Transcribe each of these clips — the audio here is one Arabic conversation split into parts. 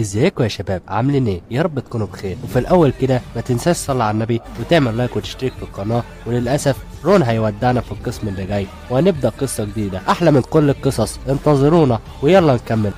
ازيكم يا شباب عاملين ايه يا رب تكونوا بخير وفي الاول كده ما تنساش تصلي على النبي وتعمل لايك وتشترك في القناه وللاسف رون هيودعنا في القسم اللي جاي وهنبدا قصه جديده احلى من كل القصص انتظرونا ويلا نكمل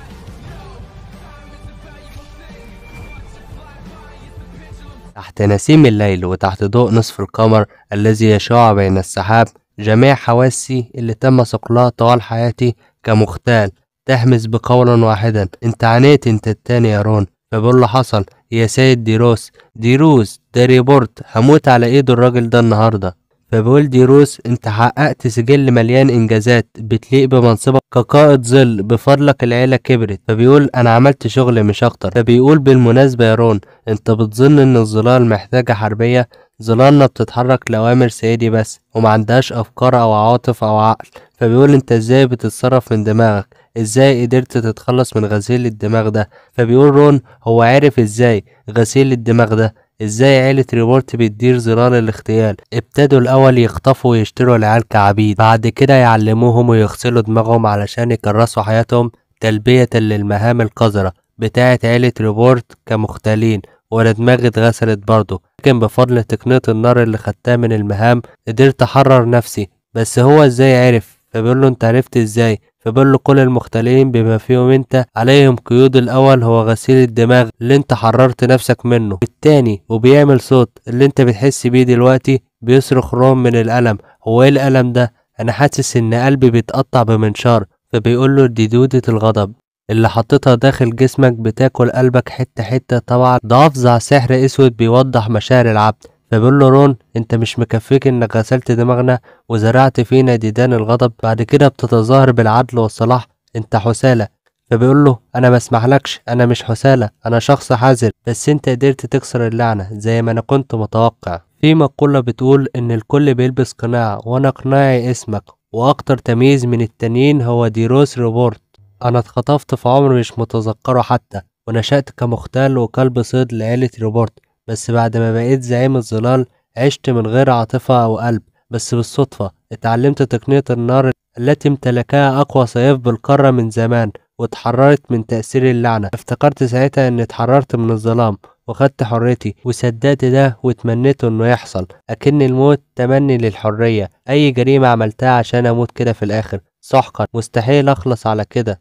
تحت نسيم الليل وتحت ضوء نصف القمر الذي يشع بين السحاب جميع حواسي اللي تم صقلها طوال حياتي كمختال تحمس بقولا واحدا انت عانيت انت التاني يا رون فبقول له حصل يا سيد ديروس ديروس ده ريبورت هموت على ايده الراجل ده النهارده فبقول ديروس انت حققت سجل مليان انجازات بتليق بمنصبك كقائد ظل بفضلك العيله كبرت فبيقول انا عملت شغل مش اكتر فبيقول بالمناسبه يا رون انت بتظن ان الظلال محتاجه حربيه ظلالنا بتتحرك لأوامر سيدي بس ومعندهاش أفكار أو عواطف أو عقل فبيقول أنت إزاي بتتصرف من دماغك ازاي قدرت تتخلص من غسيل الدماغ ده فبيقول رون هو عارف ازاي غسيل الدماغ ده ازاي عيلة ريبورت بتدير زرار الاغتيال ابتدوا الاول يخطفوا ويشتروا العيال كعبيد بعد كده يعلموهم ويغسلوا دماغهم علشان يكرسوا حياتهم تلبية للمهام القذرة بتاعة عيلة ريبورت كمختالين ولا دماغي اتغسلت برضه لكن بفضل تقنية النار اللي خدتها من المهام قدرت احرر نفسي بس هو ازاي عرف فبيقول له انت عرفت ازاي فبل كل المختلين بما فيهم انت عليهم قيود الاول هو غسيل الدماغ اللي انت حررت نفسك منه التاني وبيعمل صوت اللي انت بتحس بيه دلوقتي بيصرخ روم من الالم هو ايه الالم ده انا حاسس ان قلبي بيتقطع بمنشار فبيقول له دي دودة الغضب اللي حطيتها داخل جسمك بتاكل قلبك حتة حتة طبعا ده أفظع سحر أسود بيوضح مشاعر العبد فبيقول له رون انت مش مكفيك انك غسلت دماغنا وزرعت فينا ديدان الغضب بعد كده بتتظاهر بالعدل والصلاح انت حسالة فبيقول له انا ما اسمحلكش انا مش حسالة انا شخص حذر بس انت قدرت تكسر اللعنة زي ما انا كنت متوقع في مقولة بتقول ان الكل بيلبس قناع وانا قناعي اسمك واكتر تمييز من التانيين هو ديروس روبورت انا اتخطفت في عمر مش متذكره حتى ونشأت كمختال وكلب صيد لعيلة روبورت بس بعد ما بقيت زعيم الظلال عشت من غير عاطفة أو قلب بس بالصدفة اتعلمت تقنية النار التي امتلكها أقوى صيف بالقارة من زمان واتحررت من تأثير اللعنة افتكرت ساعتها اني اتحررت من الظلام وخدت حريتي وصدقت ده وتمنيته انه يحصل اكن الموت تمني للحرية اي جريمة عملتها عشان اموت كده في الاخر سحقا مستحيل اخلص على كده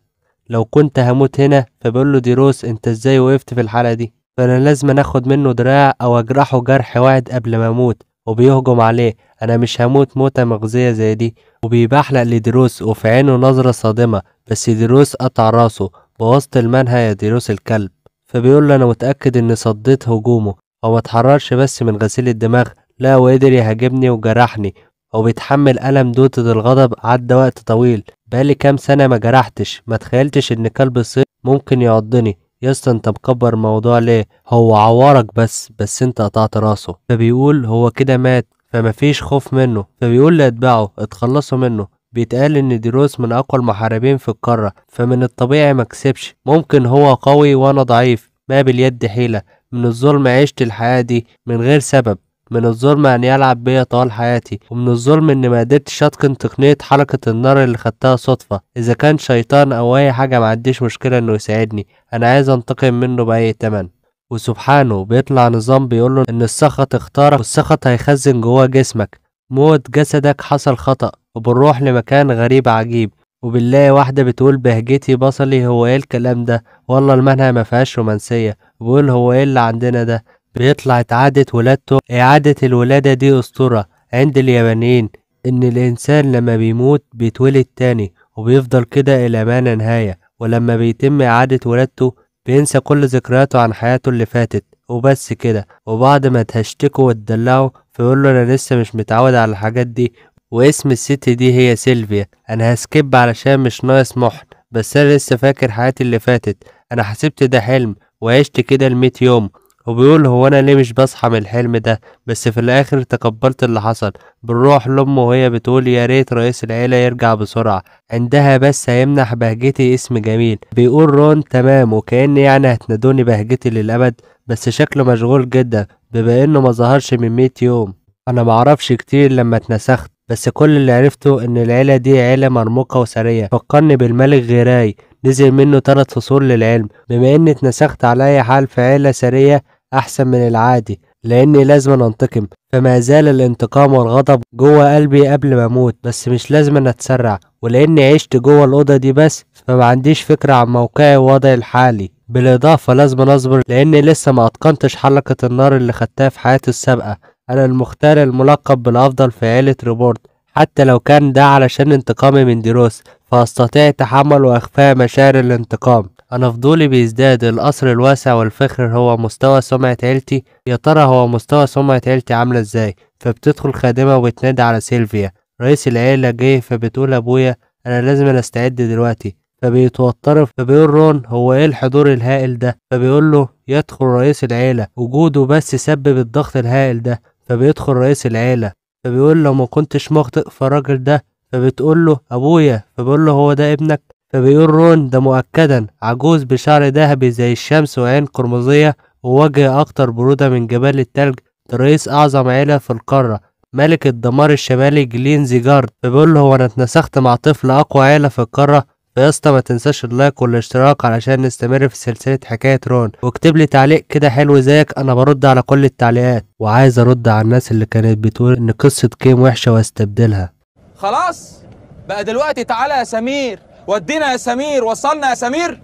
لو كنت هموت هنا فبقول له روس انت ازاي وقفت في الحالة دي فأنا لازم أخد منه دراع أو أجرحه جرح واحد قبل ما أموت وبيهجم عليه أنا مش هموت موتة مغزية زي دي وبيبحلق لدروس وفي عينه نظرة صادمة بس دروس قطع راسه بوظت المنهى يا دروس الكلب فبيقول له أنا متأكد إني صديت هجومه هو اتحررش بس من غسيل الدماغ لا وقدر يهاجمني وجرحني وبيتحمل ألم دوتة الغضب عدى وقت طويل بقالي كام سنة ما جرحتش ما تخيلتش إن كلب الصيد ممكن يعضني يا اسطى انت مكبر الموضوع ليه هو عورك بس بس انت قطعت راسه فبيقول هو كده مات فمفيش خوف منه فبيقول لاتباعه اتخلصوا منه بيتقال ان ديروس من اقوى المحاربين في القاره فمن الطبيعي ما كسبش ممكن هو قوي وانا ضعيف ما باليد حيله من الظلم عشت الحياه دي من غير سبب من الظلم أن يلعب بيا طوال حياتي ومن الظلم إني ما قدرتش أتقن تقنية حركة النار اللي خدتها صدفة إذا كان شيطان أو أي حاجة ما عنديش مشكلة إنه يساعدني أنا عايز أنتقم منه بأي تمن وسبحانه بيطلع نظام بيقوله إن السخط اختارك والسخط هيخزن جواه جسمك موت جسدك حصل خطأ وبنروح لمكان غريب عجيب وبنلاقي واحدة بتقول بهجتي بصلي هو ايه الكلام ده والله المنهى ما فيهاش رومانسية وبقول هو ايه اللي عندنا ده بيطلع إعادة ولادته إعادة الولادة دي أسطورة عند اليابانيين إن الإنسان لما بيموت بيتولد تاني وبيفضل كده إلى ما لا نهاية ولما بيتم إعادة ولادته بينسى كل ذكرياته عن حياته اللي فاتت وبس كده وبعد ما تهشتكوا وتدلعوا فيقول له أنا لسه مش متعود على الحاجات دي واسم الست دي هي سيلفيا أنا هسكب علشان مش ناقص محن بس أنا لسه فاكر حياتي اللي فاتت أنا حسبت ده حلم وعشت كده لميت يوم وبيقول هو أنا ليه مش بصحى من الحلم ده بس في الآخر تقبلت اللي حصل بنروح لأمه وهي بتقول يا ريت رئيس العيلة يرجع بسرعة عندها بس هيمنح بهجتي اسم جميل بيقول رون تمام وكأن يعني هتنادوني بهجتي للأبد بس شكله مشغول جدا بما إنه ما ظهرش من 100 يوم أنا معرفش كتير لما اتنسخت بس كل اللي عرفته إن العيلة دي عيلة مرموقة وسرية فكرني بالملك غيراي نزل منه تلات فصول للعلم بما اني اتنسخت علي حال فعالة سرية احسن من العادي لاني لازم انتقم فما زال الانتقام والغضب جوه قلبي قبل ما اموت بس مش لازم اتسرع ولاني عشت جوه الاوضه دي بس فما عنديش فكره عن موقعي ووضعي الحالي بالاضافه لازم اصبر لاني لسه ما اتقنتش حلقه النار اللي خدتها في حياتي السابقه انا المختار الملقب بالافضل في عيله ريبورت حتى لو كان ده علشان انتقامي من ديروس فأستطيع تحمل وإخفاء مشاعر الانتقام أنا فضولي بيزداد القصر الواسع والفخر هو مستوى سمعة عيلتي يا ترى هو مستوى سمعة عيلتي عاملة ازاي فبتدخل خادمة وبتنادي على سيلفيا رئيس العيلة جه فبتقول أبويا أنا لازم أستعد دلوقتي فبيتوتر فبيقول رون هو ايه الحضور الهائل ده فبيقول له يدخل رئيس العيلة وجوده بس سبب الضغط الهائل ده فبيدخل رئيس العيلة فبيقول لو ما كنتش مخطئ فالراجل ده فبتقول له أبويا فبيقول له هو ده ابنك فبيقول رون ده مؤكدا عجوز بشعر ذهبي زي الشمس وعين قرمزية ووجه أكتر برودة من جبال التلج رئيس أعظم عيلة في القارة ملك الدمار الشمالي جلين زيجارد فبيقول له هو أنا اتنسخت مع طفل أقوى عيلة في القارة فيسطا ما تنساش اللايك والاشتراك علشان نستمر في سلسلة حكاية رون واكتب لي تعليق كده حلو زيك انا برد على كل التعليقات وعايز ارد على الناس اللي كانت بتقول ان قصة كيم وحشة واستبدلها خلاص بقى دلوقتي تعالى يا سمير ودينا يا سمير وصلنا يا سمير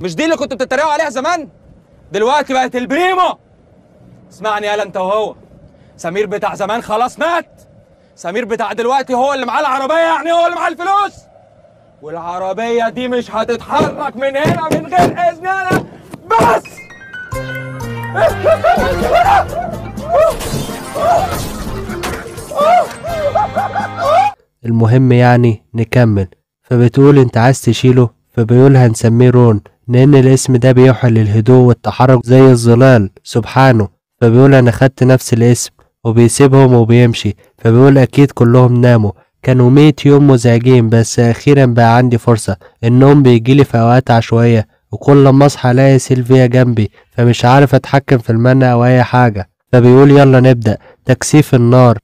مش دي اللي كنتوا بتتريقوا عليها زمان دلوقتي بقت البريمو اسمعني يالا انت وهو سمير بتاع زمان خلاص مات سمير بتاع دلوقتي هو اللي معاه العربيه يعني هو اللي معاه الفلوس والعربيه دي مش هتتحرك من هنا من غير اذن انا بس Oh! المهم يعني نكمل فبتقول انت عايز تشيله فبيقولها نسميه رون لان الاسم ده بيوحي للهدوء والتحرك زي الظلال سبحانه فبيقول انا خدت نفس الاسم وبيسيبهم وبيمشي فبيقول اكيد كلهم ناموا كانوا مية يوم مزعجين بس اخيرا بقى عندي فرصة النوم بيجيلي في اوقات عشوائية وكل ما اصحى الاقي سيلفيا جنبي فمش عارف اتحكم في المنة او اي حاجة فبيقول يلا نبدأ تكثيف النار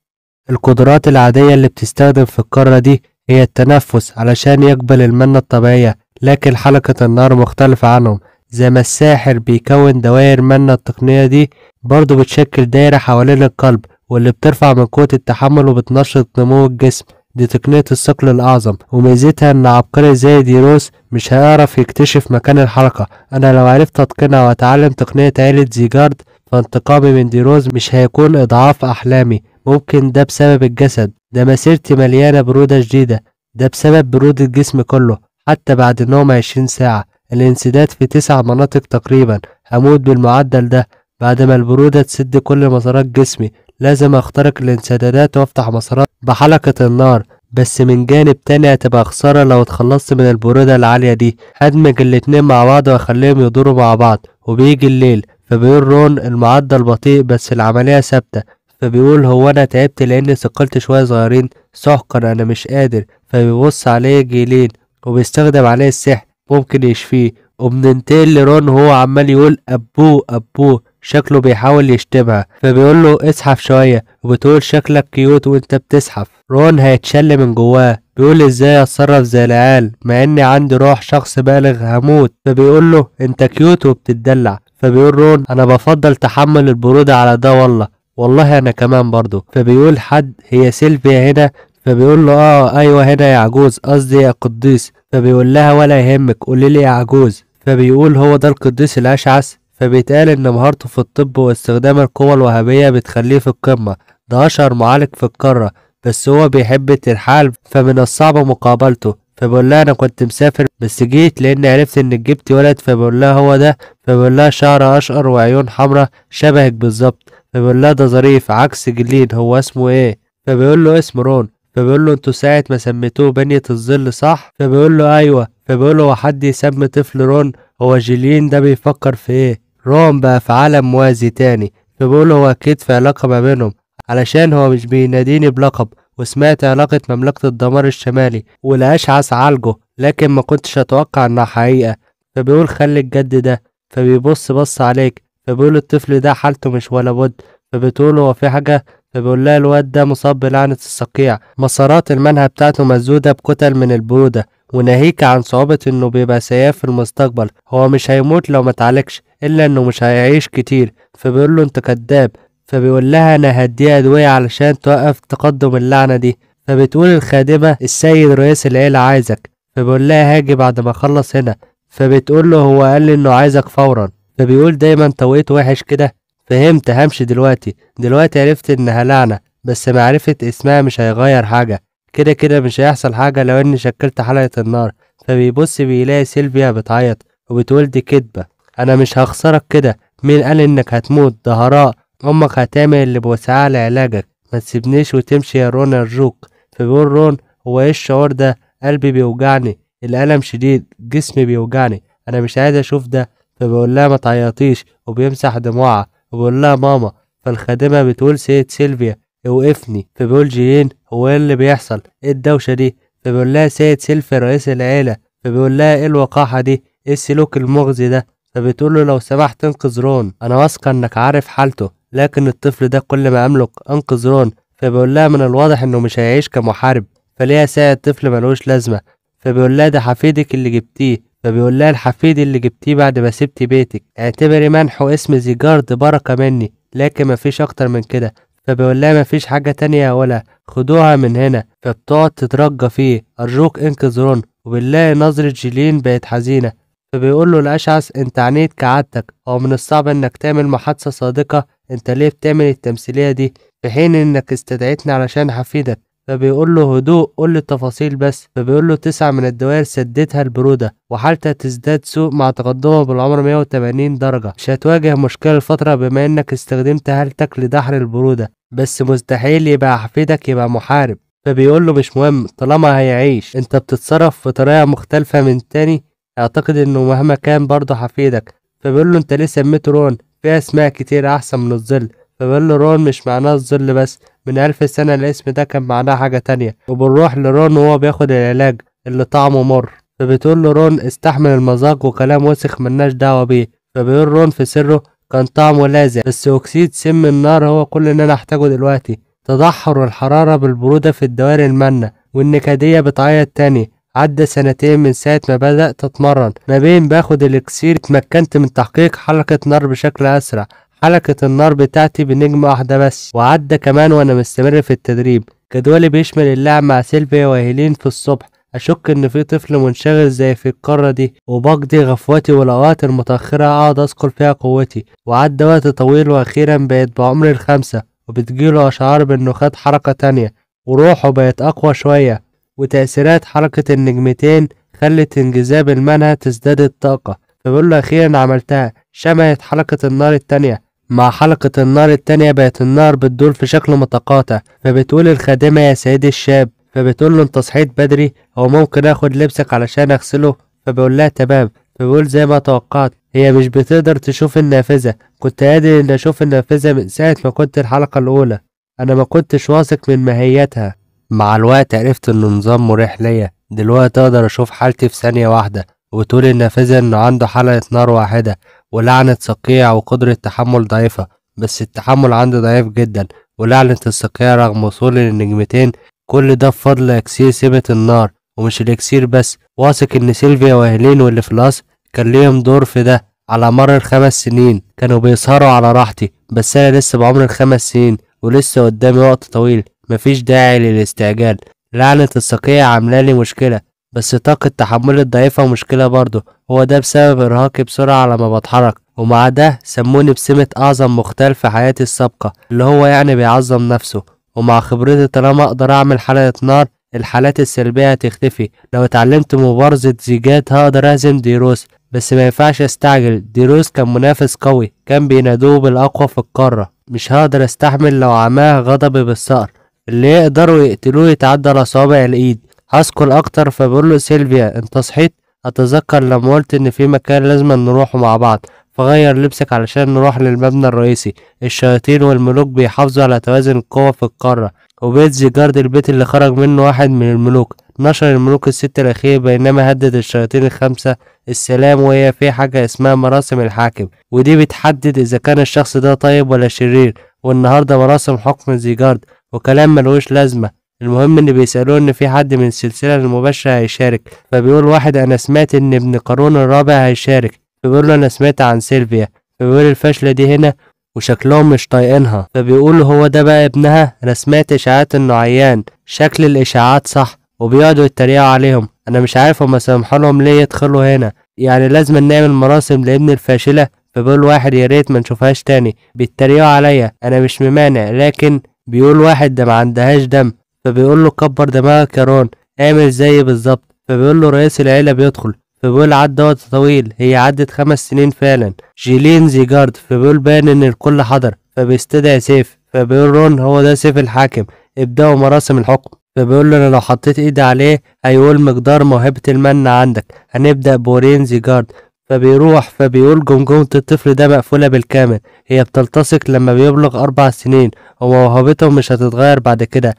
القدرات العادية اللي بتستخدم في القارة دي هي التنفس علشان يقبل المنة الطبيعية لكن حلقة النار مختلفة عنهم زي ما الساحر بيكون دوائر منا التقنية دي برضه بتشكل دايرة حوالين القلب واللي بترفع من قوة التحمل وبتنشط نمو الجسم دي تقنية الثقل الأعظم وميزتها إن عبقري زي ديروس مش هيعرف يكتشف مكان الحركة أنا لو عرفت أتقنها وأتعلم تقنية عيلة زيجارد فانتقامي من ديروز مش هيكون إضعاف أحلامي ممكن ده بسبب الجسد ده مسيرتي مليانة برودة شديدة ده بسبب برودة الجسم كله حتى بعد النوم عشرين ساعة الانسداد في تسع مناطق تقريبا هموت بالمعدل ده بعد ما البرودة تسد كل مسارات جسمي لازم اخترق الانسدادات وافتح مسارات بحلقة النار بس من جانب تاني هتبقى خسارة لو اتخلصت من البرودة العالية دي هدمج الاتنين مع بعض واخليهم يدوروا مع بعض وبيجي الليل فبيقول رون المعدل بطيء بس العملية ثابتة فبيقول هو انا تعبت لاني ثقلت شويه صغيرين سحقا انا مش قادر فبيبص عليا جيلين وبيستخدم عليه السحر ممكن يشفيه وبننتقل لرون هو عمال يقول ابوه ابوه شكله بيحاول يشتمها فبيقول له اسحف شويه وبتقول شكلك كيوت وانت بتسحف رون هيتشل من جواه بيقول ازاي اتصرف زي العيال مع اني عندي روح شخص بالغ هموت فبيقول له انت كيوت وبتدلع فبيقول رون انا بفضل تحمل البرودة على ده والله والله انا كمان برضو فبيقول حد هي سيلفيا هنا فبيقول له اه ايوه هنا يا عجوز قصدي يا قديس فبيقول لها ولا يهمك قولي لي يا عجوز فبيقول هو ده القديس الاشعث فبيتقال ان مهارته في الطب واستخدام القوى الوهابيه بتخليه في القمه ده اشهر معالج في القاره بس هو بيحب الترحال فمن الصعب مقابلته فبقول لها انا كنت مسافر بس جيت لان عرفت انك جبتي ولد فبقول لها هو ده فبقول لها شعر اشقر وعيون حمراء شبهك بالظبط فبيقول لها ده ظريف عكس جلين هو اسمه ايه فبيقول له اسم رون فبيقول له انتوا ساعة ما سميتوه بنية الظل صح فبيقول له ايوه فبيقول له حد يسمي طفل رون هو جيلين ده بيفكر في ايه رون بقى في عالم موازي تاني فبيقول له هو اكيد في علاقة ما بينهم علشان هو مش بيناديني بلقب وسمعت علاقة مملكة الدمار الشمالي والأشعث عالجه لكن ما كنتش أتوقع إنها حقيقة فبيقول خلي الجد ده فبيبص بص عليك فبيقول الطفل ده حالته مش ولا بد فبتقول هو في حاجة فبيقول لها الواد ده مصاب بلعنة الصقيع مسارات المنهى بتاعته مسدودة بكتل من البرودة وناهيك عن صعوبة انه بيبقى سياف في المستقبل هو مش هيموت لو ما الا انه مش هيعيش كتير فبيقول له انت كذاب فبيقول لها انا هديها ادوية علشان توقف تقدم اللعنة دي فبتقول الخادمة السيد رئيس العيلة عايزك فبيقول لها هاجي بعد ما اخلص هنا فبتقول له هو قال لي انه عايزك فورا فبيقول دايما طويت وحش كده فهمت همشي دلوقتي دلوقتي عرفت انها لعنة بس معرفة اسمها مش هيغير حاجة كده كده مش هيحصل حاجة لو اني شكلت حلقة النار فبيبص بيلاقي سيلفيا بتعيط وبتقول دي كدبة انا مش هخسرك كده مين قال انك هتموت ده هراء امك هتعمل اللي بوسعها لعلاجك ما تسيبنيش وتمشي يا رون ارجوك فبيقول رون هو ايه الشعور ده قلبي بيوجعني الألم شديد جسمي بيوجعني أنا مش عايز أشوف ده فبقول لها ما تعيطيش وبيمسح دموعها وبقول لها ماما فالخادمة بتقول سيد سيلفيا اوقفني فبقول جيين هو ايه اللي بيحصل ايه الدوشة دي فبقول لها سيد سيلفيا رئيس العيلة فبيقول لها ايه الوقاحة دي ايه السلوك المغزي ده فبتقول له لو سمحت انقذ رون انا واثقة انك عارف حالته لكن الطفل ده كل ما املك انقذ رون فبيقول لها من الواضح انه مش هيعيش كمحارب فليه ساعد طفل ملوش لازمة فبيقول لها ده حفيدك اللي جبتيه فبيقول لها الحفيد اللي جبتيه بعد ما سبت بيتك اعتبري منحه اسم زيجارد بركة مني لكن مفيش أكتر من كده فبيقول لها مفيش حاجة تانية ولا خدوها من هنا فبتقعد تترجى فيه أرجوك انقذ رون وبنلاقي نظرة جيلين بقت حزينة فبيقول له الأشعث أنت عنيت كعادتك هو من الصعب إنك تعمل محادثة صادقة أنت ليه بتعمل التمثيلية دي في حين إنك استدعيتني علشان حفيدك فبيقول له هدوء قول لي التفاصيل بس فبيقول له تسعة من الدوائر سدتها البرودة وحالتها تزداد سوء مع تقدمها بالعمر 180 درجة مش هتواجه مشكلة الفترة بما انك استخدمت هالتك لدحر البرودة بس مستحيل يبقى حفيدك يبقى محارب فبيقول له مش مهم طالما هيعيش انت بتتصرف بطريقة مختلفة من تاني اعتقد انه مهما كان برضه حفيدك فبيقول له انت ليه سميته رون في اسماء كتير احسن من الظل فبيقول له رون مش معناه الظل بس من ألف سنة الاسم ده كان معناه حاجة تانية وبنروح لرون وهو بياخد العلاج اللي طعمه مر فبتقول له رون استحمل المذاق وكلام وسخ ملناش دعوة بيه فبيقول رون في سره كان طعمه لاذع بس أكسيد سم النار هو كل اللي أنا أحتاجه دلوقتي تدحر الحرارة بالبرودة في الدوائر المنة والنكدية بتعيط تاني عدى سنتين من ساعة ما بدأت أتمرن ما بين باخد الإكسير اتمكنت من تحقيق حركة نار بشكل أسرع حلقه النار بتاعتي بنجمة واحدة بس وعدى كمان وانا مستمر في التدريب جدولي بيشمل اللعب مع سيلفيا وهيلين في الصبح أشك إن في طفل منشغل زي في القارة دي وبقضي غفوتي والأوقات المتأخرة أقعد اذكر فيها قوتي وعدى وقت طويل وأخيرا بقيت بعمر الخمسة وبتجيله أشعار بإنه خد حركة تانية وروحه بقت أقوى شوية وتأثيرات حركة النجمتين خلت انجذاب المنهى تزداد الطاقة فبقول له أخيرا عملتها شمعت حركة النار التانية مع حلقة النار التانية بقت النار بتدور في شكل متقاطع فبتقول الخادمة يا سيدي الشاب فبتقول له انت صحيت بدري او ممكن اخد لبسك علشان اغسله فبقول لها تمام فبيقول زي ما توقعت هي مش بتقدر تشوف النافذة كنت قادر ان اشوف النافذة من ساعة ما كنت الحلقة الاولى انا ما كنتش واثق من ماهيتها مع الوقت عرفت ان نظام مريح ليا دلوقتي اقدر اشوف حالتي في ثانية واحدة وبتقول النافذة انه عنده حلقة نار واحدة ولعنة صقيع وقدرة تحمل ضعيفة بس التحمل عنده ضعيف جدا ولعنة الصقيع رغم وصول للنجمتين كل ده بفضل اكسير سمة النار ومش الاكسير بس واثق ان سيلفيا وهيلين واللي في القصر كان ليهم دور في ده على مر الخمس سنين كانوا بيسهروا على راحتي بس انا لسه بعمر الخمس سنين ولسه قدامي وقت طويل مفيش داعي للاستعجال لعنة الصقيع عاملة لي مشكلة بس طاقة تحملي الضعيفة مشكلة برضه هو ده بسبب إرهاقي بسرعة على ما بتحرك ومع ده سموني بسمة أعظم مختال في حياتي السابقة اللي هو يعني بيعظم نفسه ومع خبرتي طالما أقدر أعمل حلقة نار الحالات السلبية هتختفي لو اتعلمت مبارزة زيجات هقدر أهزم ديروس بس ما ينفعش استعجل ديروس كان منافس قوي كان بينادوه بالأقوى في القارة مش هقدر استحمل لو عماه غضبي بالصقر اللي يقدروا يقتلوه يتعدى على صوابع الايد هسكر اكتر فبقول له سيلفيا انت صحيت اتذكر لما قلت ان في مكان لازم نروحه مع بعض فغير لبسك علشان نروح للمبنى الرئيسي الشياطين والملوك بيحافظوا على توازن القوة في القارة وبيت زيجارد البيت اللي خرج منه واحد من الملوك نشر الملوك الست الأخير بينما هدد الشياطين الخمسة السلام وهي في حاجة اسمها مراسم الحاكم ودي بتحدد إذا كان الشخص ده طيب ولا شرير والنهاردة مراسم حكم زيجارد وكلام ملوش لازمة المهم ان بيسالوه ان في حد من السلسله المباشره هيشارك فبيقول واحد انا سمعت ان ابن قارون الرابع هيشارك فبيقول له انا سمعت عن سيلفيا فبيقول الفاشله دي هنا وشكلهم مش طايقينها فبيقول هو ده بقى ابنها انا سمعت اشاعات انه عيان شكل الاشاعات صح وبيقعدوا يتريقوا عليهم انا مش عارف هما سامحوا لهم ليه يدخلوا هنا يعني لازم نعمل مراسم لابن الفاشله فبيقول واحد يا ريت ما نشوفهاش تاني بيتريقوا عليا انا مش ممانع لكن بيقول واحد ده ما عندهاش دم فبيقول له كبر دماغك يا رون اعمل زيي بالظبط فبيقول له رئيس العيلة بيدخل فبيقول عدى وقت طويل هي عدت خمس سنين فعلا جيلين زيجارد فبيقول باين ان الكل حضر فبيستدعي سيف فبيقول رون هو ده سيف الحاكم ابدأوا مراسم الحكم فبيقول له انا لو حطيت ايدي عليه هيقول مقدار موهبة المنة عندك هنبدأ بورين زيجارد فبيروح فبيقول جمجمة الطفل ده مقفولة بالكامل هي بتلتصق لما بيبلغ أربع سنين وموهبته مش هتتغير بعد كده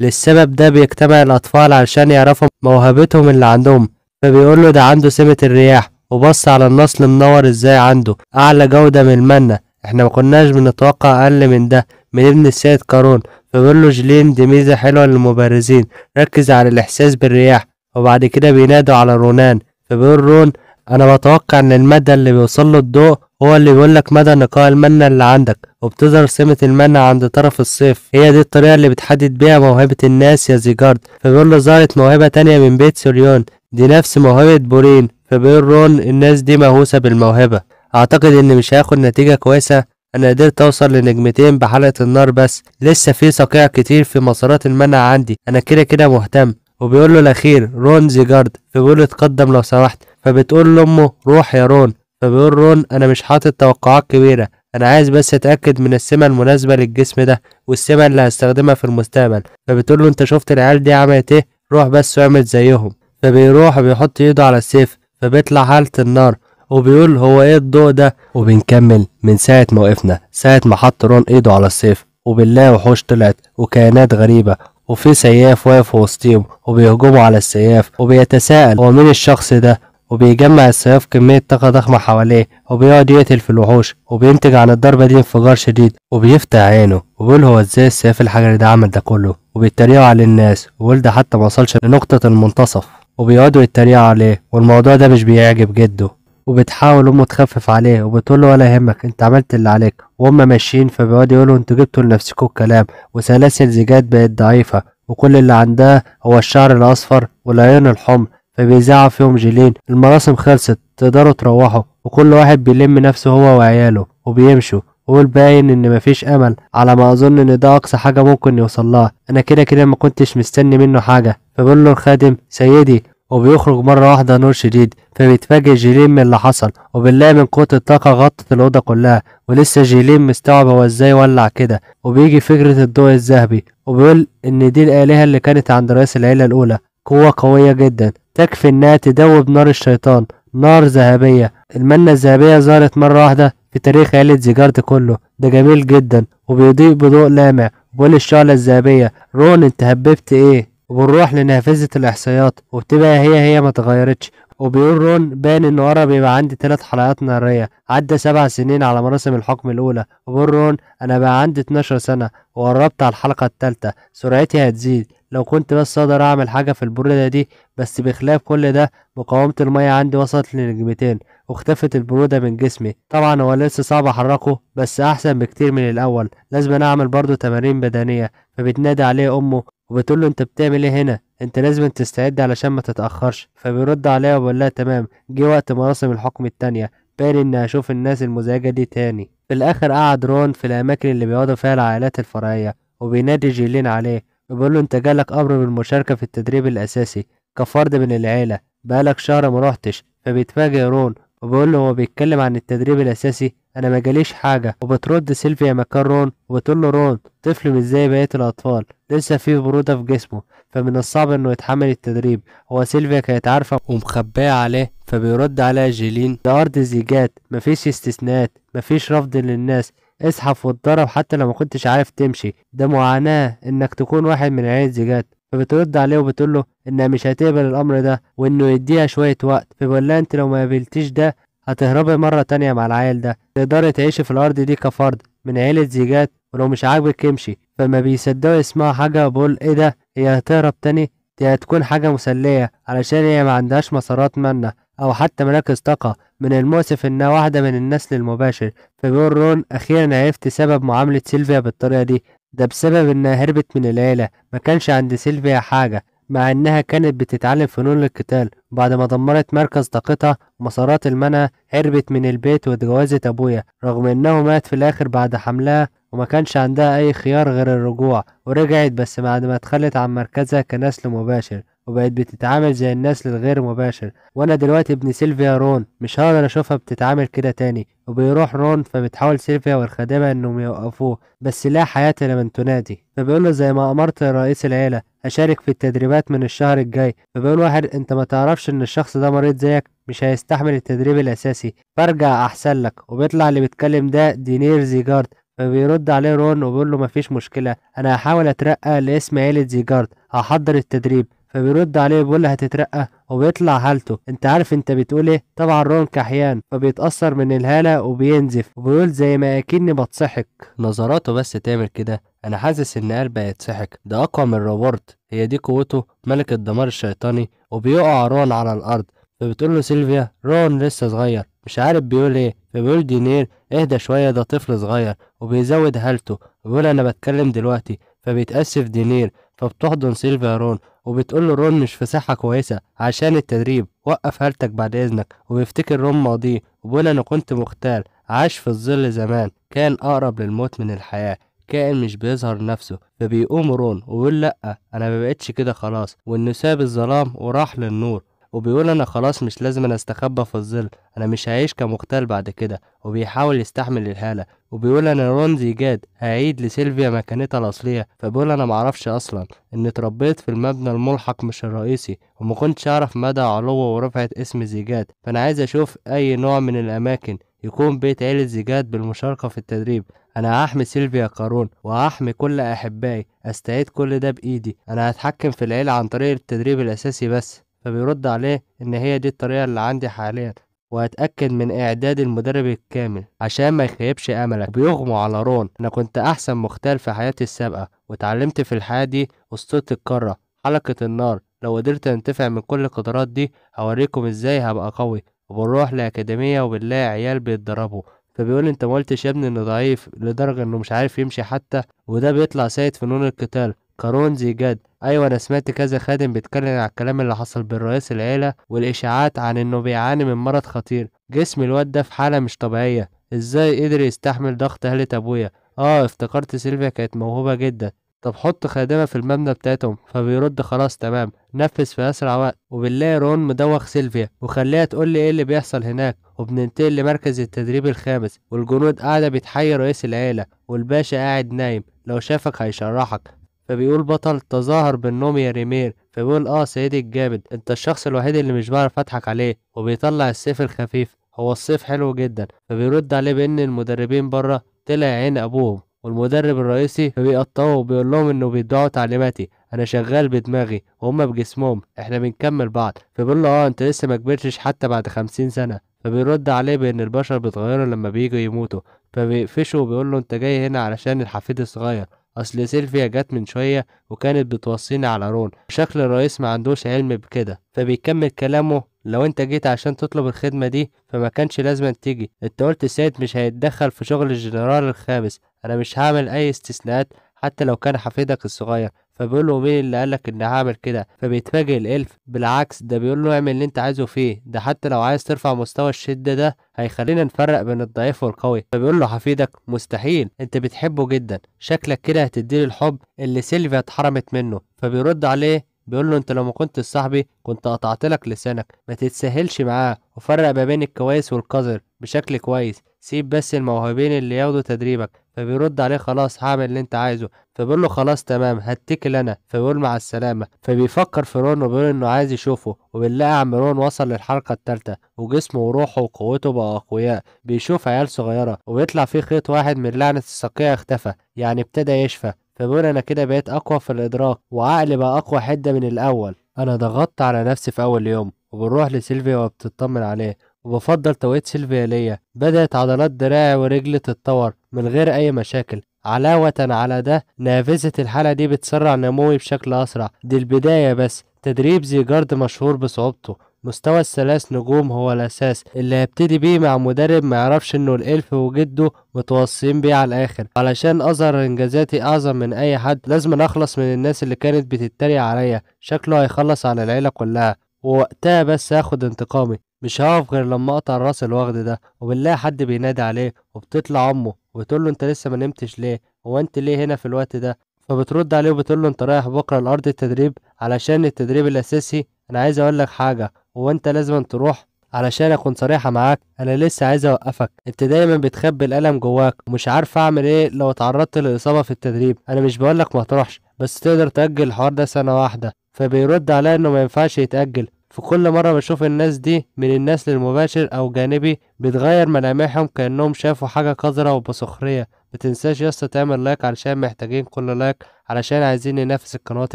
للسبب ده بيجتمع الأطفال علشان يعرفوا موهبتهم اللي عندهم فبيقول له ده عنده سمة الرياح وبص على النصل منور ازاي عنده أعلى جودة من المنة احنا ما كناش بنتوقع أقل من ده من ابن السيد كارون فبيقول له جلين دي ميزة حلوة للمبارزين ركز على الإحساس بالرياح وبعد كده بينادوا على رونان فبيقول رون أنا بتوقع إن المدى اللي بيوصل له الضوء هو اللي بيقول لك مدى نقاء المنة اللي عندك وبتظهر سمة المنع عند طرف الصيف هي دي الطريقة اللي بتحدد بيها موهبة الناس يا زيجارد فبيقول له ظهرت موهبة تانية من بيت سوريون دي نفس موهبة بورين فبيقول رون الناس دي مهووسة بالموهبة أعتقد إني مش هاخد نتيجة كويسة أنا قدرت أوصل لنجمتين بحلقة النار بس لسه في صقيع كتير في مسارات المنع عندي أنا كده كده مهتم وبيقول له الأخير رون زيجارد فبيقول اتقدم لو سمحت فبتقول لأمه روح يا رون فبيقول رون أنا مش حاطط توقعات كبيرة انا عايز بس اتاكد من السمه المناسبه للجسم ده والسمه اللي هستخدمها في المستقبل فبتقول له انت شفت العيال دي عملت ايه روح بس واعمل زيهم فبيروح وبيحط ايده على السيف فبيطلع حاله النار وبيقول هو ايه الضوء ده وبنكمل من ساعه ما وقفنا ساعه ما حط رون ايده على السيف وبالله وحوش طلعت وكائنات غريبه وفي سياف واقف وسطيهم وبيهجموا على السياف وبيتساءل هو مين الشخص ده وبيجمع السياف كمية طاقة ضخمة حواليه وبيقعد يقتل في الوحوش وبينتج عن الضربة دي انفجار شديد وبيفتح عينه وبيقول هو ازاي السياف الحجري ده عمل ده كله وبيتريقوا على الناس وبيقول ده حتى ما وصلش لنقطة المنتصف وبيقعدوا يتريقوا عليه والموضوع ده مش بيعجب جده وبتحاول امه تخفف عليه وبتقول له ولا يهمك انت عملت اللي عليك وهم ماشيين فبيقعدوا يقولوا انتوا جبتوا لنفسكوا الكلام وسلاسل زجاج بقت ضعيفة وكل اللي عندها هو الشعر الأصفر والعيون الحمر فبيذاعوا فيهم جيلين المراسم خلصت تقدروا تروحوا وكل واحد بيلم نفسه هو وعياله وبيمشوا والباين ان مفيش امل على ما اظن ان ده اقصى حاجه ممكن يوصل لها انا كده كده ما كنتش مستني منه حاجه فبقول له الخادم سيدي وبيخرج مرة واحدة نور شديد فبيتفاجئ جيلين من اللي حصل وبنلاقي من قوة الطاقة غطت الأوضة كلها ولسه جيلين مستوعب هو ازاي ولع كده وبيجي فكرة الضوء الذهبي وبيقول إن دي الآلهة اللي كانت عند رئيس العيلة الأولى قوة قوية جدا تكفي إنها تدوب نار الشيطان نار ذهبية المنة الذهبية ظهرت مرة واحدة في تاريخ عيلة زيجارت كله ده جميل جدا وبيضيء بضوء لامع وبين الشعلة الذهبية رون انت هببت ايه وبنروح لنافذة الإحصائيات وبتبقى هي هي ما اتغيرتش وبيقول رون بان ان ورا بيبقى عندي ثلاث حلقات نارية عدى سبع سنين على مراسم الحكم الأولى وبيقول رون أنا بقى عندي 12 سنة وقربت على الحلقة الثالثة سرعتي هتزيد لو كنت بس اقدر اعمل حاجه في البروده دي بس بخلاف كل ده مقاومه الميه عندي وصلت لنجمتين واختفت البروده من جسمي طبعا هو لسه صعب احركه بس احسن بكتير من الاول لازم اعمل برضه تمارين بدنيه فبتنادي عليه امه وبتقول له انت بتعمل ايه هنا انت لازم تستعد علشان ما تتاخرش فبيرد عليها وبيقول لها تمام جه وقت مراسم الحكم التانية بالي اني هشوف الناس المزعجه دي تاني في الاخر قعد رون في الاماكن اللي بيقعدوا فيها العائلات الفرعيه وبينادي جيلين عليه بيقول له انت جالك امر بالمشاركه في التدريب الاساسي كفرد من العيله بقالك شهر ما روحتش فبيتفاجئ رون وبقول له هو بيتكلم عن التدريب الاساسي انا ما جاليش حاجه وبترد سيلفيا مكان رون وبتقول له رون طفل مش زي بقيه الاطفال لسه فيه بروده في جسمه فمن الصعب انه يتحمل التدريب هو سيلفيا كانت عارفه ومخبيه عليه فبيرد عليها جيلين ده ارض زيجات مفيش استثناءات مفيش رفض للناس اسحف واتضرب حتى لو ما كنتش عارف تمشي ده معاناة انك تكون واحد من عيال زيجات فبترد عليه وبتقول له انها مش هتقبل الامر ده وانه يديها شوية وقت فبيقول لها انت لو ما قبلتيش ده هتهربي مرة تانية مع العيال ده تقدري تعيشي في الارض دي كفرد من عيلة زيجات ولو مش عاجبك امشي فما بيصدقوا يسمعوا حاجة بقول ايه ده هي هتهرب تاني دي هتكون حاجة مسلية علشان هي ما عندهاش مسارات منة او حتى مراكز طاقة من المؤسف إنها واحدة من النسل المباشر فبيقول رون أخيرا عرفت سبب معاملة سيلفيا بالطريقة دي ده بسبب إنها هربت من العيلة ما كانش عند سيلفيا حاجة مع إنها كانت بتتعلم فنون القتال بعد ما دمرت مركز طاقتها مسارات المنع هربت من البيت واتجوزت أبويا رغم إنه مات في الآخر بعد حملها وما كانش عندها أي خيار غير الرجوع ورجعت بس بعد ما اتخلت عن مركزها كنسل مباشر وبقت بتتعامل زي الناس للغير مباشر وانا دلوقتي ابن سيلفيا رون مش هقدر اشوفها بتتعامل كده تاني وبيروح رون فبتحاول سيلفيا والخادمة انهم يوقفوه بس لا حياة لمن تنادي فبيقول له زي ما امرت رئيس العيلة هشارك في التدريبات من الشهر الجاي فبيقول واحد انت ما تعرفش ان الشخص ده مريض زيك مش هيستحمل التدريب الاساسي فارجع احسن لك وبيطلع اللي بيتكلم ده دينير زيجارد فبيرد عليه رون وبيقول له مفيش مشكلة أنا هحاول أترقى لاسم عيلة زيجارد هحضر التدريب فبيرد عليه بيقول له هتترقى وبيطلع حالته انت عارف انت بتقول ايه طبعا رون كحيان فبيتاثر من الهاله وبينزف وبيقول زي ما اكني بتصحك نظراته بس تعمل كده انا حاسس ان قلبي هيتسحق ده اقوى من روبرت هي دي قوته ملك الدمار الشيطاني وبيقع رون على الارض فبتقول له سيلفيا رون لسه صغير مش عارف بيقول ايه فبيقول دينير اهدى شوية ده طفل صغير وبيزود هالته وبيقول انا بتكلم دلوقتي فبيتأسف دينير فبتحضن سيلفيا رون وبتقول له رون مش في صحة كويسة عشان التدريب وقف هالتك بعد إذنك وبيفتكر رون ماضيه وبيقول أنا كنت مختال عاش في الظل زمان كان أقرب للموت من الحياة كائن مش بيظهر نفسه فبيقوم رون ويقول لأ أنا مبقتش كده خلاص وإنه ساب الظلام وراح للنور وبيقول أنا خلاص مش لازم أنا أستخبى في الظل أنا مش هعيش كمغتال بعد كده وبيحاول يستحمل الهالة وبيقول أنا رونزي جاد هعيد لسيلفيا مكانتها الأصلية فبيقول أنا معرفش أصلا إن اتربيت في المبنى الملحق مش الرئيسي وما كنتش أعرف مدى علو ورفعة اسم زيجاد فأنا عايز أشوف أي نوع من الأماكن يكون بيت عيلة زيجاد بالمشاركة في التدريب أنا هحمي سيلفيا قارون وهحمي كل أحبائي أستعيد كل ده بإيدي أنا هتحكم في العيلة عن طريق التدريب الأساسي بس فبيرد عليه إن هي دي الطريقة اللي عندي حاليا وهتأكد من إعداد المدرب الكامل عشان ما يخيبش أملك بيغمو على رون أنا كنت أحسن مختال في حياتي السابقة واتعلمت في الحياة دي أسطورة الكرة حلقة النار لو قدرت أنتفع من كل القدرات دي هوريكم إزاي هبقى قوي وبنروح لأكاديمية وبنلاقي عيال بيتدربوا فبيقول انت ما قلتش يا ابني انه ضعيف لدرجه انه مش عارف يمشي حتى وده بيطلع سيد فنون القتال كارونزي جد ايوه انا سمعت كذا خادم بيتكلم على الكلام اللي حصل بين رئيس العيله والاشاعات عن انه بيعاني من مرض خطير جسم الواد ده في حاله مش طبيعيه ازاي قدر يستحمل ضغط اهلة ابويا اه افتكرت سيلفيا كانت موهوبه جدا طب حط خادمه في المبنى بتاعتهم فبيرد خلاص تمام نفذ في اسرع وقت وبالله رون مدوخ سيلفيا وخليها تقول لي ايه اللي بيحصل هناك وبننتقل لمركز التدريب الخامس والجنود قاعده بتحيي رئيس العيله والباشا قاعد نايم لو شافك هيشرحك فبيقول بطل تظاهر بالنوم يا ريمير فبيقول اه سيدي الجامد انت الشخص الوحيد اللي مش بعرف اضحك عليه وبيطلع السيف الخفيف هو الصيف حلو جدا فبيرد عليه بان المدربين بره طلع عين ابوهم والمدرب الرئيسي فبيقطعوه وبيقول لهم انه بيدعوا تعليماتي انا شغال بدماغي وهم بجسمهم احنا بنكمل بعض فبيقول له اه انت لسه ما كبرتش حتى بعد خمسين سنه فبيرد عليه بان البشر بيتغيروا لما بييجوا يموتوا فبيقفشه وبيقول له انت جاي هنا علشان الحفيد الصغير اصل سيلفيا جت من شويه وكانت بتوصيني على رون شكل الرئيس ما عندوش علم بكده فبيكمل كلامه لو انت جيت عشان تطلب الخدمه دي فما كانش لازم تيجي انت قلت سيد مش هيتدخل في شغل الجنرال الخامس انا مش هعمل اي استثناءات حتى لو كان حفيدك الصغير فبيقول له مين اللي قالك اني هعمل كده فبيتفاجئ الالف بالعكس ده بيقول له اعمل اللي انت عايزه فيه ده حتى لو عايز ترفع مستوى الشده ده هيخلينا نفرق بين الضعيف والقوي فبيقول له حفيدك مستحيل انت بتحبه جدا شكلك كده هتديله الحب اللي سيلفيا اتحرمت منه فبيرد عليه بيقول له انت لو ما كنتش صاحبي كنت قطعت لك لسانك ما تتسهلش معاه وفرق ما بين الكويس والقذر بشكل كويس سيب بس الموهوبين اللي ياخدوا تدريبك فبيرد عليه خلاص هعمل اللي انت عايزه فبيقول له خلاص تمام هتكل انا فبيقول مع السلامه فبيفكر في رون وبيقول انه عايز يشوفه وبنلاقي عم رون وصل للحلقه الثالثه وجسمه وروحه وقوته بقى اقوياء بيشوف عيال صغيره وبيطلع فيه خيط واحد من لعنه الصقيع اختفى يعني ابتدى يشفى فبيقول انا كده بقيت اقوى في الادراك وعقلي بقى اقوى حده من الاول انا ضغطت على نفسي في اول يوم وبنروح لسيلفيا وبتطمن عليه وبفضل توقيت سيلفيا ليا بدأت عضلات دراعي ورجلي تتطور من غير أي مشاكل علاوة على ده نافذة الحالة دي بتسرع نموي بشكل أسرع دي البداية بس تدريب زي جارد مشهور بصعوبته مستوى الثلاث نجوم هو الأساس اللي هيبتدي بيه مع مدرب ما يعرفش إنه الإلف وجده متوصيين بيه على الآخر علشان أظهر إنجازاتي أعظم من أي حد لازم أخلص من الناس اللي كانت بتتريق عليا شكله هيخلص على العيلة كلها ووقتها بس هاخد انتقامي مش هقف غير لما اقطع راس الوغد ده وبنلاقي حد بينادي عليه وبتطلع امه وبتقول له انت لسه ما نمتش ليه هو انت ليه هنا في الوقت ده فبترد عليه وبتقول له انت رايح بكره لارض التدريب علشان التدريب الاساسي انا عايز اقول لك حاجه هو انت لازم تروح علشان اكون صريحه معاك انا لسه عايز اوقفك انت دايما بتخبي الالم جواك ومش عارف اعمل ايه لو اتعرضت لاصابه في التدريب انا مش بقول لك ما تروحش بس تقدر تاجل الحوار ده سنه واحده فبيرد عليا انه ما ينفعش يتاجل في كل مرة بشوف الناس دي من الناس للمباشر أو جانبي بتغير ملامحهم كأنهم شافوا حاجة قذرة وبسخرية متنساش يسطا تعمل لايك علشان محتاجين كل لايك علشان عايزين ننافس القنوات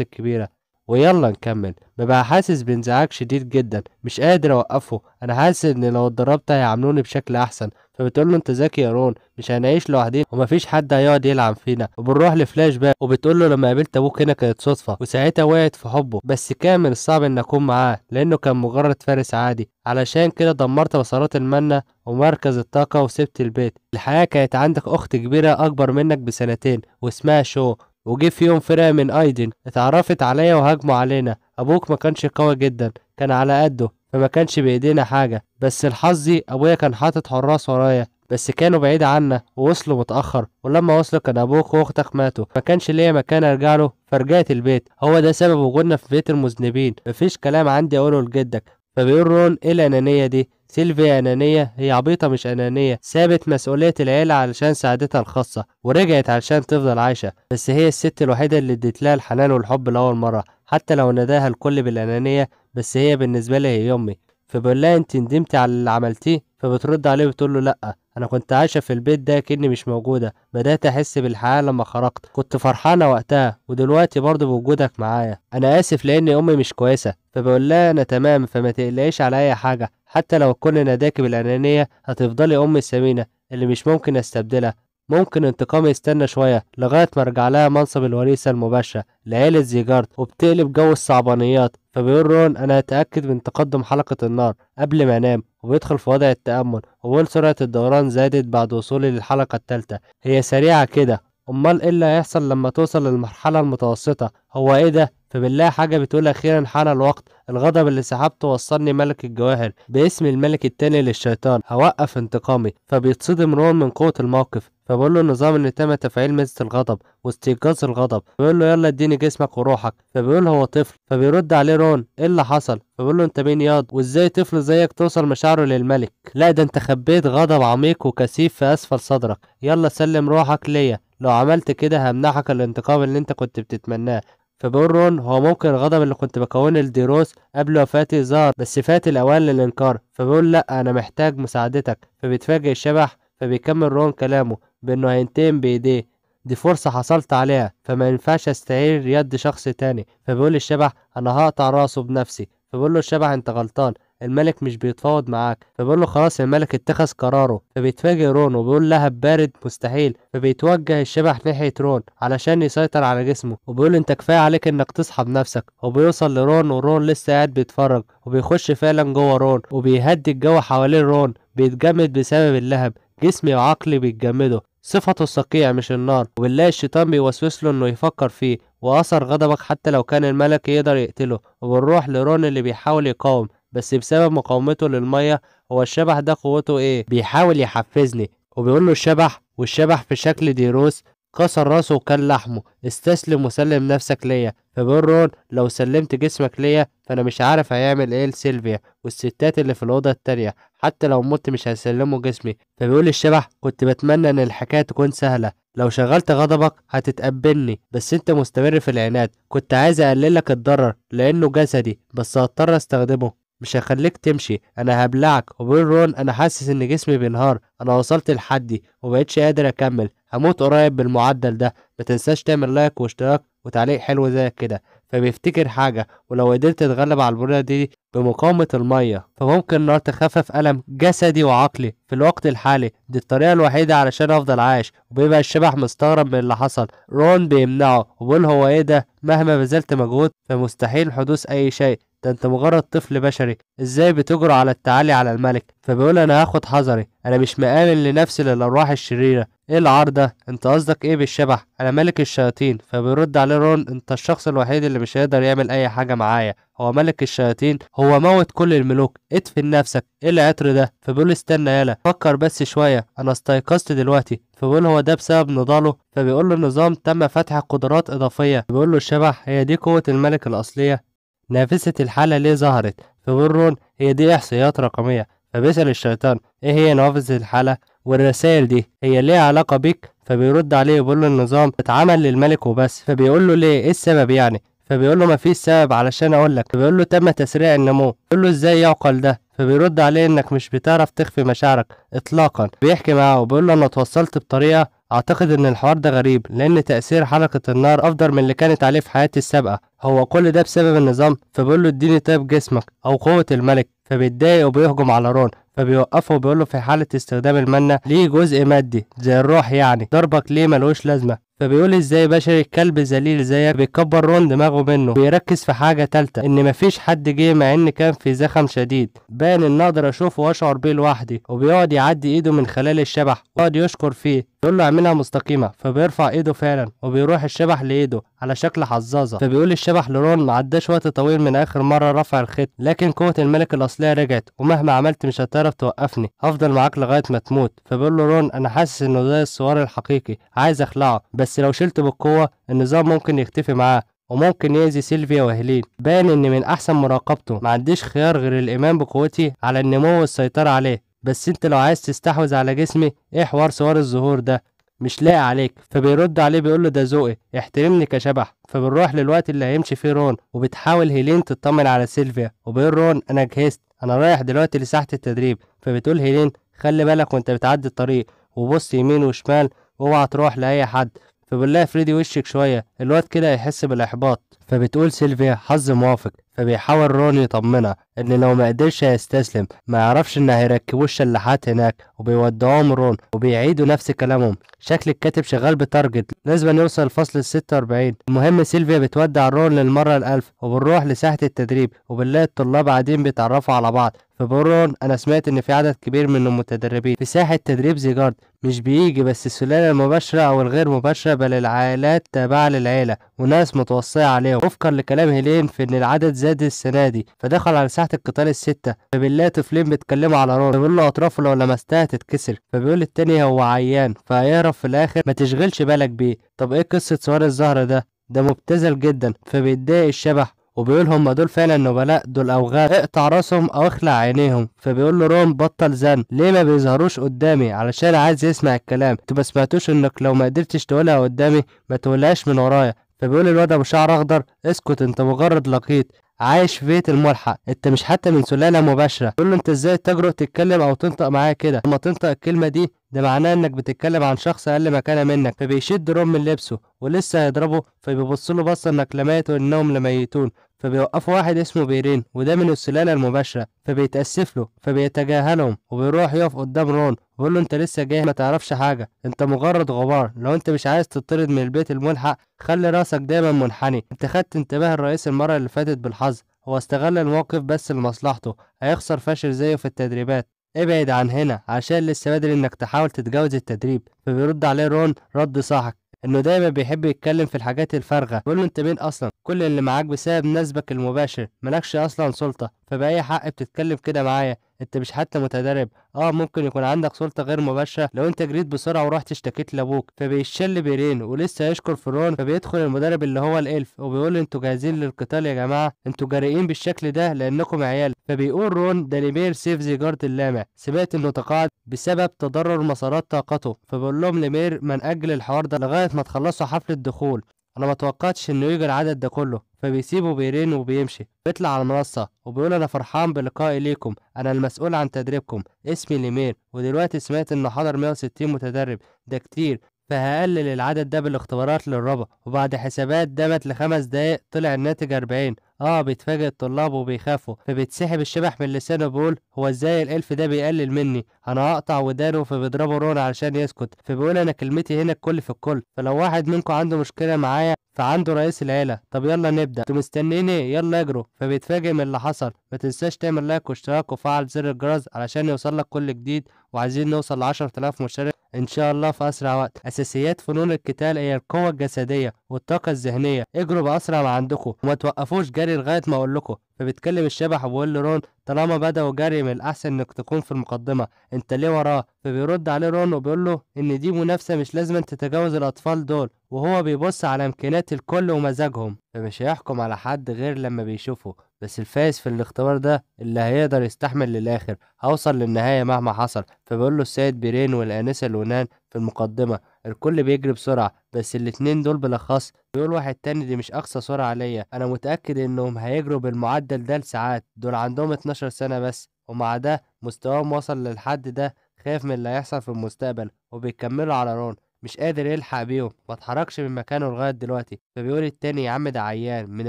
الكبيرة ويلا نكمل ببقى حاسس بانزعاج شديد جدا مش قادر اوقفه انا حاسس ان لو اتضربت هيعاملوني بشكل احسن فبتقول له انت ذكي يا رون مش هنعيش لوحدين ومفيش حد هيقعد يلعب فينا وبنروح لفلاش باك وبتقول له لما قابلت ابوك هنا كانت صدفه وساعتها وقعت في حبه بس كان من الصعب ان اكون معاه لانه كان مجرد فارس عادي علشان كده دمرت مسارات المنة ومركز الطاقة وسبت البيت الحقيقة كانت عندك أخت كبيرة أكبر منك بسنتين واسمها شو وجه فيهم فرقة من أيدن اتعرفت عليا وهجموا علينا أبوك ما كانش قوي جدا كان على قده فما كانش بإيدينا حاجة بس لحظي أبويا كان حاطط حراس ورايا بس كانوا بعيد عنا ووصلوا متأخر ولما وصلوا كان أبوك وأختك ماتوا ما كانش ليا مكان أرجع له فرجعت البيت هو ده سبب وجودنا في بيت المذنبين مفيش كلام عندي أقوله لجدك فبيقول رون إيه الأنانية دي سيلفيا أنانية هي عبيطة مش أنانية سابت مسؤولية العيلة علشان سعادتها الخاصة ورجعت علشان تفضل عايشة بس هي الست الوحيدة اللي اديت لها الحنان والحب لأول مرة حتى لو نداها الكل بالأنانية بس هي بالنسبة لي هي أمي فبقول لها انت ندمتي على اللي عملتيه فبترد عليه وتقول له لا انا كنت عايشه في البيت ده كاني مش موجوده بدات احس بالحياه لما خرجت كنت فرحانه وقتها ودلوقتي برضه بوجودك معايا انا اسف لان امي مش كويسه فبقول لها انا تمام فما تقلقيش على اي حاجه حتى لو الكل ناداكي بالانانيه هتفضلي امي السمينه اللي مش ممكن استبدلها ممكن انتقام يستنى شوية لغاية ما رجع لها منصب الوريثة المباشرة لعيلة زيجارد وبتقلب جو الصعبانيات فبيقول رون أنا هتأكد من تقدم حلقة النار قبل ما أنام وبيدخل في وضع التأمل وبيقول سرعة الدوران زادت بعد وصولي للحلقة التالتة هي سريعة كده أمال إيه اللي هيحصل لما توصل للمرحلة المتوسطة هو إيه ده فبالله حاجة بتقول أخيرا حان الوقت الغضب اللي سحبته وصلني ملك الجواهر باسم الملك التاني للشيطان هوقف انتقامي فبيتصدم رون من قوة الموقف فبقول له النظام ان تم تفعيل ميزة الغضب واستيقاظ الغضب بيقول له يلا اديني جسمك وروحك فبيقول هو طفل فبيرد عليه رون ايه اللي حصل فبيقول له انت مين ياض وازاي طفل زيك توصل مشاعره للملك لا ده انت خبيت غضب عميق وكثيف في اسفل صدرك يلا سلم روحك ليا لو عملت كده همنحك الانتقام اللي انت كنت بتتمناه فبقول رون هو ممكن الغضب اللي كنت بكونه لديروس قبل وفاتي ظهر بس فات الاوان للانكار فبقول لا انا محتاج مساعدتك فبيتفاجئ الشبح فبيكمل رون كلامه بانه هينتقم بايديه دي فرصة حصلت عليها فما ينفعش استعير يد شخص تاني فبيقول الشبح انا هقطع راسه بنفسي فبقول له الشبح انت غلطان الملك مش بيتفاوض معاك فبيقول له خلاص الملك اتخذ قراره فبيتفاجئ رون وبيقول لها بارد مستحيل فبيتوجه الشبح ناحية رون علشان يسيطر على جسمه وبيقول انت كفاية عليك انك تصحى بنفسك وبيوصل لرون ورون لسه قاعد بيتفرج وبيخش فعلا جوه رون وبيهدي الجو حوالين رون بيتجمد بسبب اللهب جسمي وعقلي بيتجمدوا صفته الصقيع مش النار وبنلاقي الشيطان بيوسوس له انه يفكر فيه واثر غضبك حتى لو كان الملك يقدر يقتله وبنروح لرون اللي بيحاول يقاوم بس بسبب مقاومته للميه هو الشبح ده قوته ايه بيحاول يحفزني وبيقول له الشبح والشبح في شكل ديروس كسر راسه وكل لحمه استسلم وسلم نفسك ليا فبيقول رون لو سلمت جسمك ليا فانا مش عارف هيعمل ايه لسيلفيا والستات اللي في الاوضه التانيه حتى لو مت مش هيسلموا جسمي فبيقول الشبح كنت بتمنى ان الحكايه تكون سهله لو شغلت غضبك هتتقبلني بس انت مستمر في العناد كنت عايز اقللك الضرر لانه جسدي بس هضطر استخدمه مش هخليك تمشي انا هبلعك وبين رون انا حاسس ان جسمي بينهار انا وصلت لحدي ومبقتش قادر اكمل هموت قريب بالمعدل ده ما تنساش تعمل لايك واشتراك وتعليق حلو زي كده فبيفتكر حاجة ولو قدرت تتغلب على البرده دي بمقاومة المية فممكن النار تخفف ألم جسدي وعقلي في الوقت الحالي دي الطريقة الوحيدة علشان أفضل عايش وبيبقى الشبح مستغرب من اللي حصل رون بيمنعه وبيقول هو إيه ده مهما بذلت مجهود فمستحيل حدوث أي شيء ده انت مجرد طفل بشري ازاي بتجرؤ على التعالي على الملك فبيقول انا هاخد حذري انا مش مآمن لنفسي للارواح الشريره ايه العار ده انت قصدك ايه بالشبح انا ملك الشياطين فبيرد عليه رون انت الشخص الوحيد اللي مش هيقدر يعمل اي حاجه معايا هو ملك الشياطين هو موت كل الملوك ادفن نفسك ايه العطر ده فبيقول استنى يالا فكر بس شويه انا استيقظت دلوقتي فبيقول هو ده بسبب نضاله فبيقول له النظام تم فتح قدرات اضافيه بيقول له الشبح هي دي قوه الملك الاصليه نافسة الحالة ليه ظهرت فبرون هي دي إحصائيات رقمية فبيسأل الشيطان إيه هي نافذة الحالة والرسائل دي هي ليها علاقة بيك فبيرد عليه يقول له النظام اتعمل للملك وبس فبيقول له ليه ايه السبب يعني فبيقول له مفيش سبب علشان اقول لك فبيقول له تم تسريع النمو بيقول له ازاي يعقل ده فبيرد عليه انك مش بتعرف تخفي مشاعرك اطلاقا بيحكي معاه وبيقول له انا اتوصلت بطريقه اعتقد ان الحوار ده غريب لان تاثير حركه النار افضل من اللي كانت عليه في حياتي السابقه هو كل ده بسبب النظام فبيقول له اديني طيب جسمك او قوه الملك فبيتضايق وبيهجم على رون فبيوقفه وبيقول له في حاله استخدام المنه ليه جزء مادي زي الروح يعني ضربك ليه ملوش لازمه فبيقول ازاي بشري كلب ذليل زيك بيكبر رون دماغه منه بيركز في حاجة تالتة ان مفيش حد جه مع ان كان في زخم شديد باين ان اقدر اشوفه واشعر بيه لوحدي وبيقعد يعدي ايده من خلال الشبح ويقعد يشكر فيه بيقول له اعملها مستقيمة فبيرفع ايده فعلا وبيروح الشبح لايده على شكل حظاظة فبيقول الشبح لرون معداش وقت طويل من اخر مرة رفع الخيط لكن قوة الملك الاصلية رجعت ومهما عملت مش هتعرف توقفني هفضل معاك لغاية ما تموت فبيقول له رون انا حاسس انه ده السوار الحقيقي عايز اخلعه بس لو شلته بالقوة النظام ممكن يختفي معاه وممكن يأذي سيلفيا وهيلين باين ان من احسن مراقبته معنديش خيار غير الايمان بقوتي على النمو والسيطرة عليه بس انت لو عايز تستحوذ على جسمي ايه حوار صور الزهور ده مش لاقي عليك فبيرد عليه بيقول له ده ذوقي احترمني كشبح فبنروح للوقت اللي هيمشي فيه رون وبتحاول هيلين تطمن على سيلفيا وبيقول رون انا جهزت انا رايح دلوقتي لساحه التدريب فبتقول هيلين خلي بالك وانت بتعدي الطريق وبص يمين وشمال اوعى تروح لاي حد فبالله فريدي وشك شويه الواد كده هيحس بالاحباط فبتقول سيلفيا حظ موافق فبيحاول رون يطمنها ان لو ما قدرش هيستسلم ما يعرفش ان هيركبوا الشلاحات هناك وبيودعوهم رون وبيعيدوا نفس كلامهم شكل الكاتب شغال بتارجت لازم نوصل الفصل ال 46 المهم سيلفيا بتودع رون للمره الالف وبنروح لساحه التدريب وبنلاقي الطلاب قاعدين بيتعرفوا على بعض فبرون انا سمعت ان في عدد كبير من المتدربين في ساحه تدريب زيجارد مش بيجي بس السلاله المباشره او الغير مباشره بل العائلات تابعه للعيله وناس متوصيه عليهم وفقا لكلام هيلين في ان العدد زاد السنه دي فدخل على ساحه القتال السته فبالله طفلين بيتكلموا على رون فبيقول له اطرافه لو لمستها تتكسر فبيقول التاني هو عيان فهيهرب في الاخر ما تشغلش بالك بيه طب ايه قصه سوار الزهره ده ده مبتذل جدا فبيتضايق الشبح وبيقول هم دول فعلا نبلاء دول اوغاد اقطع راسهم او اخلع عينيهم فبيقول له روم بطل زن ليه ما بيظهروش قدامي علشان عايز يسمع الكلام انتوا ما سمعتوش انك لو ما قدرتش تقولها قدامي ما تقولهاش من ورايا فبيقول الواد ابو شعر اخضر اسكت انت مجرد لقيط عايش في بيت الملحق انت مش حتى من سلاله مباشره تقول له انت ازاي تجرؤ تتكلم او تنطق معايا كده لما تنطق الكلمه دي ده معناه انك بتتكلم عن شخص اقل مكانه منك فبيشد روم من لبسه ولسه هيضربه فبيبص له بصه انك لميت وانهم لميتون فبيوقفوا واحد اسمه بيرين وده من السلاله المباشره فبيتاسف له فبيتجاهلهم وبيروح يقف قدام رون بقول له انت لسه جاي ما تعرفش حاجه انت مجرد غبار لو انت مش عايز تطرد من البيت الملحق خلي راسك دايما منحني انت خدت انتباه الرئيس المره اللي فاتت بالحظ هو استغل الموقف بس لمصلحته هيخسر فاشل زيه في التدريبات ابعد عن هنا عشان لسه بدري انك تحاول تتجاوز التدريب فبيرد عليه رون رد صاحك انه دايما بيحب يتكلم في الحاجات الفارغه بيقول له انت مين اصلا كل اللي معاك بسبب نسبك المباشر مالكش اصلا سلطه فبأي حق بتتكلم كده معايا انت مش حتى متدرب اه ممكن يكون عندك سلطه غير مباشره لو انت جريت بسرعه ورحت اشتكيت لابوك فبيشل بيرين ولسه يشكر فرون فبيدخل المدرب اللي هو الالف وبيقول انتوا جاهزين للقتال يا جماعه انتوا جريئين بالشكل ده لانكم عيال فبيقول رون ده سيف سيف جارد اللامع سمعت انه تقاعد بسبب تضرر مسارات طاقته فبيقول لهم لمير من اجل الحوار ده لغايه ما تخلصوا حفله الدخول انا ما توقعتش انه يجي العدد ده كله فبيسيبه بيرين وبيمشي بيطلع على المنصه وبيقول انا فرحان بلقائي ليكم انا المسؤول عن تدريبكم اسمي ليمير ودلوقتي سمعت انه حضر 160 متدرب ده كتير فهقلل العدد ده بالاختبارات للربع وبعد حسابات دامت لخمس دقايق طلع الناتج 40 اه بيتفاجئ الطلاب وبيخافوا فبيتسحب الشبح من لسانه بيقول هو ازاي الالف ده بيقلل مني انا هقطع ودانه فبيضربه رون علشان يسكت فبيقول انا كلمتي هنا الكل في الكل فلو واحد منكم عنده مشكله معايا فعنده رئيس العيله طب يلا نبدا انتوا مستنيين ايه يلا اجروا فبيتفاجئ من اللي حصل ما تنساش تعمل لايك واشتراك وفعل زر الجرس علشان يوصلك كل جديد وعايزين نوصل ل 10000 مشترك إن شاء الله في أسرع وقت أساسيات فنون القتال هي القوة الجسدية والطاقة الذهنية اجروا بأسرع ما عندكم وما توقفوش جري لغاية ما أقول لكم فبيتكلم الشبح وبيقول لرون طالما بدأوا جري من الأحسن إنك تكون في المقدمة أنت ليه وراه فبيرد عليه رون وبيقول له إن دي منافسة مش لازم تتجاوز الأطفال دول وهو بيبص على إمكانيات الكل ومزاجهم فمش هيحكم على حد غير لما بيشوفه بس الفايز في الاختبار ده اللي هيقدر يستحمل للآخر هوصل للنهاية مهما حصل فبيقول له السيد بيرين والآنسة لونان في المقدمة الكل بيجري بسرعة بس الاتنين دول بالأخص بيقول واحد تاني دي مش أقصى سرعة ليا أنا متأكد إنهم هيجروا بالمعدل ده لساعات دول عندهم 12 سنة بس ومع ده مستواهم وصل للحد ده خايف من اللي هيحصل في المستقبل وبيكملوا على رون مش قادر يلحق بيهم ما اتحركش من مكانه لغايه دلوقتي فبيقول التاني يا عم ده عيان من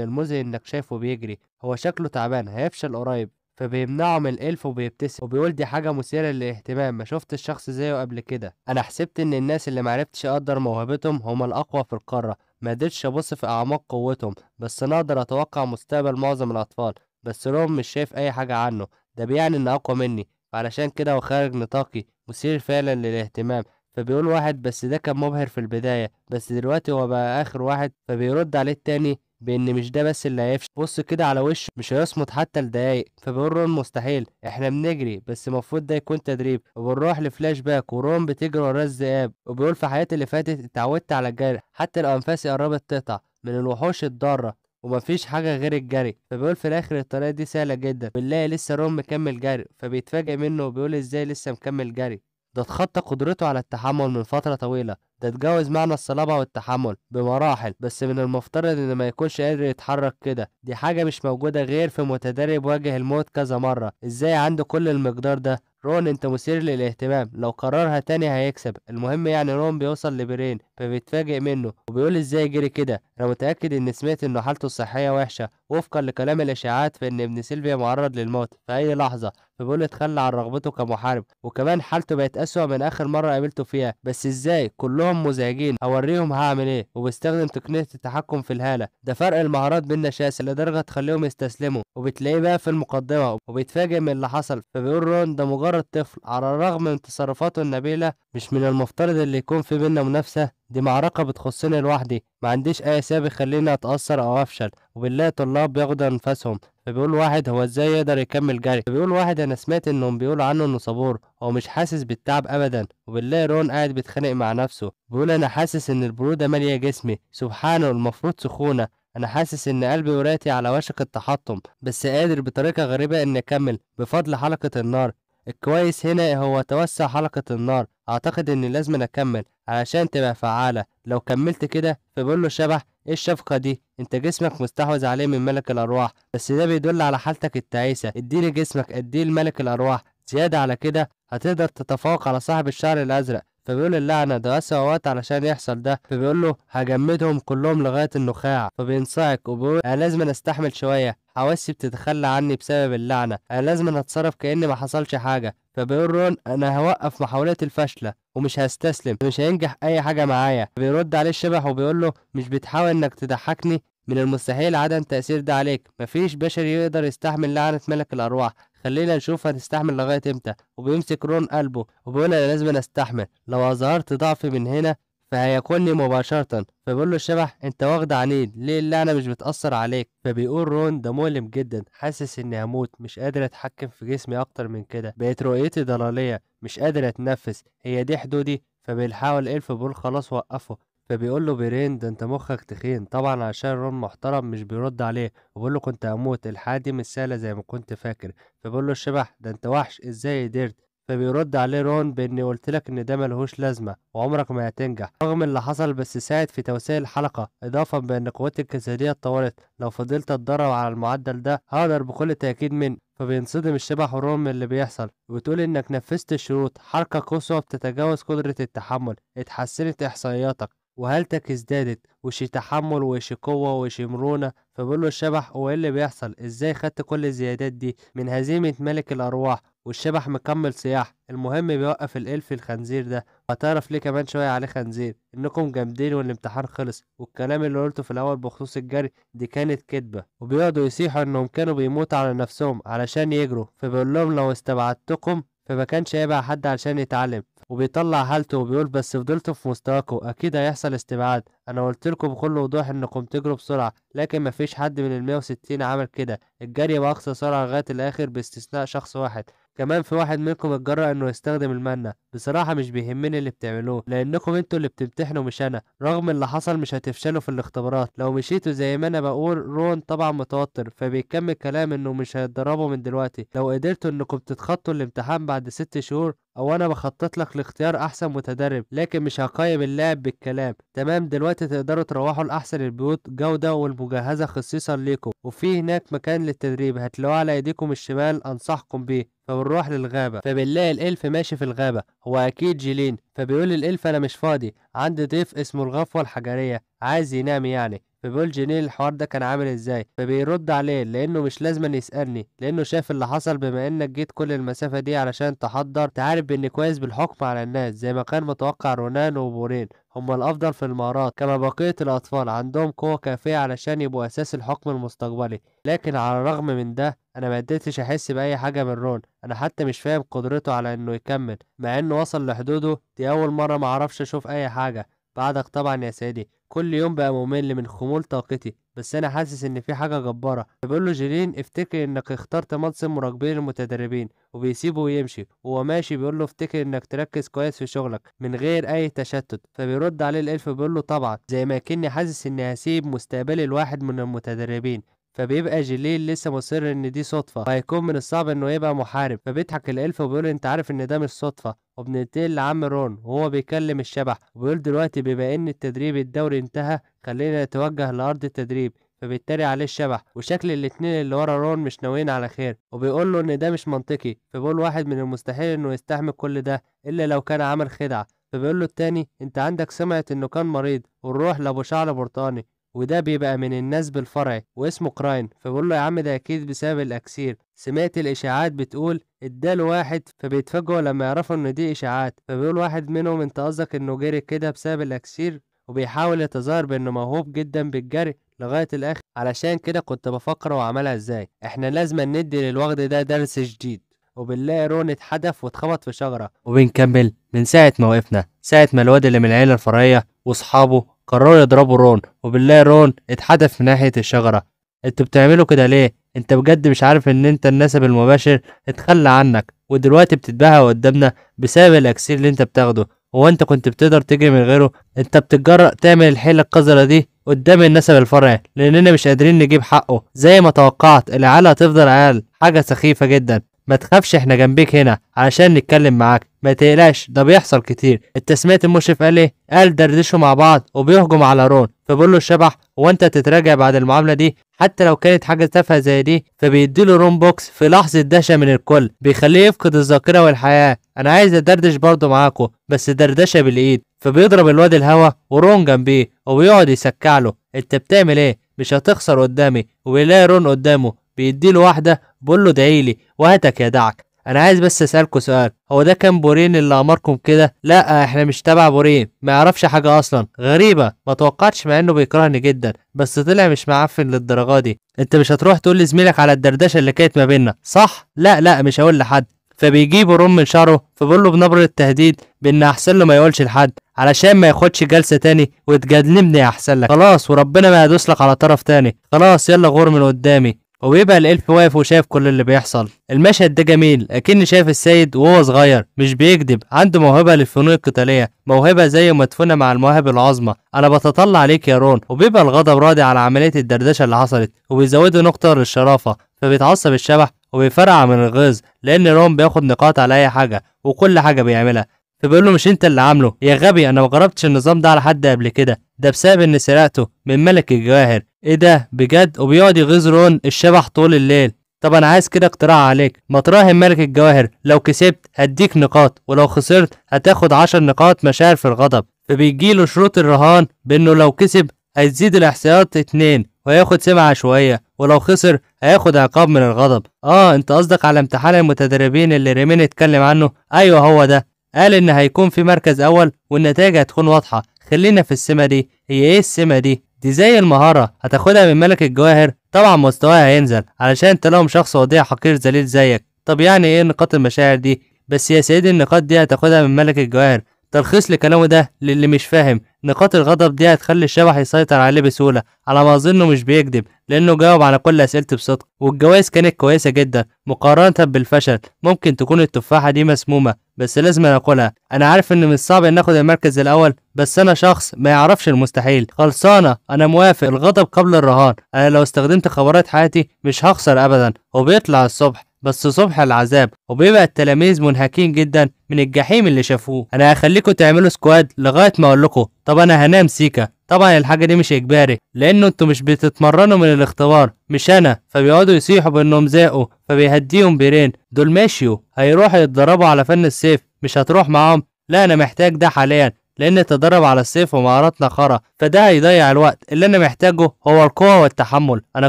المذهل انك شايفه بيجري هو شكله تعبان هيفشل قريب فبيمنعه من الالف وبيبتسم وبيقول دي حاجه مثيره للاهتمام ما شفت الشخص زيه قبل كده انا حسبت ان الناس اللي معرفتش اقدر موهبتهم هم الاقوى في القاره ما قدرتش ابص في اعماق قوتهم بس انا اقدر اتوقع مستقبل معظم الاطفال بس روم مش شايف اي حاجه عنه ده بيعني ان اقوى مني علشان كده هو خارج نطاقي مثير فعلا للاهتمام فبيقول واحد بس ده كان مبهر في البداية بس دلوقتي هو بقى آخر واحد فبيرد عليه التاني بان مش ده بس اللي هيفشل بص كده على وشه مش هيصمت حتى لدقايق فبنروح مستحيل احنا بنجري بس المفروض ده يكون تدريب وبنروح لفلاش باك ورون بتجري ورا الذئاب وبيقول في حياتي اللي فاتت اتعودت على الجري حتى لو انفاسي قربت تقطع من الوحوش الضاره ومفيش حاجة غير الجري فبيقول في الآخر الطريقة دي سهلة جدا بنلاقي لسه روم مكمل جري فبيتفاجئ منه وبيقول ازاي لسه مكمل جري ده اتخطى قدرته على التحمل من فترة طويلة تتجاوز معنى الصلابة والتحمل بمراحل بس من المفترض إن ما يكونش قادر يتحرك كده دي حاجة مش موجودة غير في متدرب واجه الموت كذا مرة إزاي عنده كل المقدار ده رون انت مثير للاهتمام لو قررها تاني هيكسب المهم يعني رون بيوصل لبرين فبيتفاجئ منه وبيقول ازاي جري كده انا متاكد ان سمعت انه حالته الصحيه وحشه وفقا لكلام الإشاعات فإن ابن سيلفيا معرض للموت في أي لحظة فبيقول اتخلى عن رغبته كمحارب وكمان حالته بقت أسوأ من آخر مرة قابلته فيها بس إزاي كلهم مزعجين أوريهم هعمل إيه وبيستخدم تقنية التحكم في الهالة ده فرق المهارات بين شاسع لدرجة تخليهم يستسلموا وبتلاقيه بقى في المقدمة وبيتفاجئ من اللي حصل فبيقول رون ده مجرد طفل على الرغم من تصرفاته النبيلة مش من المفترض اللي يكون في بينا منافسة دي معركة بتخصني لوحدي ما عنديش اي سبب يخليني اتاثر او افشل وبالله الطلاب بياخدوا انفاسهم فبيقول واحد هو ازاي يقدر يكمل جري فبيقول واحد انا سمعت انهم بيقولوا عنه انه صبور هو مش حاسس بالتعب ابدا وبالله رون قاعد بيتخانق مع نفسه بيقول انا حاسس ان البروده ماليه جسمي سبحانه المفروض سخونه انا حاسس ان قلبي وراتي على وشك التحطم بس قادر بطريقه غريبه ان اكمل بفضل حلقه النار الكويس هنا هو توسع حلقة النار أعتقد إني لازم أكمل علشان تبقى فعالة لو كملت كده فبقول له شبح إيه الشفقة دي أنت جسمك مستحوذ عليه من ملك الأرواح بس ده بيدل على حالتك التعيسة اديني جسمك اديه لملك الأرواح زيادة على كده هتقدر تتفوق على صاحب الشعر الأزرق فبيقول اللعنة ده سنوات علشان يحصل ده فبيقول له هجمدهم كلهم لغاية النخاع فبينصعق وبيقول أنا لازم أستحمل شوية حواسي بتتخلى عني بسبب اللعنة أنا لازم أتصرف كأني ما حصلش حاجة فبيقول رون أنا هوقف محاولاتي الفاشلة ومش هستسلم مش هينجح أي حاجة معايا فبيرد عليه الشبح وبيقول له مش بتحاول إنك تضحكني من المستحيل عدم تأثير ده عليك مفيش بشر يقدر يستحمل لعنة ملك الأرواح خلينا نشوف هنستحمل لغاية امتى وبيمسك رون قلبه وبيقول انا لازم استحمل لو اظهرت ضعفي من هنا فهياكلني مباشرة فبيقول له الشبح انت واخد عنين ليه اللعنة مش بتأثر عليك فبيقول رون ده مؤلم جدا حاسس اني هموت مش قادر اتحكم في جسمي اكتر من كده بقت رؤيتي ضلالية مش قادر اتنفس هي دي حدودي فبيحاول الف بيقول خلاص وقفه فبيقول له بيرين ده انت مخك تخين طبعا عشان رون محترم مش بيرد عليه وبيقول له كنت هموت الحياة دي مش سهلة زي ما كنت فاكر فبيقول له الشبح ده انت وحش ازاي قدرت فبيرد عليه رون باني قلت لك ان ده ملهوش لازمه وعمرك ما هتنجح رغم اللي حصل بس ساعد في توسيع الحلقه اضافه بان قوتي الجسديه اتطورت لو فضلت اتدرب على المعدل ده هقدر بكل تاكيد من فبينصدم الشبح والروم من اللي بيحصل وتقول انك نفذت الشروط حركه قصوى بتتجاوز قدره التحمل اتحسنت احصائياتك وهالتك ازدادت وش تحمل وش قوة وش مرونة فبقول له الشبح هو ايه اللي بيحصل ازاي خدت كل الزيادات دي من هزيمة ملك الارواح والشبح مكمل صياح المهم بيوقف الالف الخنزير ده هتعرف ليه كمان شوية عليه خنزير انكم جامدين والامتحان خلص والكلام اللي قلته في الاول بخصوص الجري دي كانت كدبة وبيقعدوا يصيحوا انهم كانوا بيموتوا على نفسهم علشان يجروا فبقول لهم لو استبعدتكم فما كانش هيبقى حد علشان يتعلم وبيطلع حالته وبيقول بس فضلتوا في مستواكوا اكيد هيحصل استبعاد انا قلت لكم بكل وضوح انكم تجروا بسرعه لكن مفيش حد من ال 160 عمل كده الجري باقصى سرعه لغايه الاخر باستثناء شخص واحد كمان في واحد منكم اتجرأ انه يستخدم المنة بصراحة مش بيهمني اللي بتعملوه لانكم انتوا اللي بتمتحنوا مش انا رغم اللي حصل مش هتفشلوا في الاختبارات لو مشيتوا زي ما انا بقول رون طبعا متوتر فبيكمل كلام انه مش هيتدربوا من دلوقتي لو قدرتوا انكم تتخطوا الامتحان بعد ست شهور او انا بخطط لك لاختيار احسن متدرب لكن مش هقيم اللاعب بالكلام تمام دلوقتي تقدروا تروحوا لاحسن البيوت جوده والمجهزه خصيصا ليكم وفي هناك مكان للتدريب هتلاقوه على ايديكم الشمال انصحكم بيه فبنروح للغابة فبنلاقي الإلف ماشي في الغابة هو أكيد جيلين فبيقول الإلف أنا مش فاضي عندي ضيف اسمه الغفوة الحجرية عايز ينام يعني فبيقول جنين الحوار ده كان عامل ازاي فبيرد عليه لانه مش لازم يسالني لانه شاف اللي حصل بما انك جيت كل المسافه دي علشان تحضر تعرف اني كويس بالحكم على الناس زي ما كان متوقع رونان وبورين هم الافضل في المهارات كما بقيه الاطفال عندهم قوه كافيه علشان يبقوا اساس الحكم المستقبلي لكن على الرغم من ده انا ما قدرتش احس باي حاجه من رون انا حتى مش فاهم قدرته على انه يكمل مع انه وصل لحدوده دي اول مره ما اعرفش اشوف اي حاجه بعدك طبعا يا سيدي كل يوم بقى ممل من خمول طاقتي بس انا حاسس ان في حاجه جباره فبيقول له جيرين افتكر انك اخترت منصب مراقبين المتدربين وبيسيبه ويمشي وهو ماشي بيقول له افتكر انك تركز كويس في شغلك من غير اي تشتت فبيرد عليه الالف بيقول له طبعا زي ما كني حاسس اني هسيب مستقبلي لواحد من المتدربين فبيبقى جليل لسه مصر ان دي صدفه فهيكون من الصعب انه يبقى محارب فبيضحك الالف وبيقول انت عارف ان ده مش صدفه وبننتقل لعم رون وهو بيكلم الشبح وبيقول دلوقتي بما ان التدريب الدوري انتهى خلينا نتوجه لارض التدريب فبيتري عليه الشبح وشكل الاتنين اللي ورا رون مش ناويين على خير وبيقول له ان ده مش منطقي فبيقول واحد من المستحيل انه يستحمل كل ده الا لو كان عمل خدعه فبيقول له التاني انت عندك سمعة انه كان مريض والروح لابو شعر برتقاني وده بيبقى من النسب الفرعي واسمه كراين فبقول له يا عم ده اكيد بسبب الاكسير سمعت الاشاعات بتقول اداله واحد فبيتفاجئوا لما يعرفوا ان دي اشاعات فبيقول واحد منهم انت قصدك انه جري كده بسبب الاكسير وبيحاول يتظاهر بانه موهوب جدا بالجري لغايه الاخر علشان كده كنت بفكر وعملها ازاي احنا لازم ندي للوغد ده درس جديد وبنلاقي رون اتحدف واتخبط في شجره وبنكمل من ساعه ما وقفنا ساعه ما الواد اللي من العيله الفرعيه واصحابه قرروا يضربوا رون وبالله رون اتحدف ناحية الشجرة انتوا بتعملوا كده ليه انت بجد مش عارف ان انت النسب المباشر اتخلى عنك ودلوقتي بتتباهى قدامنا بسبب الاكسير اللي انت بتاخده هو انت كنت بتقدر تجري من غيره انت بتتجرأ تعمل الحيلة القذرة دي قدام النسب الفرعي لاننا مش قادرين نجيب حقه زي ما توقعت العيال هتفضل عيال حاجة سخيفة جدا ما تخافش احنا جنبيك هنا علشان نتكلم معاك ما تقلقش ده بيحصل كتير انت سمعت المشرف قال ايه قال دردشوا مع بعض وبيهجم على رون فبيقول له الشبح هو انت تتراجع بعد المعامله دي حتى لو كانت حاجه تافهه زي دي فبيدي له رون بوكس في لحظه دهشه من الكل بيخليه يفقد الذاكره والحياه انا عايز ادردش برضه معاكو بس دردشه بالايد فبيضرب الواد الهوا ورون جنبيه وبيقعد يسكع له انت بتعمل ايه مش هتخسر قدامي وبيلاقي رون قدامه بيديله واحده بقول له لي وهاتك دعك انا عايز بس اسالكوا سؤال هو ده كان بورين اللي امركم كده لا احنا مش تبع بورين ما يعرفش حاجه اصلا غريبه ما توقعتش مع انه بيكرهني جدا بس طلع مش معفن للدرجه دي انت مش هتروح تقول لزميلك على الدردشه اللي كانت ما بيننا صح لا لا مش هقول لحد فبيجيبه رم من شعره فبقول له بنبرة تهديد بإن أحسن له ما يقولش لحد علشان ما ياخدش جلسة تاني وتجادلني أحسن لك خلاص وربنا ما يدوس لك على طرف تاني خلاص يلا غور من قدامي وبيبقى الالف واقف وشايف كل اللي بيحصل المشهد ده جميل اكني شايف السيد وهو صغير مش بيكذب عنده موهبه للفنون القتاليه موهبه زي مدفونه مع المواهب العظمى انا بتطلع عليك يا رون وبيبقى الغضب راضي على عمليه الدردشه اللي حصلت وبيزودوا نقطه للشرافه فبيتعصب الشبح وبيفرقع من الغيظ لان رون بياخد نقاط على اي حاجه وكل حاجه بيعملها فبيقول له مش انت اللي عامله يا غبي انا ما جربتش النظام ده على حد قبل كده ده بسبب اني سرقته من ملك الجواهر ايه ده بجد وبيقعد يغيظ رون الشبح طول الليل طب انا عايز كده اقتراح عليك ما تراهن ملك الجواهر لو كسبت هديك نقاط ولو خسرت هتاخد عشر نقاط مشاعر في الغضب فبيجي له شروط الرهان بانه لو كسب هيزيد الاحصائيات اتنين وهياخد سمعة شوية ولو خسر هياخد عقاب من الغضب اه انت قصدك على امتحان المتدربين اللي ريمين اتكلم عنه ايوه هو ده قال ان هيكون في مركز اول والنتائج هتكون واضحة خلينا في السمة دي هي ايه السمة دي دي زي المهارة هتاخدها من ملك الجواهر طبعا مستواها هينزل علشان تلاقم شخص وضيع حقير ذليل زيك طب يعني ايه نقاط المشاعر دي بس يا سيدي النقاط دي هتاخدها من ملك الجواهر تلخيص لكلامه ده للي مش فاهم نقاط الغضب دي هتخلي الشبح يسيطر عليه بسهولة على ما أظنه مش بيكذب لأنه جاوب على كل أسئلتي بصدق والجوائز كانت كويسة جدا مقارنة بالفشل ممكن تكون التفاحة دي مسمومة بس لازم اقولها أنا عارف إن من الصعب إن آخد المركز الأول بس أنا شخص ما يعرفش المستحيل خلصانة أنا موافق الغضب قبل الرهان أنا لو استخدمت خبرات حياتي مش هخسر أبدا وبيطلع الصبح بس صبح العذاب وبيبقى التلاميذ منهكين جدا من الجحيم اللي شافوه انا هخليكم تعملوا سكواد لغايه ما اقول لكم طب انا هنام سيكا طبعا الحاجه دي مش اجباري لانه انتوا مش بتتمرنوا من الاختبار مش انا فبيقعدوا يصيحوا بانهم زاقوا فبيهديهم بيرين دول ماشيوا هيروحوا يتدربوا على فن السيف مش هتروح معاهم لا انا محتاج ده حاليا لأن تدرب على السيف ومهاراتنا خرا فده هيضيع الوقت اللي أنا محتاجه هو القوة والتحمل أنا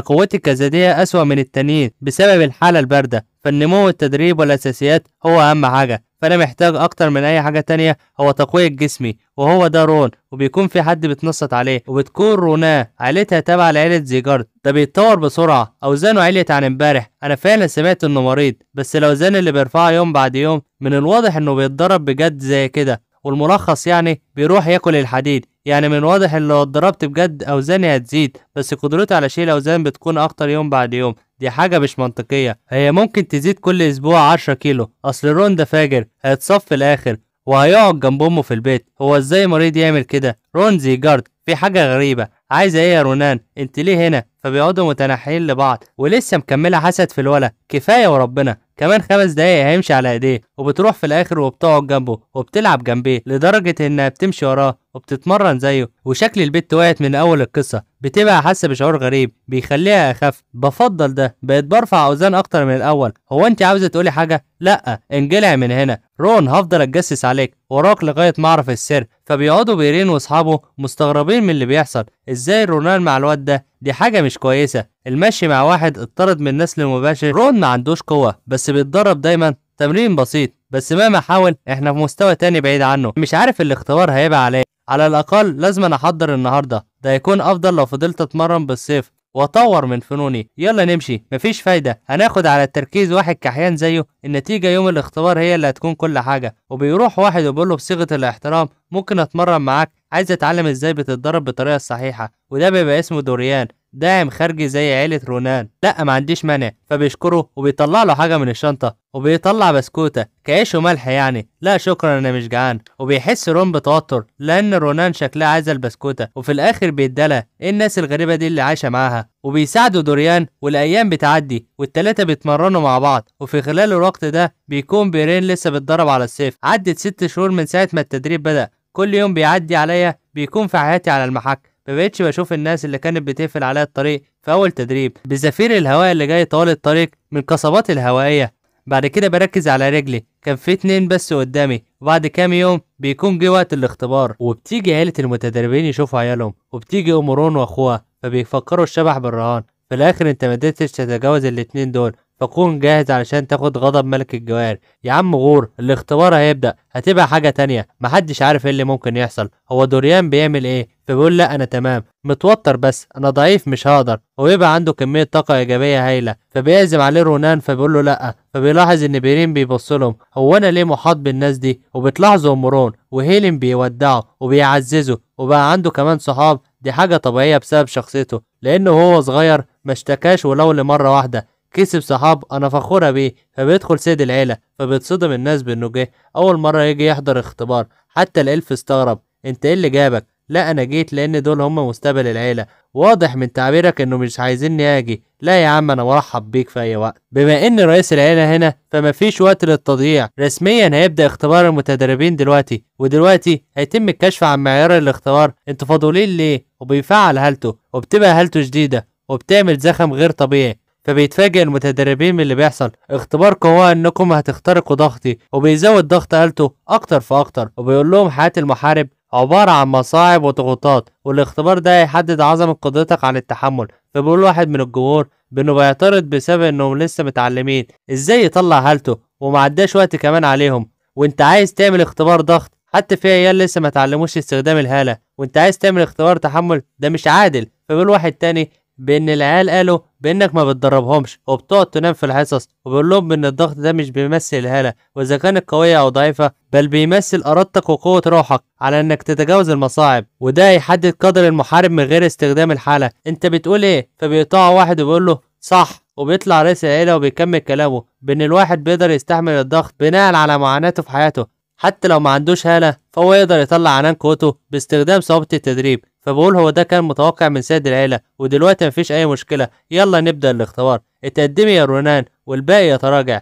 قوتي الجسدية أسوأ من التانيين بسبب الحالة الباردة فالنمو والتدريب والأساسيات هو أهم حاجة فأنا محتاج أكتر من أي حاجة تانية هو تقوية جسمي وهو ده رون وبيكون في حد بيتنصت عليه وبتكون روناه عيلتها تابعة لعيلة زيجارد ده بيتطور بسرعة أوزانه عليت عن امبارح أنا فعلا سمعت إنه مريض بس الأوزان اللي بيرفعها يوم بعد يوم من الواضح إنه بيتدرب بجد زي كده والملخص يعني بيروح ياكل الحديد يعني من واضح ان لو اتضربت بجد اوزاني هتزيد بس قدرتي على شيل اوزان بتكون اكتر يوم بعد يوم دي حاجة مش منطقية هي ممكن تزيد كل اسبوع 10 كيلو اصل رون ده فاجر هيتصف في الاخر وهيقعد جنب امه في البيت هو ازاي مريض يعمل كده رون زي جارد في حاجة غريبة عايزة ايه يا رونان انت ليه هنا فبيقعدوا متنحين لبعض ولسه مكملة حسد في الولا كفاية وربنا كمان خمس دقايق هيمشي على ايديه وبتروح في الاخر وبتقعد جنبه وبتلعب جنبيه لدرجة انها بتمشي وراه وبتتمرن زيه وشكل البيت وقعت من اول القصه بتبقى حاسه بشعور غريب بيخليها اخف بفضل ده بقيت برفع اوزان اكتر من الاول هو انت عاوزه تقولي حاجه لا انجلع من هنا رون هفضل اتجسس عليك وراك لغايه ما اعرف السر فبيقعدوا بيرين واصحابه مستغربين من اللي بيحصل ازاي رونان مع الواد ده دي حاجه مش كويسه المشي مع واحد اضطرد من نسل مباشر رون ما عندوش قوه بس بيتدرب دايما تمرين بسيط بس مهما حاول احنا في مستوى تاني بعيد عنه مش عارف الاختبار هيبقى عليه على الأقل لازم أنا أحضر النهاردة ده هيكون أفضل لو فضلت أتمرن بالصيف وأطور من فنوني يلا نمشي مفيش فايدة هناخد على التركيز واحد كحيان زيه النتيجة يوم الاختبار هي اللي هتكون كل حاجة وبيروح واحد وبيقول له بصيغة الاحترام ممكن أتمرن معاك عايز أتعلم إزاي بتتدرب بالطريقة الصحيحة وده بيبقى اسمه دوريان داعم خارجي زي عيلة رونان لا ما عنديش مانع فبيشكره وبيطلع له حاجة من الشنطة وبيطلع بسكوتة كعيش وملح يعني لا شكرا انا مش جعان وبيحس رون بتوتر لان رونان شكلها عايزة البسكوتة وفي الاخر بيدلها ايه الناس الغريبة دي اللي عايشة معاها وبيساعدوا دوريان والايام بتعدي والتلاتة بيتمرنوا مع بعض وفي خلال الوقت ده بيكون بيرين لسه بتدرب على السيف عدت ست شهور من ساعة ما التدريب بدأ كل يوم بيعدي عليا بيكون في حياتي على المحك ما بقتش بشوف الناس اللي كانت بتقفل عليا الطريق في اول تدريب بزفير الهواء اللي جاي طوال الطريق من قصبات الهوائيه بعد كده بركز على رجلي كان في اتنين بس قدامي وبعد كام يوم بيكون جه وقت الاختبار وبتيجي عيلة المتدربين يشوفوا عيالهم وبتيجي أمورون وأخوها فبيفكروا الشبح بالرهان في الآخر أنت قدرتش تتجاوز الاتنين دول فكون جاهز علشان تاخد غضب ملك الجواهر يا عم غور الاختبار هيبدأ هتبقى حاجة تانية محدش عارف ايه اللي ممكن يحصل هو دوريان بيعمل ايه فبيقول لا انا تمام متوتر بس انا ضعيف مش هقدر ويبقى عنده كميه طاقه ايجابيه هايله فبيعزم عليه رونان فبيقول له لا فبيلاحظ ان بيرين بيبص لهم هو انا ليه محاط بالناس دي وبتلاحظه مرون وهيلين بيودعه وبيعززه وبقى عنده كمان صحاب دي حاجه طبيعيه بسبب شخصيته لانه هو صغير ما اشتكاش ولو لمره واحده كسب صحاب انا فخورة بيه فبيدخل سيد العيلة فبيتصدم الناس بانه جه اول مرة يجي يحضر اختبار حتى الالف استغرب انت ايه اللي جابك لا انا جيت لان دول هم مستقبل العيله واضح من تعبيرك انه مش عايزيني اجي لا يا عم انا مرحب بيك في اي وقت بما ان رئيس العيله هنا فمفيش وقت للتضييع رسميا هيبدا اختبار المتدربين دلوقتي ودلوقتي هيتم الكشف عن معيار الاختبار انتوا فاضولين ليه وبيفعل هالته وبتبقى هالته جديده وبتعمل زخم غير طبيعي فبيتفاجئ المتدربين من اللي بيحصل اختباركم هو انكم هتخترقوا ضغطي وبيزود ضغط هالته اكتر فاكتر وبيقول لهم حياة المحارب عبارة عن مصاعب وضغوطات والاختبار ده هيحدد عظمة قدرتك على التحمل فبيقول واحد من الجمهور بانه بيعترض بسبب انهم لسه متعلمين ازاي يطلع هالته ومعداش وقت كمان عليهم وانت عايز تعمل اختبار ضغط حتى في عيال لسه ما استخدام الهاله وانت عايز تعمل اختبار تحمل ده مش عادل فبيقول واحد تاني بان العيال قالوا بانك ما بتدربهمش وبتقعد تنام في الحصص وبقول لهم ان الضغط ده مش بيمثل الهاله واذا كانت قويه او ضعيفه بل بيمثل ارادتك وقوه روحك على انك تتجاوز المصاعب وده هيحدد قدر المحارب من غير استخدام الحاله انت بتقول ايه فبيقطعه واحد وبيقول له صح وبيطلع رئيس العيله وبيكمل كلامه بان الواحد بيقدر يستحمل الضغط بناء على معاناته في حياته حتى لو ما عندوش هاله فهو يقدر يطلع عنان قوته باستخدام صعوبه التدريب فبقول هو ده كان متوقع من سيد العيلة ودلوقتي مفيش أي مشكلة يلا نبدأ الاختبار اتقدمي يا رونان والباقي يتراجع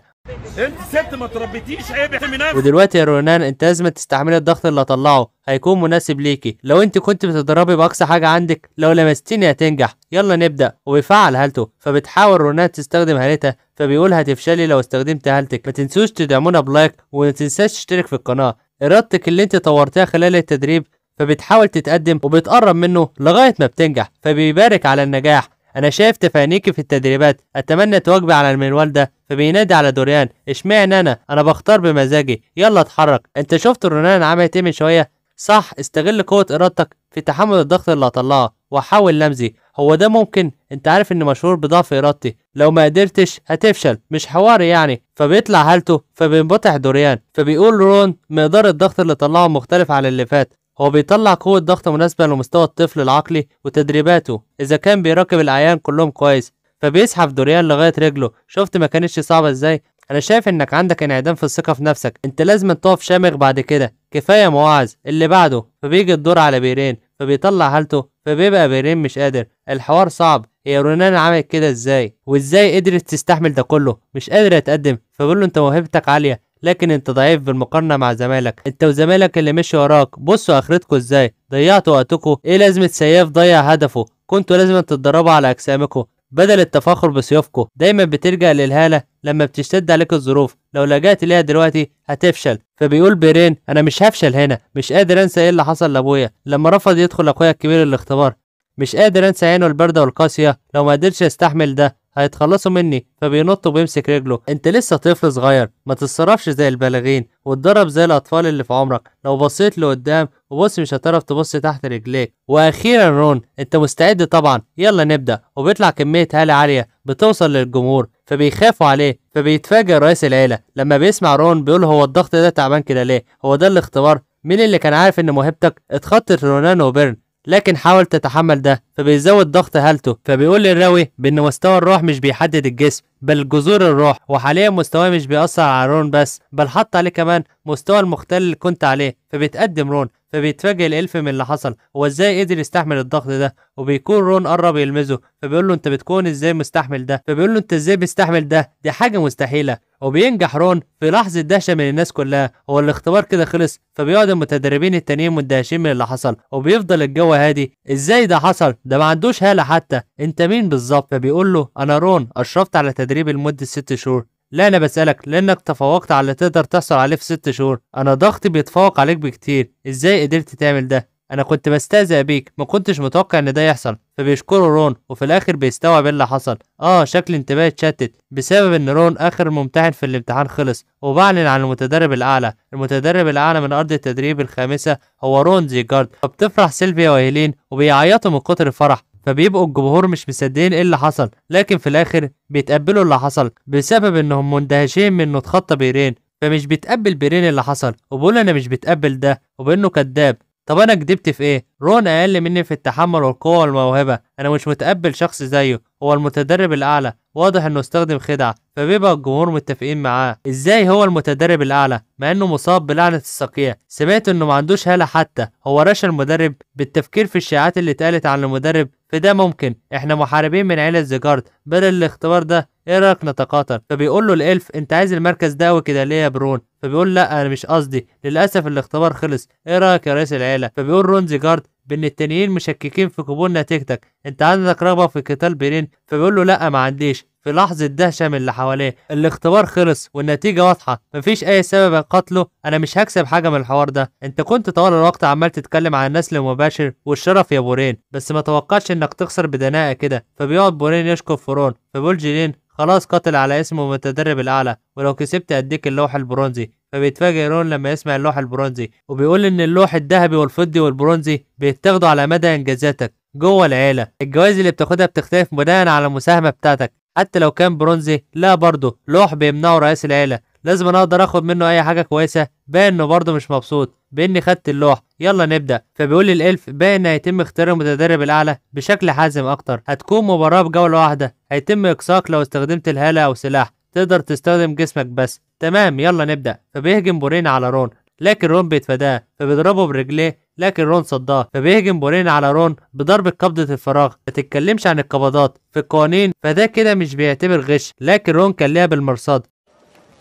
انت ست ما تربيتيش عيب احترمي ودلوقتي يا رونان انت لازم تستحملي الضغط اللي هطلعه هيكون مناسب ليكي لو انت كنت بتضربي باقصى حاجه عندك لو لمستيني هتنجح يلا نبدا وبيفعل هالته فبتحاول رونان تستخدم هالتها فبيقول هتفشلي لو استخدمت هالتك ما تنسوش تدعمونا بلايك وما تنساش تشترك في القناه ارادتك اللي انت طورتها خلال التدريب فبتحاول تتقدم وبتقرب منه لغاية ما بتنجح فبيبارك على النجاح أنا شايف تفانيكي في التدريبات أتمنى تواجبي على المنوال ده فبينادي على دوريان اشمعنى أنا أنا بختار بمزاجي يلا اتحرك أنت شفت رونان عملت إيه من شوية صح استغل قوة إرادتك في تحمل الضغط اللي هطلعه وحاول لمزي هو ده ممكن انت عارف اني مشهور بضعف ارادتي لو ما قدرتش هتفشل مش حوار يعني فبيطلع هالته فبينبطح دوريان فبيقول رون مقدار الضغط اللي طلعه مختلف عن اللي فات هو بيطلع قوة ضغط مناسبة لمستوى الطفل العقلي وتدريباته إذا كان بيراقب الأعيان كلهم كويس فبيسحب دوريان لغاية رجله شفت ما كانتش صعبة إزاي أنا شايف إنك عندك انعدام في الثقة في نفسك أنت لازم تقف شامغ بعد كده كفاية مواعظ اللي بعده فبيجي الدور على بيرين فبيطلع حالته فبيبقى بيرين مش قادر الحوار صعب هي رونان عملت كده ازاي وازاي قدرت تستحمل ده كله مش قادر يتقدم فبقول له انت موهبتك عالية لكن انت ضعيف بالمقارنه مع زمايلك انت وزمايلك اللي مشي وراك بصوا اخرتكوا ازاي ضيعتوا وقتكوا ايه لازمه سياف ضيع هدفه كنتوا لازم تتدربوا على اجسامكم بدل التفاخر بسيوفكم دايما بتلجأ للهالة لما بتشتد عليك الظروف لو لجأت ليها دلوقتي هتفشل فبيقول بيرين انا مش هفشل هنا مش قادر انسى ايه اللي حصل لابويا لما رفض يدخل اخويا الكبير الاختبار مش قادر انسى عينه البارده والقاسيه لو ما قدرتش استحمل ده هيتخلصوا مني فبينط وبيمسك رجله انت لسه طفل صغير ما تتصرفش زي البالغين وتضرب زي الاطفال اللي في عمرك لو بصيت لقدام وبص مش هتعرف تبص تحت رجليك واخيرا رون انت مستعد طبعا يلا نبدا وبيطلع كميه هاله عاليه بتوصل للجمهور فبيخافوا عليه فبيتفاجئ رئيس العيله لما بيسمع رون بيقول هو الضغط ده تعبان كده ليه هو ده الاختبار مين اللي كان عارف ان موهبتك اتخطت رونان وبيرن لكن حاول تتحمل ده فبيزود ضغط هالته فبيقول للراوي بان مستوى الروح مش بيحدد الجسم بل جذور الروح وحاليا مستواه مش بيأثر على رون بس بل حط عليه كمان مستوى المختل اللي كنت عليه فبيتقدم رون فبيتفاجئ الالف من اللي حصل هو ازاي قدر يستحمل الضغط ده وبيكون رون قرب يلمزه فبيقول له انت بتكون ازاي مستحمل ده فبيقول له انت ازاي بتستحمل ده دي حاجه مستحيله وبينجح رون في لحظه دهشه من الناس كلها هو الاختبار كده خلص فبيقعد المتدربين التانيين مندهشين من اللي حصل وبيفضل الجو هادي ازاي ده حصل ده ما عندوش هاله حتى انت مين بالظبط فبيقول له انا رون اشرفت على التدريب لمدة ست شهور لا أنا بسألك لأنك تفوقت على اللي تقدر تحصل عليه في ست شهور أنا ضغطي بيتفوق عليك بكتير إزاي قدرت تعمل ده أنا كنت بستهزئ بيك ما كنتش متوقع إن ده يحصل فبيشكره رون وفي الآخر بيستوعب إيه اللي حصل آه شكل انتباهي اتشتت بسبب إن رون آخر ممتحن في الامتحان خلص وبعلن عن المتدرب الأعلى المتدرب الأعلى من أرض التدريب الخامسة هو رون زيجارد فبتفرح سيلفيا وهيلين وبيعيطوا من كتر الفرح فبيبقوا الجمهور مش مصدقين ايه اللي حصل لكن في الاخر بيتقبلوا اللي حصل بسبب انهم مندهشين من انه اتخطى بيرين فمش بيتقبل بيرين اللي حصل وبيقول انا مش بتقبل ده وبانه كذاب طب انا كدبت في ايه رون اقل مني في التحمل والقوه والموهبه انا مش متقبل شخص زيه هو المتدرب الاعلى واضح انه استخدم خدعه فبيبقى الجمهور متفقين معاه ازاي هو المتدرب الاعلى مع انه مصاب بلعنه الساقية سمعت انه ما عندوش هاله حتى هو رشا المدرب بالتفكير في الشائعات اللي اتقالت عن المدرب فده ممكن احنا محاربين من عيله زيجارد بدل الاختبار ده ايه رايك نتقاتل فبيقول له الالف انت عايز المركز ده وكده كده ليه يا برون فبيقول لا انا مش قصدي للاسف الاختبار خلص ايه رايك يا رئيس العيله فبيقول رون زيجارد بان التانيين مشككين في قبول نتيجتك انت عندك رغبه في قتال بيرين فبيقول له لا ما عنديش في لحظة دهشة من اللي حواليه الاختبار خلص والنتيجة واضحة مفيش أي سبب قتله أنا مش هكسب حاجة من الحوار ده أنت كنت طوال الوقت عمال تتكلم عن النسل المباشر والشرف يا بورين بس ما توقعش إنك تخسر بدناءة كده فبيقعد بورين يشكر في رون فبيقول جيلين خلاص قاتل على اسمه المتدرب الأعلى ولو كسبت أديك اللوح البرونزي فبيتفاجئ رون لما يسمع اللوح البرونزي وبيقول إن اللوح الذهبي والفضي والبرونزي بيتاخدوا على مدى إنجازاتك جوه العيلة الجوائز اللي بتاخدها بتختلف بناء على المساهمة بتاعتك حتى لو كان برونزي لا برضه لوح بيمنعه رئيس العيلة لازم انا اقدر اخد منه اي حاجه كويسه باين انه برضه مش مبسوط باني خدت اللوح يلا نبدا فبيقول الالف باين هيتم اختيار المتدرب الاعلى بشكل حازم اكتر هتكون مباراه بجوله واحده هيتم اقصاك لو استخدمت الهاله او سلاح تقدر تستخدم جسمك بس تمام يلا نبدا فبيهجم بورين على رون لكن رون بيتفاداه فبيضربه برجليه لكن رون صداه فبيهجم بورين على رون بضربة قبضة الفراغ ما تتكلمش عن القبضات في القوانين فده كده مش بيعتبر غش لكن رون كان ليها بالمرصاد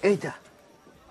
ايه ده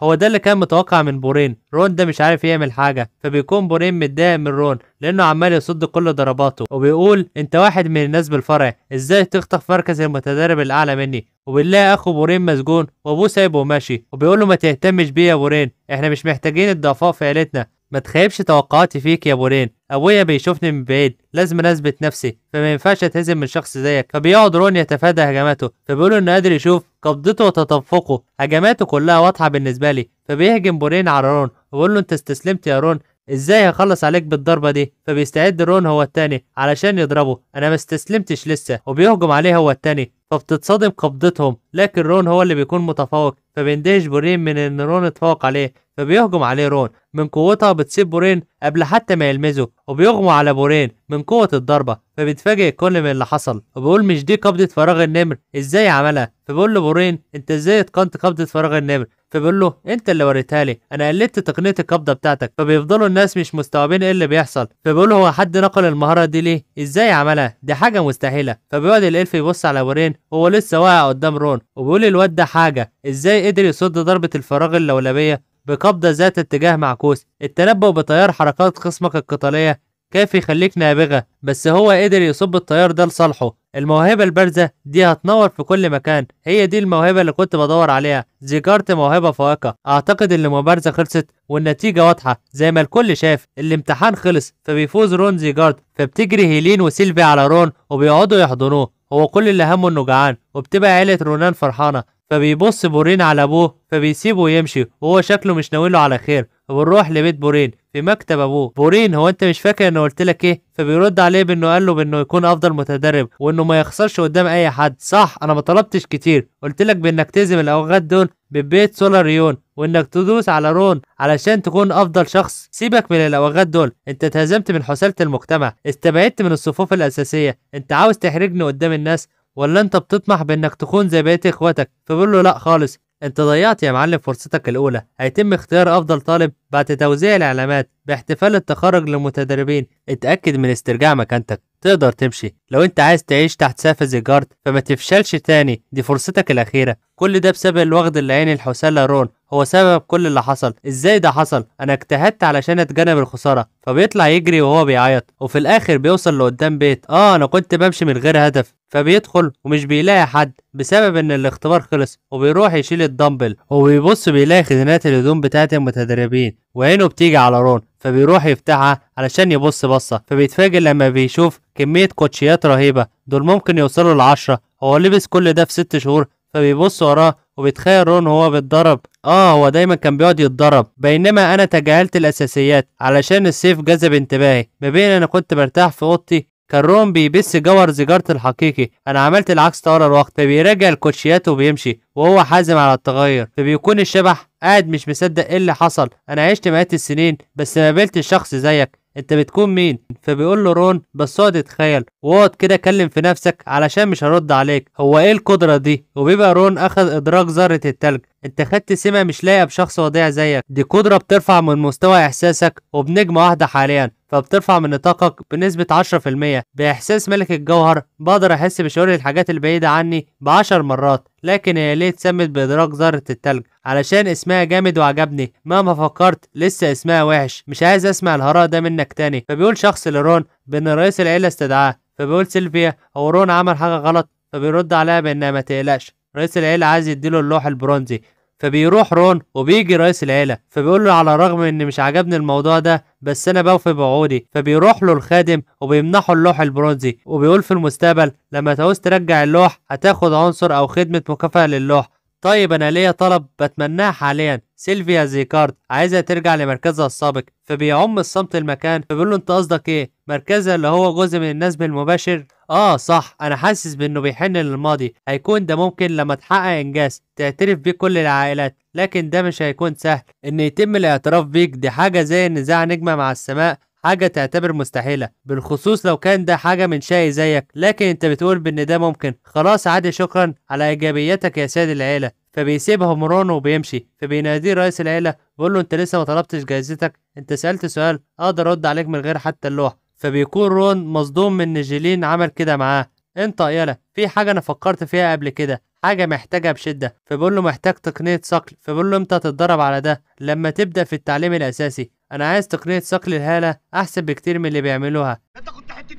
هو ده اللي كان متوقع من بورين رون ده مش عارف يعمل حاجة فبيكون بورين متضايق من رون لأنه عمال يصد كل ضرباته وبيقول أنت واحد من الناس بالفرع إزاي تخطف مركز المتدرب الأعلى مني وبنلاقي أخو بورين مسجون وأبوه سايبه وماشي وبيقول له ما تهتمش بيه يا بورين إحنا مش محتاجين الضعفاء في عيلتنا ما تخيبش توقعاتي فيك يا بورين ابويا بيشوفني من بعيد لازم اثبت نفسي فما ينفعش اتهزم من شخص زيك فبيقعد رون يتفادى هجماته فبيقول انه قادر يشوف قبضته وتدفقه هجماته كلها واضحه بالنسبه لي فبيهجم بورين على رون وبيقول له انت استسلمت يا رون ازاي هخلص عليك بالضربه دي فبيستعد رون هو التاني علشان يضربه انا ما استسلمتش لسه وبيهجم عليه هو التاني فبتتصادم قبضتهم لكن رون هو اللي بيكون متفوق فبيندهش بورين من ان رون اتفوق عليه فبيهجم عليه رون من قوتها بتسيب بورين قبل حتى ما يلمزه وبيغمى على بورين من قوة الضربة فبيتفاجئ كل من اللي حصل وبيقول مش دي قبضة فراغ النمر ازاي عملها فبيقول لبورين انت ازاي اتقنت قبضة فراغ النمر فبيقول له انت اللي وريتها لي انا قلدت تقنيه القبضه بتاعتك فبيفضلوا الناس مش مستوعبين ايه اللي بيحصل فبيقول له هو حد نقل المهاره دي ليه ازاي عملها دي حاجه مستحيله فبيقعد الالف يبص على ورين هو لسه واقع قدام رون وبيقول الواد ده حاجه ازاي قدر يصد ضربه الفراغ اللولبيه بقبضة ذات اتجاه معكوس التنبؤ بتيار حركات خصمك القتالية كيف يخليك نابغة بس هو قدر يصب التيار ده لصالحه الموهبة البارزة دي هتنور في كل مكان هي دي الموهبة اللي كنت بدور عليها زيجارت موهبة فائقة أعتقد إن المبارزة خلصت والنتيجة واضحة زي ما الكل شاف الامتحان خلص فبيفوز رون زيجارت فبتجري هيلين وسيلفي على رون وبيقعدوا يحضنوه هو كل اللي همه إنه جعان وبتبقى عيلة رونان فرحانة فبيبص بورين على أبوه فبيسيبه يمشي وهو شكله مش ناويله على خير وبنروح لبيت بورين في مكتب ابوه بورين هو انت مش فاكر انه قلت لك ايه فبيرد عليه بانه قال له بانه يكون افضل متدرب وانه ما يخسرش قدام اي حد صح انا ما طلبتش كتير قلت لك بانك تهزم الاوغاد دول ببيت سولاريون وانك تدوس على رون علشان تكون افضل شخص سيبك من الاوغاد دول انت اتهزمت من حسالة المجتمع استبعدت من الصفوف الاساسية انت عاوز تحرجني قدام الناس ولا انت بتطمح بانك تكون زي بقيه اخواتك فبيقول له لا خالص انت ضيعت يا معلم فرصتك الأولى هيتم اختيار أفضل طالب بعد توزيع العلامات باحتفال التخرج للمتدربين اتأكد من استرجاع مكانتك تقدر تمشي لو انت عايز تعيش تحت سقف زيجارد فما تفشلش تاني دي فرصتك الأخيرة كل ده بسبب الوغد اللي عين الحوسلة رون هو سبب كل اللي حصل ازاي ده حصل انا اجتهدت علشان اتجنب الخساره فبيطلع يجري وهو بيعيط وفي الاخر بيوصل لقدام بيت اه انا كنت بمشي من غير هدف فبيدخل ومش بيلاقي حد بسبب ان الاختبار خلص وبيروح يشيل الدمبل وبيبص بيلاقي خزانات الهدوم بتاعه المتدربين وعينه بتيجي على رون فبيروح يفتحها علشان يبص بصة فبيتفاجئ لما بيشوف كمية كوتشيات رهيبة دول ممكن يوصلوا لعشرة هو لبس كل ده في ست شهور فبيبص وراه وبيتخيل رون وهو بيتضرب اه هو دايما كان بيقعد يتضرب بينما انا تجاهلت الاساسيات علشان السيف جذب انتباهي ما بين انا كنت مرتاح في اوضتي كان رون بيبس جوهر زيجارة الحقيقي انا عملت العكس طوال الوقت فبيراجع الكوتشيات وبيمشي وهو حازم على التغير فبيكون الشبح قاعد مش مصدق ايه اللي حصل انا عشت مئات السنين بس ما قابلتش شخص زيك انت بتكون مين فبيقول له رون بس اقعد اتخيل واقعد كده كلم في نفسك علشان مش هرد عليك هو ايه القدره دي وبيبقى رون اخذ ادراك ذره التلج انت خدت سمة مش لايقة بشخص وضيع زيك دي قدرة بترفع من مستوى احساسك وبنجمة واحدة حاليا فبترفع من نطاقك بنسبة 10% بإحساس ملك الجوهر بقدر أحس بشعور الحاجات البعيدة عني ب10 مرات لكن هي ليه اتسمت بإدراك ذرة التلج علشان اسمها جامد وعجبني مهما فكرت لسه اسمها وحش مش عايز أسمع الهراء ده منك تاني فبيقول شخص لرون بأن رئيس العيلة استدعاه فبيقول سيلفيا هو رون عمل حاجة غلط فبيرد عليها بأنها ما تقلقش رئيس العيلة عايز يديله اللوح البرونزي فبيروح رون وبيجي رئيس العيلة فبيقول له على الرغم ان مش عجبني الموضوع ده بس انا بوفي بوعودي فبيروح له الخادم وبيمنحه اللوح البرونزي وبيقول في المستقبل لما تعوز ترجع اللوح هتاخد عنصر او خدمة مكافأة للوح طيب أنا ليا طلب بتمناه حاليا سيلفيا زيكارد عايزة ترجع لمركزها السابق فبيعم الصمت المكان فبيقول له أنت قصدك إيه مركزها اللي هو جزء من النسب المباشر آه صح أنا حاسس بإنه بيحن للماضي هيكون ده ممكن لما تحقق إنجاز تعترف بيه كل العائلات لكن ده مش هيكون سهل إن يتم الاعتراف بيك دي حاجة زي النزاع نجمة مع السماء حاجة تعتبر مستحيلة بالخصوص لو كان ده حاجة من شقي زيك لكن انت بتقول بان ده ممكن خلاص عادي شكرا على ايجابياتك يا سيد العيلة فبيسيبهم رون وبيمشي فبيناديه رئيس العيلة بيقول له انت لسه ما طلبتش جائزتك انت سألت سؤال اقدر ارد عليك من غير حتى اللوح فبيكون رون مصدوم من ان جيلين عمل كده معاه انت يلا في حاجة انا فكرت فيها قبل كده حاجة محتاجة بشدة فبقول له محتاج تقنية صقل فبقول له امتى تتدرب على ده لما تبدأ في التعليم الأساسي انا عايز تقنيه صقل الهاله احسن بكتير من اللي بيعملوها انت كنت حته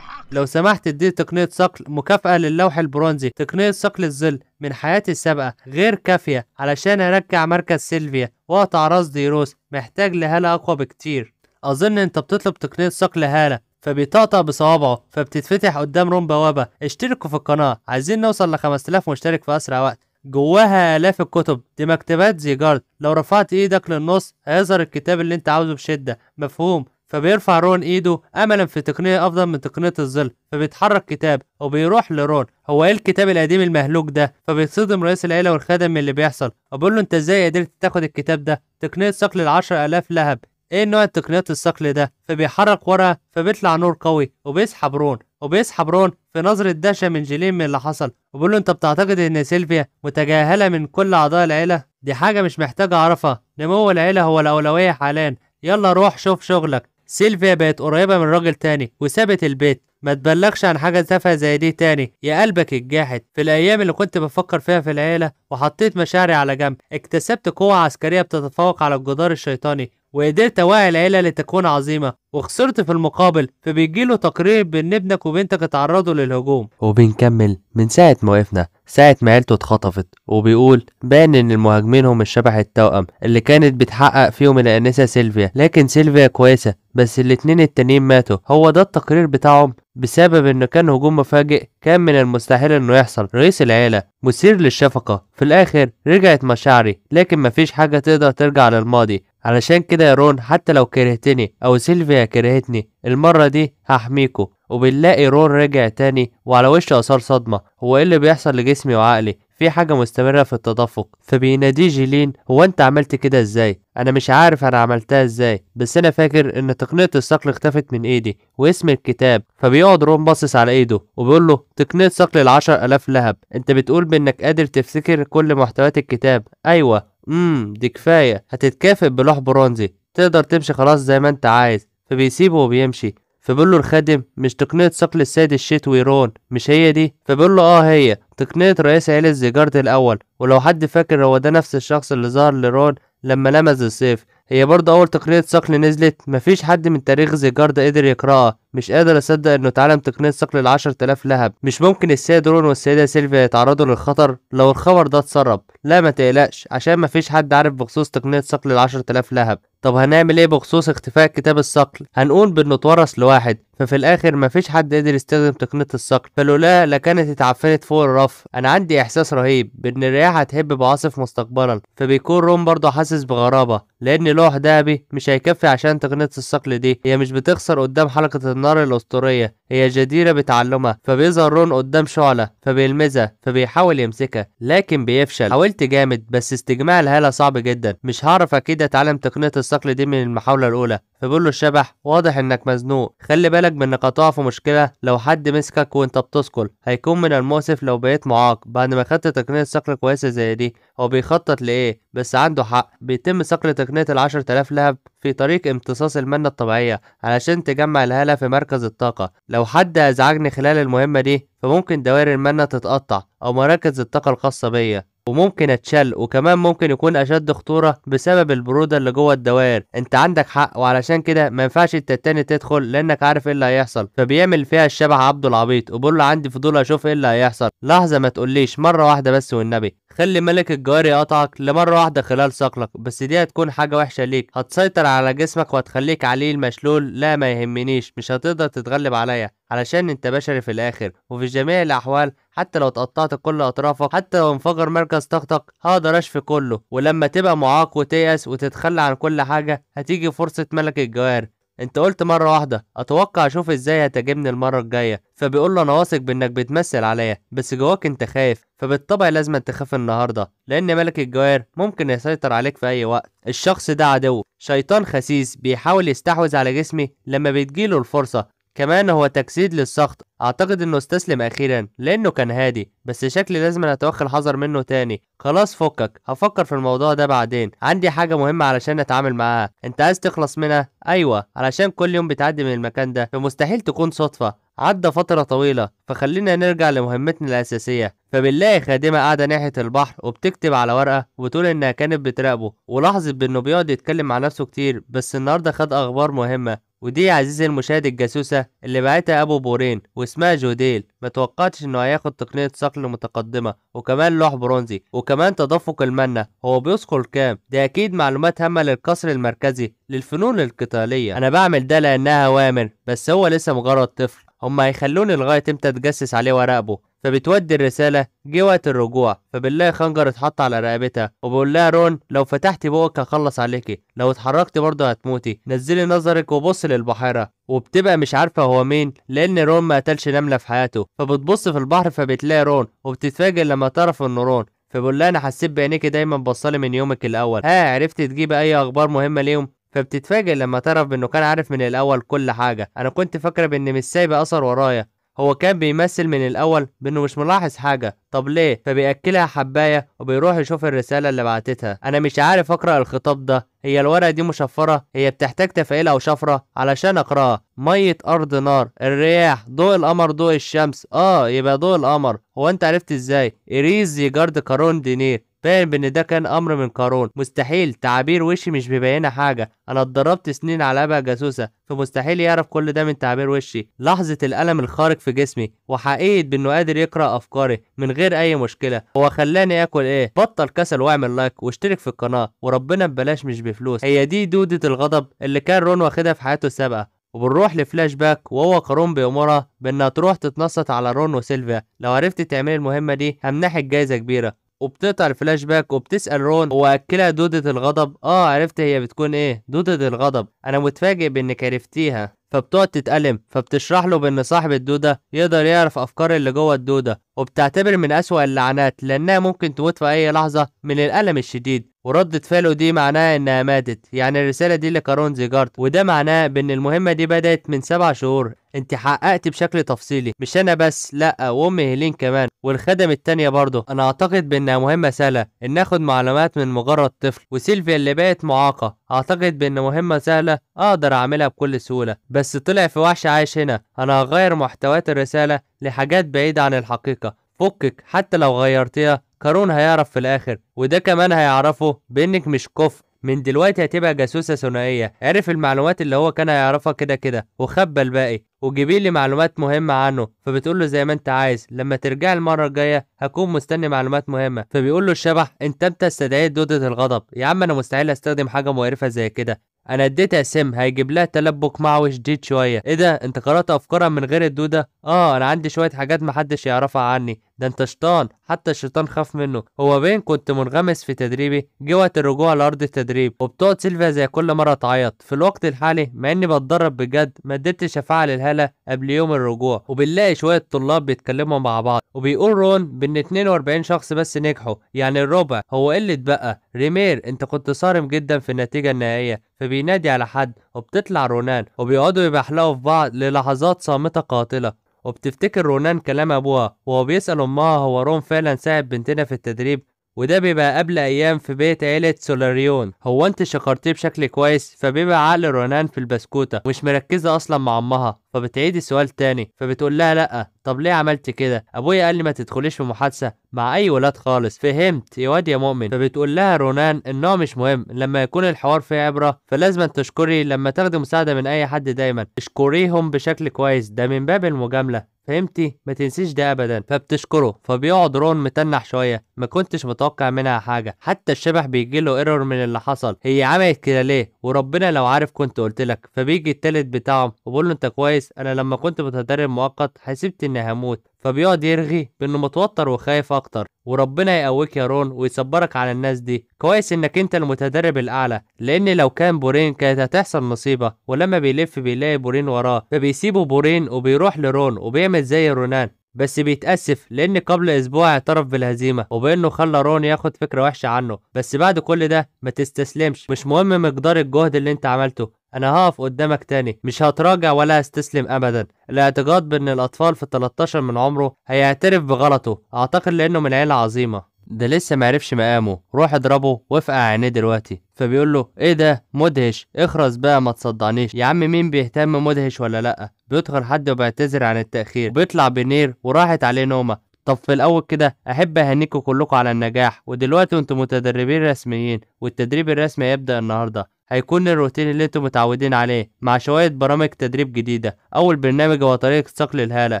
لو سمحت ادي تقنية صقل مكافأة للوح البرونزي تقنية صقل الظل من حياتي السابقة غير كافية علشان ارجع مركز سيلفيا واقطع راس ديروس محتاج لهالة اقوى بكتير اظن انت بتطلب تقنية صقل هالة فبيطقطق بصوابعه فبتتفتح قدام روم بوابة اشتركوا في القناة عايزين نوصل ل 5000 مشترك في اسرع وقت جواها آلاف الكتب دي مكتبات زيجارد لو رفعت إيدك للنص هيظهر الكتاب اللي أنت عاوزه بشدة مفهوم فبيرفع رون إيده أملا في تقنية أفضل من تقنية الظل فبيتحرك كتاب وبيروح لرون هو إيه الكتاب القديم المهلوك ده فبيتصدم رئيس العيلة والخدم من اللي بيحصل وبيقول له أنت إزاي قدرت تاخد الكتاب ده تقنية صقل العشر آلاف لهب ايه نوع تقنيات الصقل ده فبيحرك ورقه فبيطلع نور قوي وبيسحب رون وبيسحب رون في نظرة دهشة من جيلين من اللي حصل وبيقول له أنت بتعتقد إن سيلفيا متجاهلة من كل أعضاء العيلة؟ دي حاجة مش محتاجة أعرفها نمو العيلة هو الأولوية حاليا يلا روح شوف شغلك سيلفيا بقت قريبة من راجل تاني وسابت البيت ما تبلغش عن حاجة تافهة زي دي تاني يا قلبك الجاحد في الأيام اللي كنت بفكر فيها في العيلة وحطيت مشاعري على جنب اكتسبت قوة عسكرية بتتفوق على الجدار الشيطاني وقدرت أوعي العيلة لتكون عظيمة وخسرت في المقابل فبيجيله تقرير بإن ابنك وبنتك اتعرضوا للهجوم وبنكمل من ساعة ما وقفنا ساعة ما عيلته اتخطفت وبيقول بان ان المهاجمين هم الشبح التوأم اللي كانت بتحقق فيهم الانسة سيلفيا لكن سيلفيا كويسة بس الاتنين التانيين ماتوا هو ده التقرير بتاعهم بسبب انه كان هجوم مفاجئ كان من المستحيل انه يحصل رئيس العيلة مثير للشفقة في الاخر رجعت مشاعري لكن مفيش حاجة تقدر ترجع للماضي علشان كده يا رون حتى لو كرهتني او سيلفيا كرهتني المرة دي هحميكوا وبنلاقي رون رجع تاني وعلى وشه آثار صدمة هو ايه اللي بيحصل لجسمي وعقلي في حاجة مستمرة في التدفق فبيناديه جيلين هو انت عملت كده ازاي انا مش عارف انا عملتها ازاي بس انا فاكر ان تقنية الصقل اختفت من ايدي واسم الكتاب فبيقعد رون باصص على ايده وبيقول له تقنية صقل العشر الاف لهب انت بتقول بانك قادر تفتكر كل محتويات الكتاب ايوه امم دي كفاية هتتكافئ بلوح برونزي تقدر تمشي خلاص زي ما انت عايز فبيسيبه وبيمشي فبيقول له الخادم مش تقنية صقل السيد الشتوي رون مش هي دي فبيقول له اه هي تقنية رئيس عيلة زيجارد الأول ولو حد فاكر هو ده نفس الشخص اللي ظهر لرون لما لمس السيف هي برضه أول تقنية صقل نزلت مفيش حد من تاريخ زيجارد قدر يقرأها مش قادر أصدق إنه اتعلم تقنية صقل ال 10000 لهب مش ممكن السيد رون والسيدة سيلفيا يتعرضوا للخطر لو الخبر ده اتسرب لا ما تقلقش عشان ما فيش حد عارف بخصوص تقنية صقل ال 10000 لهب طب هنعمل ايه بخصوص اختفاء كتاب الصقل هنقول بانه اتورث لواحد ففي الاخر مفيش حد قدر يستخدم تقنيه الصقل فلولا لكانت اتعفنت فوق الرف انا عندي احساس رهيب بان الرياح هتهب بعاصف مستقبلا فبيكون روم برضه حاسس بغرابه لان لوح ذهبي مش هيكفي عشان تقنيه الصقل دي هي مش بتخسر قدام حلقه النار الأسطورية هي جديرة بتعلمها فبيظهر رون قدام شعلة فبيلمزها فبيحاول يمسكها لكن بيفشل حاولت جامد بس استجماع الهالة صعب جدا مش هعرف أكيد أتعلم تقنية الصقل دي من المحاولة الأولى فبيقول له الشبح واضح إنك مزنوق خلي بالك بإنك هتقع في مشكلة لو حد مسكك وإنت بتسقل هيكون من المؤسف لو بقيت معاق بعد ما خدت تقنية صقل كويسة زي دي هو بيخطط لإيه بس عنده حق بيتم صقل تقنية العشر تلاف لهب في طريق امتصاص المنة الطبيعية علشان تجمع الهالة في مركز الطاقة لو حد أزعجني خلال المهمة دي فممكن دوائر المنة تتقطع أو مراكز الطاقة الخاصة بيا وممكن اتشل وكمان ممكن يكون اشد خطورة بسبب البرودة اللي جوه الدوائر انت عندك حق وعلشان كده ما ينفعش انت التاني تدخل لانك عارف ايه اللي هيحصل فبيعمل فيها الشبح عبده العبيط وبقول له عندي فضول اشوف ايه اللي هيحصل لحظة ما تقوليش مرة واحدة بس والنبي خلي ملك الجوار يقطعك لمرة واحدة خلال صقلك بس دي هتكون حاجة وحشة ليك هتسيطر على جسمك وهتخليك عليه المشلول لا ما يهمنيش مش هتقدر تتغلب عليا علشان انت بشري في الاخر وفي جميع الاحوال حتى لو اتقطعت كل اطرافك حتى لو انفجر مركز طاقتك هقدر اشفي كله ولما تبقى معاق وتيأس وتتخلى عن كل حاجة هتيجي فرصة ملك الجوار انت قلت مرة واحدة اتوقع اشوف ازاي هتجبني المرة الجاية فبيقول له انا واثق بانك بتمثل عليا بس جواك انت خايف فبالطبع لازم تخاف النهاردة لان ملك الجوار ممكن يسيطر عليك في اي وقت الشخص ده عدو شيطان خسيس بيحاول يستحوذ على جسمي لما بتجيله الفرصة كمان هو تجسيد للسخط اعتقد انه استسلم اخيرا لانه كان هادي بس شكلي لازم اتوخى الحذر منه تاني خلاص فكك هفكر في الموضوع ده بعدين عندي حاجه مهمه علشان اتعامل معاها انت عايز تخلص منها ايوه علشان كل يوم بتعدي من المكان ده فمستحيل تكون صدفه عدى فترة طويلة فخلينا نرجع لمهمتنا الأساسية فبنلاقي خادمة قاعدة ناحية البحر وبتكتب على ورقة وتقول إنها كانت بتراقبه ولاحظت بإنه بيقعد يتكلم مع نفسه كتير بس النهاردة خد أخبار مهمة ودي عزيزي المشاهد الجاسوسة اللي بعتها أبو بورين واسمها جوديل متوقعتش إنه هياخد تقنية صقل متقدمة وكمان لوح برونزي وكمان تدفق المنة هو بيسقل كام ده أكيد معلومات هامة للقصر المركزي للفنون القتالية أنا بعمل ده لأنها أوامر بس هو لسه مجرد طفل هما هيخلوني لغاية امتى اتجسس عليه وراقبه فبتودي الرسالة جه وقت الرجوع فبنلاقي خنجر اتحط على رقبتها وبقول لها رون لو فتحتي بوقك هخلص عليكي لو اتحركتي برضه هتموتي نزلي نظرك وبصي للبحيرة وبتبقى مش عارفة هو مين لأن رون ما قتلش نملة في حياته فبتبص في البحر فبتلاقي رون وبتتفاجئ لما تعرف إن رون فبقول لها أنا حسيت بعينيكي دايما بصلي من يومك الأول ها عرفتي تجيب أي أخبار مهمة ليهم فبتتفاجئ لما تعرف انه كان عارف من الاول كل حاجه انا كنت فاكره بان مش سايبه اثر ورايا هو كان بيمثل من الأول بإنه مش ملاحظ حاجة طب ليه فبيأكلها حباية وبيروح يشوف الرسالة اللي بعتتها أنا مش عارف أقرأ الخطاب ده هي الورقة دي مشفرة هي بتحتاج تفائل أو شفرة علشان أقرأها مية أرض نار الرياح ضوء القمر ضوء الشمس آه يبقى ضوء القمر هو أنت عرفت إزاي إريز جارد كارون دينير باين بان ده كان امر من قارون مستحيل تعابير وشي مش مبينه حاجه انا اتدربت سنين على ابقى جاسوسه فمستحيل يعرف كل ده من تعابير وشي لحظه الالم الخارق في جسمي وحقيقه بانه قادر يقرا افكاري من غير اي مشكله هو خلاني اكل ايه بطل كسل واعمل لايك واشترك في القناه وربنا ببلاش مش بفلوس هي دي دوده الغضب اللي كان رون واخدها في حياته السابقه وبنروح لفلاش باك وهو قارون بيأمرها بإنها تروح تتنصت على رون وسيلفيا لو عرفت تعملي المهمة دي همنحك جايزة كبيرة وبتقطع الفلاش باك وبتسأل رون هو أكلها دودة الغضب؟ آه عرفت هي بتكون إيه دودة الغضب أنا متفاجئ بإنك عرفتيها فبتقعد تتألم فبتشرح له بإن صاحب الدودة يقدر يعرف أفكار اللي جوه الدودة وبتعتبر من أسوأ اللعنات لأنها ممكن تموت في أي لحظة من الألم الشديد وردة فعله دي معناها انها ماتت يعني الرسالة دي لكارون زيجارت وده معناه بان المهمة دي بدأت من سبع شهور انت حققت بشكل تفصيلي مش انا بس لا وام هيلين كمان والخدم التانية برضه انا اعتقد بانها مهمة سهلة ان اخد معلومات من مجرد طفل وسيلفيا اللي بقت معاقة اعتقد بان مهمة سهلة اقدر اعملها بكل سهولة بس طلع في وحش عايش هنا انا هغير محتويات الرسالة لحاجات بعيدة عن الحقيقة فكك حتى لو غيرتها كارون هيعرف في الاخر وده كمان هيعرفه بانك مش كفء من دلوقتي هتبقى جاسوسة ثنائية عرف المعلومات اللي هو كان هيعرفها كده كده وخبى الباقي وجيبي لي معلومات مهمة عنه فبتقول له زي ما انت عايز لما ترجع المرة الجاية هكون مستني معلومات مهمة فبيقول له الشبح انت انت استدعيت دودة الغضب يا عم انا مستحيل استخدم حاجة مقرفة زي كده انا اديتها سم هيجيب لها تلبك معوي جديد شويه ايه ده انت قرات افكارها من غير الدوده اه انا عندي شويه حاجات محدش يعرفها عني ده انت شيطان حتى الشيطان خاف منه هو بين كنت منغمس في تدريبي جه وقت الرجوع لارض التدريب وبتقعد سيلفيا زي كل مره تعيط في الوقت الحالي مع اني بتدرب بجد ما اديتش شفاعه للهلا قبل يوم الرجوع وبنلاقي شويه طلاب بيتكلموا مع بعض وبيقول رون بان 42 شخص بس نجحوا يعني الربع هو ايه اللي اتبقى ريمير انت كنت صارم جدا في النتيجه النهائيه فبينادي على حد وبتطلع رونان وبيقعدوا يبحلقوا في بعض للحظات صامته قاتله وبتفتكر رونان كلام أبوها وهو بيسأل أمها هو رون فعلا ساعد بنتنا في التدريب وده بيبقى قبل ايام في بيت عيلة سولاريون هو انت شكرتيه بشكل كويس فبيبقى عقل رونان في البسكوتة ومش مركزة اصلا مع امها فبتعيد السؤال تاني فبتقول لها لأ طب ليه عملت كده ابويا قال لي ما تدخليش في محادثة مع اي ولاد خالص فهمت يا واد يا مؤمن فبتقول لها رونان انه مش مهم لما يكون الحوار فيه عبرة فلازم تشكري لما تاخدي مساعدة من اي حد دايما اشكريهم بشكل كويس ده من باب المجاملة فهمتي ما تنسيش ده ابدا فبتشكره فبيقعد رون متنح شويه ما كنتش متوقع منها حاجه حتى الشبح بيجي له ايرور من اللي حصل هي عملت كده ليه وربنا لو عارف كنت قلت لك فبيجي التالت بتاعهم وبقول له انت كويس انا لما كنت متدرب مؤقت حسبت اني هموت فبيقعد يرغي بانه متوتر وخايف اكتر وربنا يقويك يا رون ويصبرك على الناس دي كويس انك انت المتدرب الاعلى لان لو كان بورين كانت هتحصل مصيبه ولما بيلف بيلاقي بورين وراه فبيسيبه بورين وبيروح لرون وبيعمل زي رونان بس بيتأسف لأن قبل أسبوع اعترف بالهزيمة وبأنه خلى رون ياخد فكرة وحشة عنه بس بعد كل ده ما تستسلمش مش مهم مقدار الجهد اللي انت عملته أنا هقف قدامك تاني مش هتراجع ولا هستسلم أبدا الاعتقاد بأن الأطفال في 13 من عمره هيعترف بغلطه أعتقد لأنه من عيلة عظيمة ده لسه معرفش مقامه روح اضربه وافقع عينيه دلوقتي فبيقول له ايه ده مدهش اخرس بقى ما تصدعنيش يا عم مين بيهتم مدهش ولا لا بيدخل حد وبيعتذر عن التاخير بيطلع بنير وراحت عليه نومه طب في الاول كده احب اهنيكم كلكم على النجاح ودلوقتي انتم متدربين رسميين والتدريب الرسمي هيبدا النهارده هيكون الروتين اللي انتم متعودين عليه مع شوية برامج تدريب جديدة أول برنامج هو طريقة صقل الهالة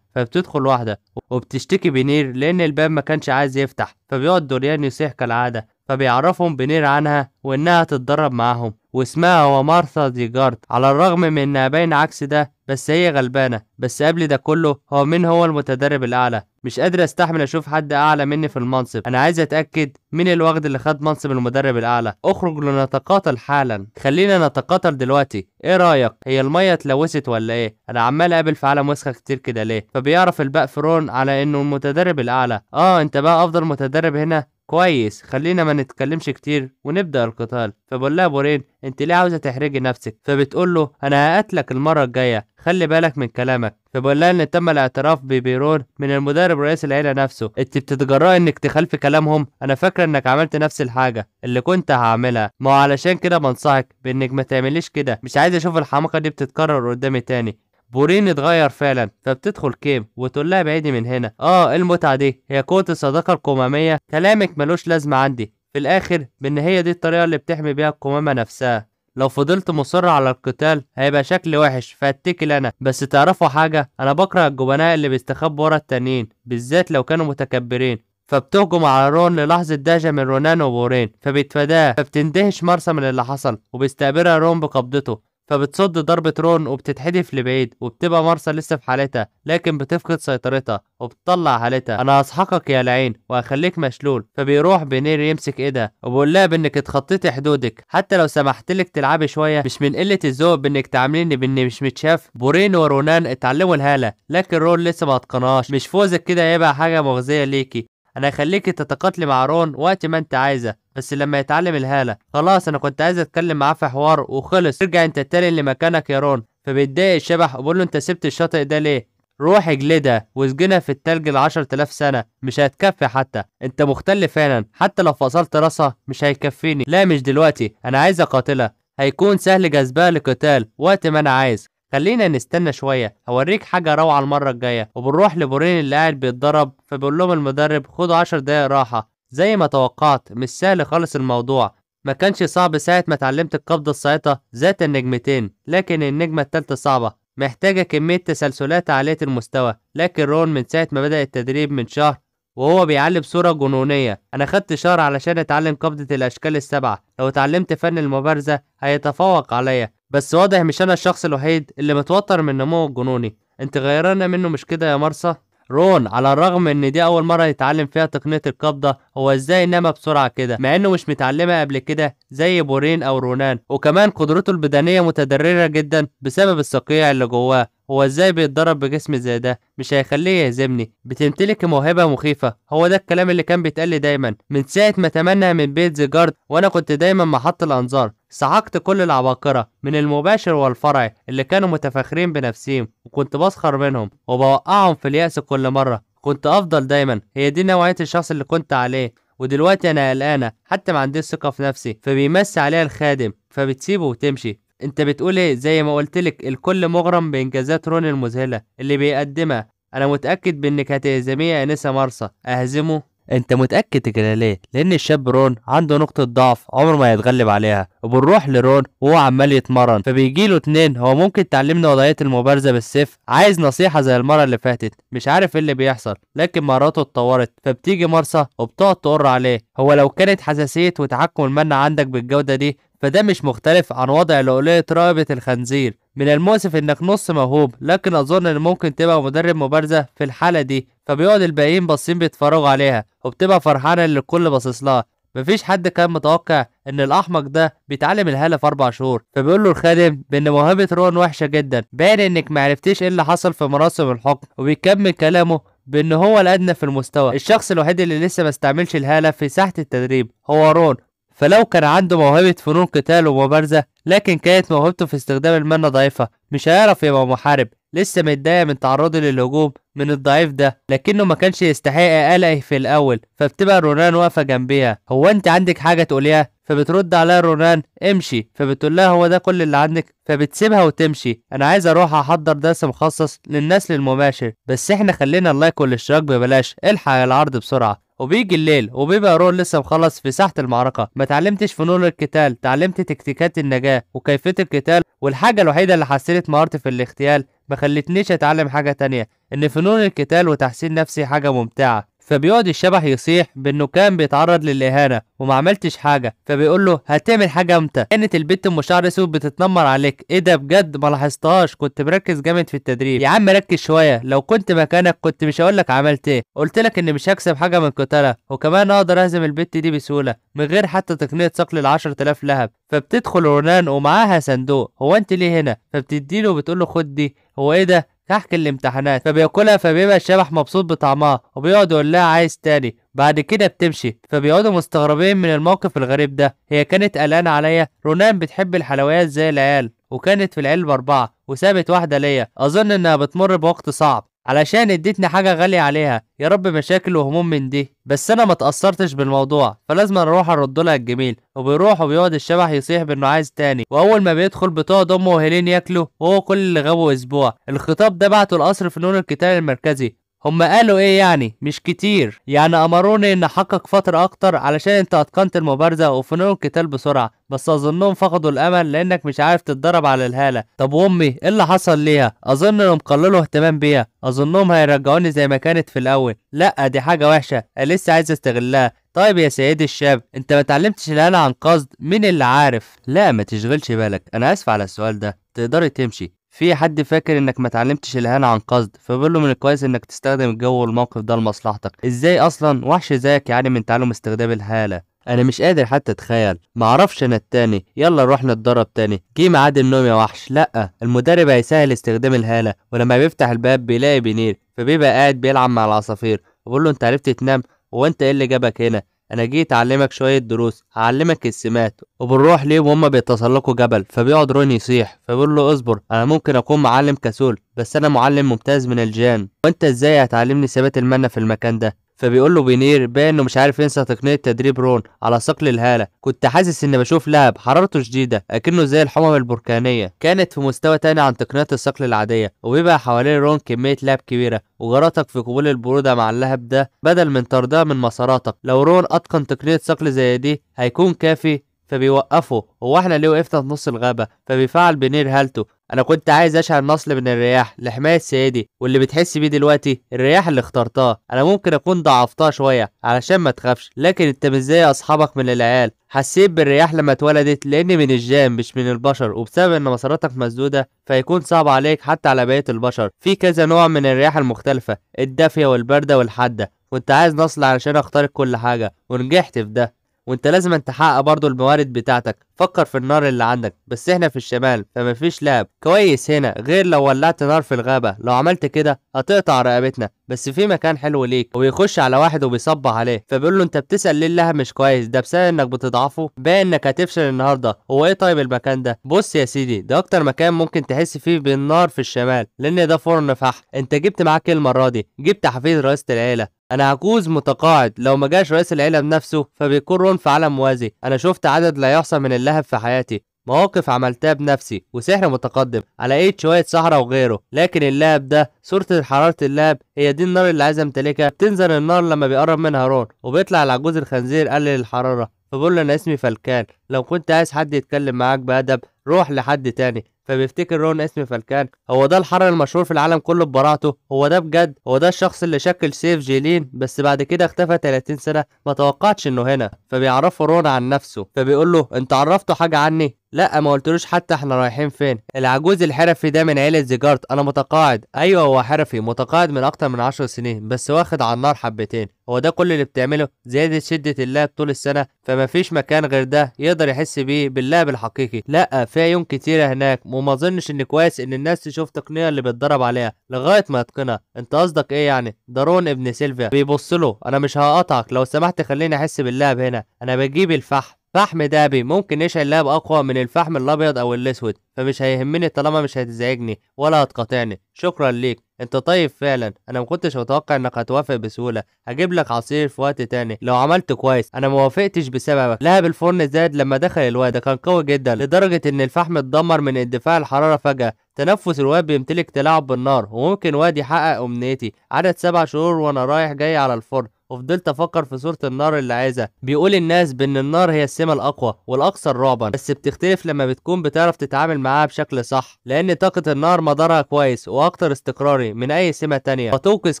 فبتدخل واحدة وبتشتكي بنير لأن الباب ما كانش عايز يفتح فبيقعد دوريان يصيح كالعادة فبيعرفهم بنير عنها وإنها تتدرب معاهم واسمها هو مارثا دي جارد على الرغم من إنها باين عكس ده بس هي غلبانة بس قبل ده كله هو مين هو المتدرب الأعلى مش قادر أستحمل أشوف حد أعلى مني في المنصب أنا عايز أتأكد مين الواخد اللي خد منصب المدرب الأعلى أخرج لنتقاتل حالا خلينا نتقاتل دلوقتي إيه رأيك هي المية اتلوثت ولا إيه أنا عمال أقابل في عالم وسخة كتير كده ليه فبيعرف الباء فرون على إنه المتدرب الأعلى آه أنت بقى أفضل متدرب هنا كويس خلينا ما نتكلمش كتير ونبدأ القتال فبقول لها بورين انت ليه عاوزة تحرجي نفسك فبتقول له انا هقتلك المرة الجاية خلي بالك من كلامك فبقول لها ان تم الاعتراف ببيرون من المدرب رئيس العيلة نفسه انت بتتجرأي انك تخالفي كلامهم انا فاكرة انك عملت نفس الحاجة اللي كنت هعملها ما علشان كده بنصحك بانك ما تعمليش كده مش عايز اشوف الحماقة دي بتتكرر قدامي تاني بورين اتغير فعلا فبتدخل كيم وتقول لها بعيدي من هنا اه إيه المتعه دي هي قوه الصداقه القماميه كلامك ملوش لازمه عندي في الاخر بان هي دي الطريقه اللي بتحمي بيها القمامه نفسها لو فضلت مصر على القتال هيبقى شكل وحش فاتكل انا بس تعرفوا حاجه انا بكره الجبناء اللي بيستخبوا ورا التانيين بالذات لو كانوا متكبرين فبتهجم على رون للحظة دهشة من رونان وبورين فبيتفاداه فبتندهش مرسى من اللي حصل وبيستقبلها رون بقبضته فبتصد ضربة رون وبتتحدف لبعيد وبتبقى مارسا لسه في حالتها لكن بتفقد سيطرتها وبتطلع حالتها انا هسحقك يا لعين وهخليك مشلول فبيروح بنير يمسك ايدها لها بانك اتخطيتي حدودك حتى لو سمحتلك تلعبي شويه مش من قله الذوق بانك تعامليني باني مش متشاف بورين ورونان اتعلموا الهاله لكن رون لسه ما اتقناش مش فوزك كده هيبقى حاجه مغزيه ليكي انا هخليك تتقاتلي مع رون وقت ما انت عايزه بس لما يتعلم الهاله خلاص انا كنت عايز اتكلم معاه في حوار وخلص ارجع انت تاني لمكانك يا رون فبيتضايق الشبح وبقول له انت سبت الشاطئ ده ليه روح اجلدها واسجنها في التلج ال 10000 سنه مش هتكفي حتى انت مختل فعلا حتى لو فصلت راسها مش هيكفيني لا مش دلوقتي انا عايز اقاتلها هيكون سهل جذبها لقتال وقت ما انا عايز خلينا نستنى شويه هوريك حاجه روعه المره الجايه وبنروح لبورين اللي قاعد بيتدرب فبيقول لهم المدرب خدوا عشر دقايق راحه زي ما توقعت مش سهل خالص الموضوع ما كانش صعب ساعة ما اتعلمت القبضة الساقطة ذات النجمتين لكن النجمة التالتة صعبة محتاجة كمية تسلسلات عالية المستوى لكن رون من ساعة ما بدأ التدريب من شهر وهو بيعلم صورة جنونية أنا خدت شهر علشان أتعلم قبضة الأشكال السبعة لو اتعلمت فن المبارزة هيتفوق عليا بس واضح مش انا الشخص الوحيد اللي متوتر من نموه الجنوني انت غيرانة منه مش كده يا مرسى رون على الرغم ان دي اول مرة يتعلم فيها تقنية القبضة هو ازاي نام بسرعة كده مع انه مش متعلمها قبل كده زي بورين او رونان وكمان قدرته البدنية متدررة جدا بسبب الصقيع اللي جواه هو ازاي بيتضرب بجسم زي ده مش هيخليه يهزمني بتمتلك موهبه مخيفه هو ده الكلام اللي كان بيتقال لي دايما من ساعه ما تمنى من بيت زيجارد وانا كنت دايما محط الانظار سحقت كل العباقرة من المباشر والفرعي اللي كانوا متفاخرين بنفسهم وكنت بسخر منهم وبوقعهم في اليأس كل مرة كنت أفضل دايما هي دي نوعية الشخص اللي كنت عليه ودلوقتي أنا قلقانة حتى ما عنديش ثقة في نفسي فبيمسي عليها الخادم فبتسيبه وتمشي انت بتقول ايه زي ما قلت لك الكل مغرم بانجازات رون المذهله اللي بيقدمها انا متاكد بانك هتهزميه يا انسه مرسى اهزمه انت متاكد كده ليه لان الشاب رون عنده نقطه ضعف عمره ما يتغلب عليها وبنروح لرون وهو عمال يتمرن فبيجي له اتنين هو ممكن تعلمنا وضعيه المبارزه بالسيف عايز نصيحه زي المره اللي فاتت مش عارف ايه اللي بيحصل لكن مهاراته اتطورت فبتيجي مرسى وبتقعد تقر عليه هو لو كانت حساسيه وتحكم المنع عندك بالجوده دي فده مش مختلف عن وضع لؤلؤة رقبة الخنزير من المؤسف انك نص موهوب لكن اظن ان ممكن تبقى مدرب مبارزة في الحالة دي فبيقعد الباقيين باصين بيتفرجوا عليها وبتبقى فرحانة اللي الكل باصص لها مفيش حد كان متوقع ان الاحمق ده بيتعلم الهاله في اربع شهور فبيقول له الخادم بان موهبه رون وحشه جدا باين انك معرفتيش ايه اللي حصل في مراسم الحكم وبيكمل كلامه بان هو الادنى في المستوى الشخص الوحيد اللي لسه ما استعملش الهاله في ساحه التدريب هو رون فلو كان عنده موهبة فنون قتال ومبارزة لكن كانت موهبته في استخدام المنة ضعيفة مش هيعرف يبقى محارب لسه متضايق من تعرضه للهجوم من الضعيف ده لكنه ما كانش يستحق قلقه في الاول فبتبقى رونان واقفه جنبيها هو انت عندك حاجه تقوليها فبترد عليها رونان امشي فبتقول لها هو ده كل اللي عندك فبتسيبها وتمشي انا عايز اروح احضر درس مخصص للنسل المباشر بس احنا خلينا اللايك والاشتراك ببلاش الحق العرض بسرعه وبيجي الليل وبيبقى رون لسه مخلص في ساحة المعركة ما تعلمتش فنون القتال تعلمت تكتيكات النجاة وكيفية القتال والحاجة الوحيدة اللي حسنت مهارتي في الاغتيال ما خلتنيش اتعلم حاجة تانية ان فنون القتال وتحسين نفسي حاجة ممتعة فبيقعد الشبح يصيح بانه كان بيتعرض للاهانه وما عملتش حاجه فبيقول له هتعمل حاجه امتى كانت البت ام شعر اسود بتتنمر عليك ايه ده بجد ما لاحظتهاش كنت مركز جامد في التدريب يا عم ركز شويه لو كنت مكانك كنت مش هقول لك عملت ايه قلت لك اني مش هكسب حاجه من قتالة وكمان اقدر اهزم البت دي بسهوله من غير حتى تقنيه صقل ال 10000 لهب فبتدخل رونان ومعاها صندوق هو انت ليه هنا فبتديله وبتقول له خد دي هو ايه ده تحكي الامتحانات فبياكلها فبيبقى الشبح مبسوط بطعمها وبيقعد يقول لها عايز تاني بعد كده بتمشي فبيقعدوا مستغربين من الموقف الغريب ده هي كانت قلقانة عليا رونان بتحب الحلويات زي العيال وكانت في العلبة أربعة وسابت واحدة ليا أظن إنها بتمر بوقت صعب علشان اديتني حاجة غالية عليها يا رب مشاكل وهموم من دي بس انا ما تأثرتش بالموضوع فلازم اروح ارد لها الجميل وبيروح وبيقعد الشبح يصيح بانه عايز تاني واول ما بيدخل بتقعد امه وهيلين ياكله وهو كل اللي غابه اسبوع الخطاب ده بعته القصر في نور الكتاب المركزي هم قالوا ايه يعني مش كتير يعني امروني ان احقق فترة اكتر علشان انت اتقنت المبارزة وفنون القتال بسرعة بس اظنهم فقدوا الامل لانك مش عارف تتدرب على الهالة طب وامي ايه اللي حصل ليها اظن انهم قللوا اهتمام بيها اظنهم هيرجعوني زي ما كانت في الاول لا دي حاجة وحشة لسه عايز استغلها طيب يا سيدي الشاب انت ما تعلمتش الهالة عن قصد مين اللي عارف لا ما تشغلش بالك انا اسف على السؤال ده تقدري تمشي في حد فاكر انك ما اتعلمتش الاهانه عن قصد فبقول له من الكويس انك تستخدم الجو والموقف ده لمصلحتك ازاي اصلا وحش زيك يعني من تعلم استخدام الهاله انا مش قادر حتى اتخيل معرفش انا التاني يلا نروح نتدرب تاني جه ميعاد النوم يا وحش لا المدرب هيسهل استخدام الهاله ولما بيفتح الباب بيلاقي بنير فبيبقى قاعد بيلعب مع العصافير بقول له انت عرفت تنام هو انت ايه اللي جابك هنا انا جيت اعلمك شويه دروس هعلمك السمات وبنروح ليه وهم بيتسلقوا جبل فبيقعد رون يصيح فبيقول له اصبر انا ممكن اكون معلم كسول بس انا معلم ممتاز من الجان وانت ازاي هتعلمني سبات المنه في المكان ده فبيقول له بينير باين انه مش عارف ينسى تقنيه تدريب رون على صقل الهاله كنت حاسس اني بشوف لهب حرارته شديده اكنه زي الحمم البركانيه كانت في مستوى تاني عن تقنيه الصقل العاديه وبيبقى حوالين رون كميه لهب كبيره وجراتك في قبول البروده مع اللهب ده بدل من طردها من مساراتك لو رون اتقن تقنيه صقل زي دي هيكون كافي فبيوقفه هو احنا ليه وقفنا في نص الغابة فبيفعل بنير هالته انا كنت عايز اشعل نصل من الرياح لحماية سيدي واللي بتحس بيه دلوقتي الرياح اللي اخترتها انا ممكن اكون ضعفتها شوية علشان ما تخافش لكن انت مش زي اصحابك من العيال حسيت بالرياح لما اتولدت لان من الجام مش من البشر وبسبب ان مساراتك مسدودة فيكون صعب عليك حتى على بقية البشر في كذا نوع من الرياح المختلفة الدافية والباردة والحادة كنت عايز نصل علشان اخترق كل حاجة ونجحت في ده وانت لازم أن تحقق برضو الموارد بتاعتك فكر في النار اللي عندك بس احنا في الشمال فمفيش لاب كويس هنا غير لو ولعت نار في الغابة لو عملت كده هتقطع رقبتنا بس في مكان حلو ليك وبيخش على واحد وبيصب عليه فبيقول له انت بتسأل ليه اللهب مش كويس ده بسبب انك بتضعفه باين انك هتفشل النهارده هو ايه طيب المكان ده بص يا سيدي ده اكتر مكان ممكن تحس فيه بالنار في الشمال لان ده فرن فحم انت جبت معاك المرة دي جبت حفيد رئيسة العيلة انا عجوز متقاعد لو ما جاش رئيس العيله بنفسه فبيكون رون في عالم موازي انا شفت عدد لا يحصى من اللهب في حياتي مواقف عملتها بنفسي وسحر متقدم على ايد شوية صحراء وغيره لكن اللهب ده صورة حرارة اللهب هي دي النار اللي عايز امتلكها بتنزل النار لما بيقرب منها رون وبيطلع العجوز الخنزير قلل الحرارة فبقول له انا اسمي فلكان لو كنت عايز حد يتكلم معاك بأدب روح لحد تاني فبيفتكر رون اسم فلكان هو ده الحرن المشهور في العالم كله ببراعته هو ده بجد هو ده الشخص اللي شكل سيف جيلين بس بعد كده اختفى 30 سنه ما توقعتش انه هنا فبيعرفه رون عن نفسه فبيقول له انت عرفته حاجه عني لا ما قلتلوش حتى احنا رايحين فين العجوز الحرفي ده من عيله زيجارت انا متقاعد ايوه هو حرفي متقاعد من اكتر من 10 سنين بس واخد على النار حبتين هو ده كل اللي بتعمله زياده شده اللاب طول السنه فمفيش مكان غير ده يقدر يقدر يحس بيه باللعب الحقيقي لا في عيون كتيره هناك وما اظنش ان كويس ان الناس تشوف تقنيه اللي بيتدرب عليها لغايه ما يتقنها انت قصدك ايه يعني دارون ابن سيلفيا بيبص له انا مش هقطعك لو سمحت خليني احس باللعب هنا انا بجيب الفحم فحم دابي ممكن يشعل لاب أقوى من الفحم الأبيض أو الأسود فمش هيهمني طالما مش هتزعجني ولا هتقاطعني شكرا ليك انت طيب فعلا انا مكنتش متوقع انك هتوافق بسهوله هجيب لك عصير في وقت تاني لو عملت كويس انا موافقتش بسببك لهب الفرن زاد لما دخل الواد ده كان قوي جدا لدرجه ان الفحم اتدمر من اندفاع الحراره فجاه تنفس الواد بيمتلك تلاعب بالنار وممكن واد يحقق امنيتي عدد سبع شهور وانا رايح جاي على الفرن وفضلت افكر في صورة النار اللي عايزها بيقول الناس بان النار هي السمة الاقوى والاكثر رعبا بس بتختلف لما بتكون بتعرف تتعامل معاها بشكل صح لان طاقة النار مدارها كويس واكتر استقراري من اي سمة تانية وتوكس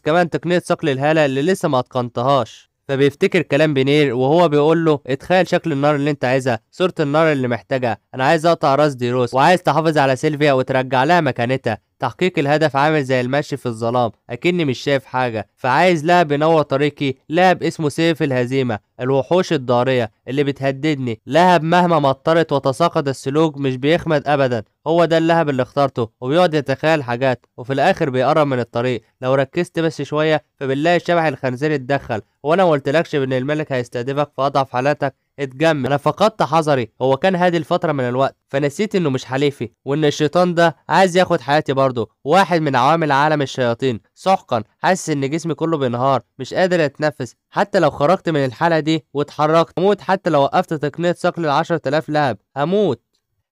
كمان تقنية صقل الهالة اللي لسه ما اتقنتهاش فبيفتكر كلام بنير وهو بيقول له اتخيل شكل النار اللي انت عايزها صورة النار اللي محتاجها انا عايز اقطع راس ديروس وعايز تحافظ على سيلفيا وترجع لها مكانتها تحقيق الهدف عامل زي المشي في الظلام اكني مش شايف حاجه فعايز لاعب ينور طريقي لاعب اسمه سيف الهزيمه الوحوش الضاريه اللي بتهددني لهب مهما مطرت وتساقط السلوك مش بيخمد ابدا هو ده اللهب اللي اخترته وبيقعد يتخيل حاجات وفي الاخر بيقرب من الطريق لو ركزت بس شويه فبنلاقي شبح الخنزير اتدخل وانا ما قلتلكش ان الملك هيستهدفك في اضعف حالاتك اتجمد انا فقدت حذري هو كان هادي الفترة من الوقت فنسيت انه مش حليفي وان الشيطان ده عايز ياخد حياتي برضه واحد من عوامل عالم الشياطين سحقا حاسس ان جسمي كله بينهار مش قادر اتنفس حتى لو خرجت من الحالة دي واتحركت هموت حتى لو وقفت تقنية صقل العشرة آلاف لهب هموت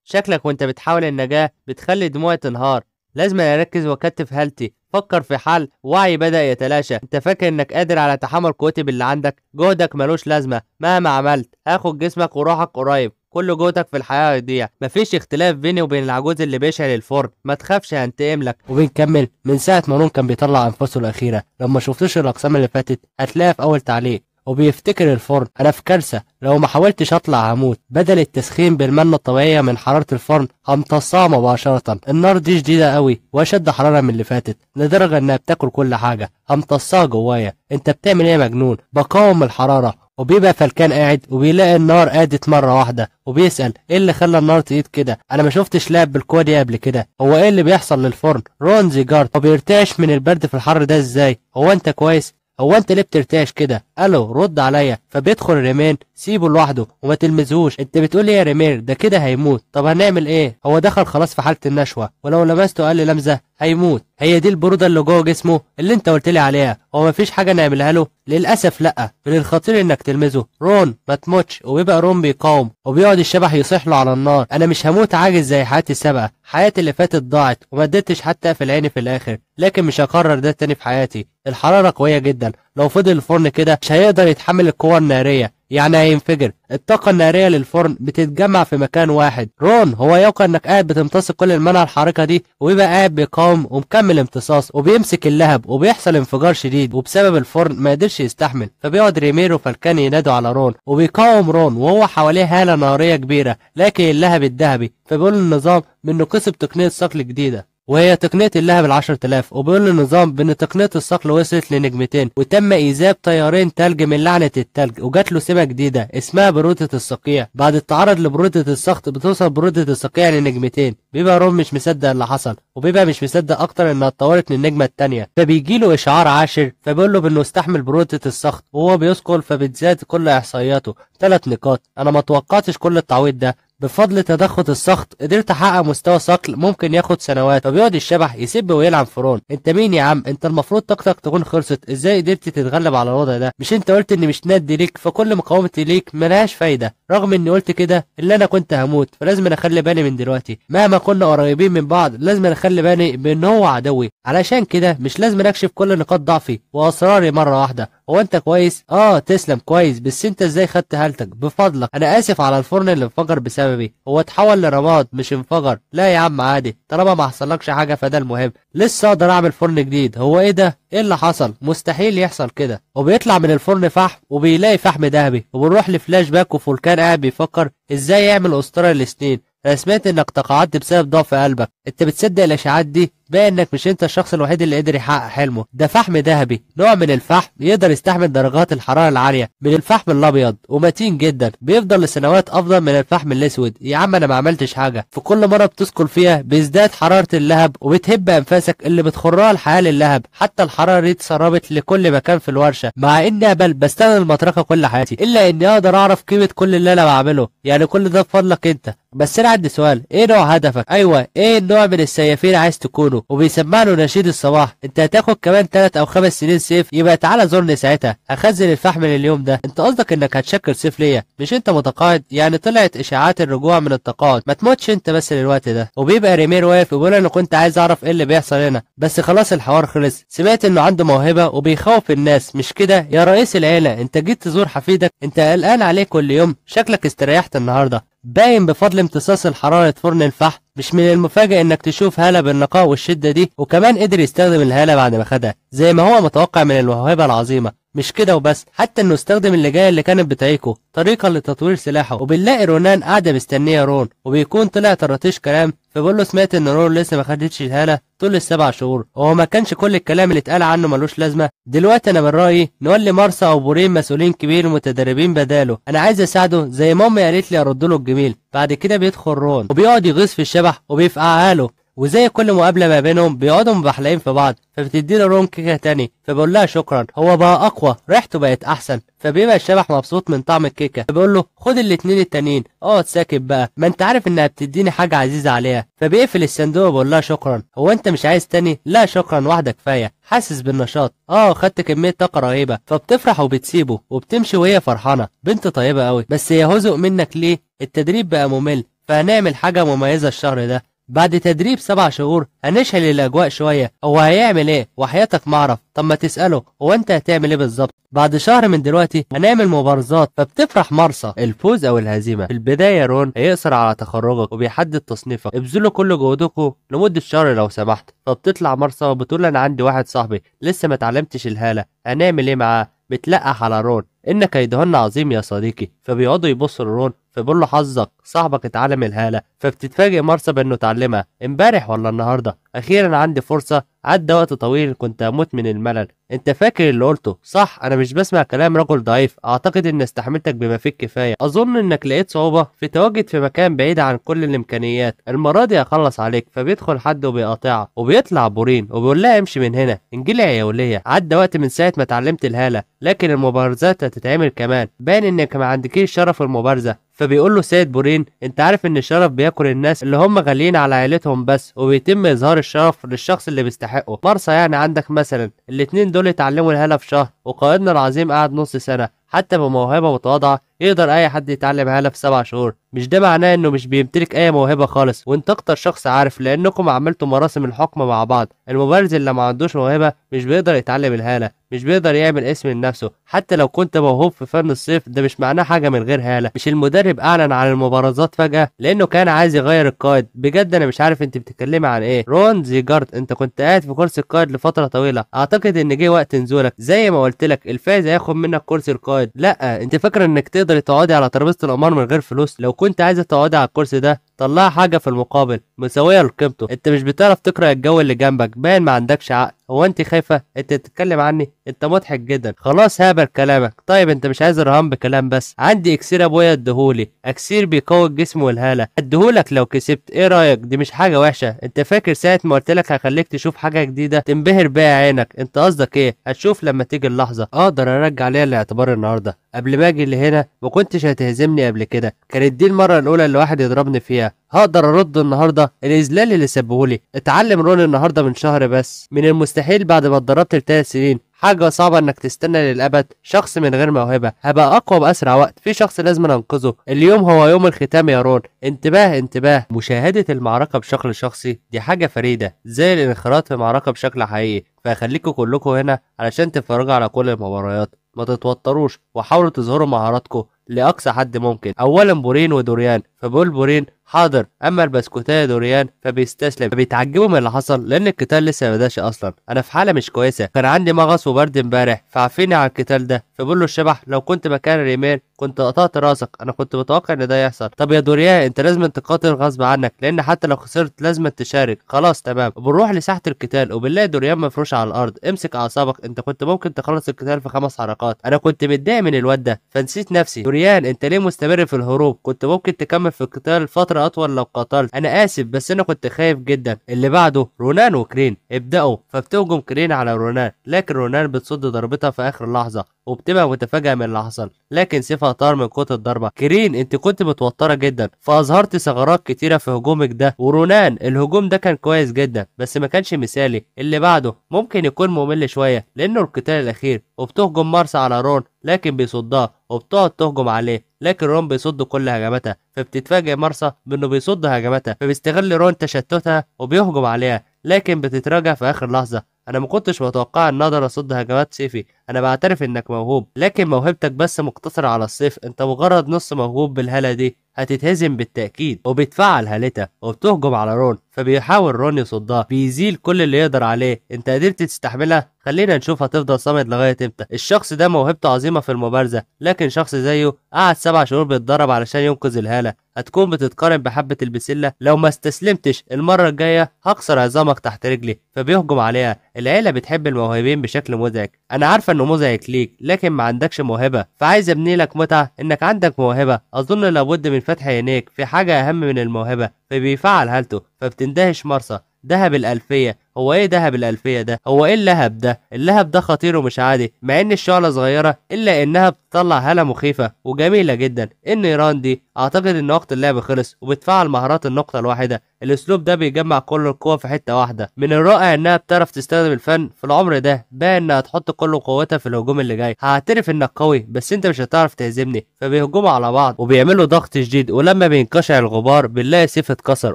شكلك وانت بتحاول النجاة بتخلي دموعي تنهار لازم اركز واكتف هالتي فكر في حل وعي بدا يتلاشى انت فاكر انك قادر على تحمل قوتي اللي عندك جهدك ملوش لازمه مهما عملت هاخد جسمك وروحك قريب كل جهدك في الحياه هيضيع مفيش اختلاف بيني وبين العجوز اللي بيشعل الفرن ما تخافش هنتقم لك وبنكمل من ساعه ما نون كان بيطلع انفاسه الاخيره لو ما شفتوش الاقسام اللي فاتت هتلاقيها في اول تعليق وبيفتكر الفرن انا في كارثه لو ما حاولتش اطلع هموت بدل التسخين بالمنه الطبيعيه من حراره الفرن همتصها مباشره النار دي شديده قوي واشد حراره من اللي فاتت لدرجه انها بتاكل كل حاجه همتصها جوايا انت بتعمل ايه يا مجنون بقاوم الحراره وبيبقى فلكان قاعد وبيلاقي النار قادت مرة واحدة وبيسأل ايه اللي خلى النار تقيد كده انا ما شفتش لعب بالقوة دي قبل كده هو ايه اللي بيحصل للفرن رونزي جارد وبيرتعش من البرد في الحر ده ازاي هو انت كويس هو انت ليه بترتاش كده الو رد عليا فبيدخل ريمان سيبه لوحده وما تلمزهوش انت بتقول ايه يا ريمير ده كده هيموت طب هنعمل ايه هو دخل خلاص في حاله النشوه ولو لمسته قال لي لمزه هيموت هي دي البروده اللي جوه جسمه اللي انت قلت لي عليها هو مفيش حاجه نعملها له للاسف لا من الخطير انك تلمزه رون ما تموتش وبيبقى رون بيقاوم وبيقعد الشبح يصيح له على النار انا مش هموت عاجز زي حياتي السابقه حياتي اللي فاتت ضاعت وما اديتش حتى في عيني في الاخر لكن مش هكرر ده تاني في حياتي الحراره قويه جدا لو فضل الفرن كده مش هيقدر يتحمل القوه الناريه يعني هينفجر الطاقة النارية للفرن بتتجمع في مكان واحد رون هو يوقع انك قاعد بتمتص كل المنع الحركة دي وبيبقى قاعد بيقاوم ومكمل امتصاص وبيمسك اللهب وبيحصل انفجار شديد وبسبب الفرن ما قدرش يستحمل فبيقعد ريميرو فالكان ينادوا على رون وبيقاوم رون وهو حواليه هالة نارية كبيرة لكن اللهب الذهبي فبيقول النظام منه كسب تقنية صقل جديدة وهي تقنية اللهب ال 10000 وبيقول النظام بأن تقنية الصقل وصلت لنجمتين وتم إيذاب طيارين تلج من لعنة التلج وجات له سمة جديدة اسمها برودة الصقيع بعد التعرض لبرودة السخط بتوصل برودة الصقيع لنجمتين بيبقى روم مش مصدق اللي حصل وبيبقى مش مصدق أكتر إنها اتطورت للنجمة التانية فبيجي له إشعار عاشر فبيقول له بإنه استحمل برودة السخط وهو بيسقل فبتزاد كل إحصائياته ثلاث نقاط أنا ما توقعتش كل التعويض ده بفضل تضخم السخط قدرت احقق مستوى صقل ممكن ياخد سنوات فبيقعد الشبح يسب ويلعن فرون انت مين يا عم انت المفروض طاقتك تكون خلصت ازاي قدرت تتغلب على الوضع ده مش انت قلت اني مش نادي ليك فكل مقاومتي ليك ملهاش فايده رغم اني قلت كده الا انا كنت هموت فلازم اخلي بالي من دلوقتي مهما كنا قريبين من بعض لازم اخلي بالي بان هو عدوي علشان كده مش لازم اكشف كل نقاط ضعفي واسراري مره واحده هو انت كويس اه تسلم كويس بس انت ازاي خدت هالتك بفضلك انا اسف على الفرن اللي انفجر بسببي هو اتحول لرماد مش انفجر لا يا عم عادي طالما ما حصلكش حاجه فده المهم لسه اقدر اعمل فرن جديد هو ايه ده ايه اللي حصل مستحيل يحصل كده وبيطلع من الفرن فحم وبيلاقي فحم ذهبي وبنروح لفلاش باك وفولكان قاعد بيفكر ازاي يعمل اسطوره لسنين انا سمعت انك تقاعدت بسبب ضعف قلبك انت بتصدق الاشاعات دي باين انك مش انت الشخص الوحيد اللي قدر يحقق حلمه ده فحم ذهبي نوع من الفحم يقدر يستحمل درجات الحراره العاليه من الفحم الابيض ومتين جدا بيفضل لسنوات افضل من الفحم الاسود يا عم انا ما عملتش حاجه في كل مره بتسكر فيها بيزداد حراره اللهب وبتهب انفاسك اللي بتخرها الحياه للهب حتى الحراره دي تسربت لكل مكان في الورشه مع اني بل بستنى المطرقه كل حياتي الا اني اقدر اعرف قيمه كل اللي انا بعمله يعني كل ده بفضلك انت بس انا عندي سؤال ايه نوع هدفك ايوه ايه النوع من السيافين عايز تكونه وبيسمع له نشيد الصباح انت هتاخد كمان 3 او 5 سنين صيف يبقى تعالى زورني ساعتها اخزن الفحم لليوم ده انت قصدك انك هتشكل صيف ليا مش انت متقاعد يعني طلعت اشاعات الرجوع من التقاعد ما تموتش انت بس للوقت ده وبيبقى ريمير واقف وبيقول انا كنت عايز اعرف ايه اللي بيحصل هنا بس خلاص الحوار خلص سمعت انه عنده موهبه وبيخوف الناس مش كده يا رئيس العيله انت جيت تزور حفيدك انت قلقان عليه كل يوم شكلك استريحت النهارده باين بفضل امتصاص الحرارة فرن الفحم مش من المفاجئ انك تشوف هالة بالنقاء والشدة دي وكمان قدر يستخدم الهالة بعد ما خدها زي ما هو متوقع من الموهبة العظيمة مش كده وبس حتى انه استخدم اللجاية اللي كانت بتعيكه طريقة لتطوير سلاحه وبنلاقي رونان قاعدة مستنية رون وبيكون طلع طراطيش كلام فبقول له سمعت ان رون لسه ما خدتش الهالة طول السبع شهور وهو ما كانش كل الكلام اللي اتقال عنه ملوش لازمة دلوقتي انا من رأيي نولي مارسا او بورين مسؤولين كبير متدربين بداله انا عايز اساعده زي ما امي قالت لي ارد له الجميل بعد كده بيدخل رون وبيقعد يغيظ في الشبح وبيفقعها له وزي كل مقابله ما بينهم بيقعدوا مبحلقين في بعض فبتديله روم كيكه تاني فبقول لها شكرا هو بقى اقوى ريحته بقت احسن فبيبقى الشبح مبسوط من طعم الكيكه فبقول له خد الاتنين التانيين اقعد ساكت بقى ما انت عارف انها بتديني حاجه عزيزه عليها فبيقفل الصندوق وبقول لها شكرا هو انت مش عايز تاني لا شكرا واحده كفايه حاسس بالنشاط اه خدت كميه طاقه رهيبه فبتفرح وبتسيبه وبتمشي وهي فرحانه بنت طيبه قوي بس هي منك ليه التدريب بقى ممل فهنعمل حاجه مميزه الشهر ده بعد تدريب سبع شهور هنشهد الاجواء شويه هو هيعمل ايه وحياتك ما اعرف طب ما تساله هو انت هتعمل ايه بالظبط بعد شهر من دلوقتي هنعمل مبارزات فبتفرح مرسى الفوز او الهزيمه في البدايه رون هيقصر على تخرجك وبيحدد تصنيفك ابذلوا كل جهودكم لمده شهر لو سمحت فبتطلع مرسى وبتقول انا عندي واحد صاحبي لسه ما اتعلمتش الهاله هنعمل ايه معاه بتلقح على رون إن كيدهن عظيم يا صديقي فبيقعدوا يبصوا لرون فبيقول له حظك صاحبك اتعلم الهالة فبتتفاجئ مرسى بإنه اتعلمها امبارح ولا النهاردة أخيرا عندي فرصة عدى وقت طويل كنت أموت من الملل أنت فاكر اللي قلته صح أنا مش بسمع كلام رجل ضعيف أعتقد إن استحملتك بما فيه الكفاية أظن إنك لقيت صعوبة في تواجد في مكان بعيد عن كل الإمكانيات المرة دي أخلص عليك فبيدخل حد وبيقاطعها وبيطلع بورين وبيقول لها امشي من هنا انجلع يا ولية عدى وقت من ساعة ما اتعلمت الهالة لكن المبارزات تتعمل كمان باين انك ما عندكيش شرف المبارزه فبيقول له سيد بورين انت عارف ان الشرف بياكل الناس اللي هم غاليين على عيلتهم بس وبيتم اظهار الشرف للشخص اللي بيستحقه مرسى يعني عندك مثلا الاتنين دول يتعلموا الهاله في شهر وقائدنا العظيم قعد نص سنه حتى بموهبه متواضعه يقدر اي حد يتعلم هاله في سبع شهور مش ده معناه انه مش بيمتلك اي موهبه خالص وانت اكتر شخص عارف لانكم عملتوا مراسم الحكم مع بعض المبارز اللي ما عندوش موهبه مش بيقدر يتعلم الهاله مش بيقدر يعمل اسم لنفسه حتى لو كنت موهوب في فن الصيف ده مش معناه حاجه من غير هاله مش المدرب اعلن عن المبارزات فجاه لانه كان عايز يغير القائد بجد انا مش عارف انت بتتكلمي عن ايه رون زيجارد انت كنت قاعد في كرسي القائد لفتره طويله اعتقد ان جه وقت نزولك زي ما قلت لك الفايز هياخد منك كرسي القائد لا انت فاكره انك تقدري تقعدي على ترابيزه القمار من غير فلوس لو كنت عايزه تقعدي على الكرسي ده طلع حاجه في المقابل مساويه لقيمته انت مش بتعرف تقرا الجو اللي جنبك باين ما عندكش عقل هو انت خايفه انت بتتكلم عني انت مضحك جدا خلاص هبل كلامك طيب انت مش عايز الرهان بكلام بس عندي اكسير ابويا اديهولي اكسير بيقوي الجسم والهاله ادهولك لو كسبت ايه رايك دي مش حاجه وحشه انت فاكر ساعه ما قلت لك هخليك تشوف حاجه جديده تنبهر بيها عينك انت قصدك ايه هتشوف لما تيجي اللحظه اقدر ارجع ليها الاعتبار النهارده قبل ما اجي لهنا ما كنتش هتهزمني قبل كده كانت دي المره الاولى اللي واحد يضربني فيها هقدر ارد النهارده الاذلال اللي سابهولي اتعلم رون النهارده من شهر بس من المستحيل بعد ما اتدربت لثلاث سنين حاجة صعبة انك تستنى للأبد شخص من غير موهبة هبقى أقوى بأسرع وقت في شخص لازم أنقذه اليوم هو يوم الختام يا رون انتباه انتباه مشاهدة المعركة بشكل شخصي دي حاجة فريدة زي الانخراط في معركة بشكل حقيقي فخليكوا كلكوا هنا علشان تتفرجوا على كل المباريات ما تتوتروش وحاولوا تظهروا مهاراتكم لأقصى حد ممكن أولا بورين ودوريان فبيقول بورين حاضر اما البسكوتيه دوريان فبيستسلم فبيتعجبوا من اللي حصل لان القتال لسه ما بداش اصلا انا في حاله مش كويسه كان عندي مغص وبرد امبارح فعفيني على القتال ده فبقول له الشبح لو كنت مكان ريمير كنت قطعت راسك انا كنت متوقع ان ده يحصل طب يا دوريان انت لازم تقاتل غصب عنك لان حتى لو خسرت لازم تشارك خلاص تمام وبنروح لساحه القتال وبنلاقي دوريان مفروش على الارض امسك اعصابك انت كنت ممكن تخلص القتال في خمس حركات انا كنت متضايق من الواد ده فنسيت نفسي دوريان ريان انت ليه مستمر في الهروب كنت ممكن تكمل في القتال فترة اطول لو قاتلت انا اسف بس انا كنت خايف جدا اللي بعده رونان وكرين ابدأوا فبتهجم كرين على رونان لكن رونان بتصد ضربتها في اخر لحظة وبتبقى متفاجئه من اللي حصل لكن سيفها طار من قوه الضربه كرين انت كنت متوتره جدا فاظهرت ثغرات كتيره في هجومك ده ورونان الهجوم ده كان كويس جدا بس ما كانش مثالي اللي بعده ممكن يكون ممل شويه لانه القتال الاخير وبتهجم مارس على رون لكن بيصدها وبتقعد تهجم عليه لكن رون بيصد كل هجماتها فبتتفاجئ مارسا بانه بيصد هجماتها فبيستغل رون تشتتها وبيهجم عليها لكن بتتراجع في اخر لحظه انا ما كنتش متوقع ان اقدر اصد هجمات سيفي انا بعترف انك موهوب لكن موهبتك بس مقتصرة على الصيف انت مجرد نص موهوب بالهالة دي هتتهزم بالتأكيد وبتفعل هالتها وبتهجم على رون فبيحاول رون يصدها بيزيل كل اللي يقدر عليه انت قدرت تستحملها خلينا نشوف هتفضل صامد لغاية امتى الشخص ده موهبته عظيمة في المبارزة لكن شخص زيه قعد سبع شهور بيتدرب علشان ينقذ الهالة هتكون بتتقارن بحبة البسلة لو ما استسلمتش المرة الجاية هكسر عظامك تحت رجلي فبيهجم عليها العيلة بتحب الموهوبين بشكل مزعج انا عارفة ان انه مزعج ليك لكن ما عندكش موهبه فعايز ابني لك متعه انك عندك موهبه اظن لابد من فتح عينيك في حاجه اهم من الموهبه فبيفعل هالته فبتندهش مرسى دهب الألفية هو ايه دهب الألفية ده هو ايه اللهب ده اللهب ده خطير ومش عادي مع ان الشعلة صغيرة الا انها بتطلع هالة مخيفة وجميلة جدا النيران دي اعتقد ان وقت اللعب خلص وبتفعل مهارات النقطه الواحده الاسلوب ده بيجمع كل القوه في حته واحده من الرائع انها بتعرف تستخدم الفن في العمر ده باين انها تحط كل قوتها في الهجوم اللي جاي هعترف انك قوي بس انت مش هتعرف تهزمني فبيهجموا على بعض وبيعملوا ضغط شديد ولما بينقشع الغبار بنلاقي سيف اتكسر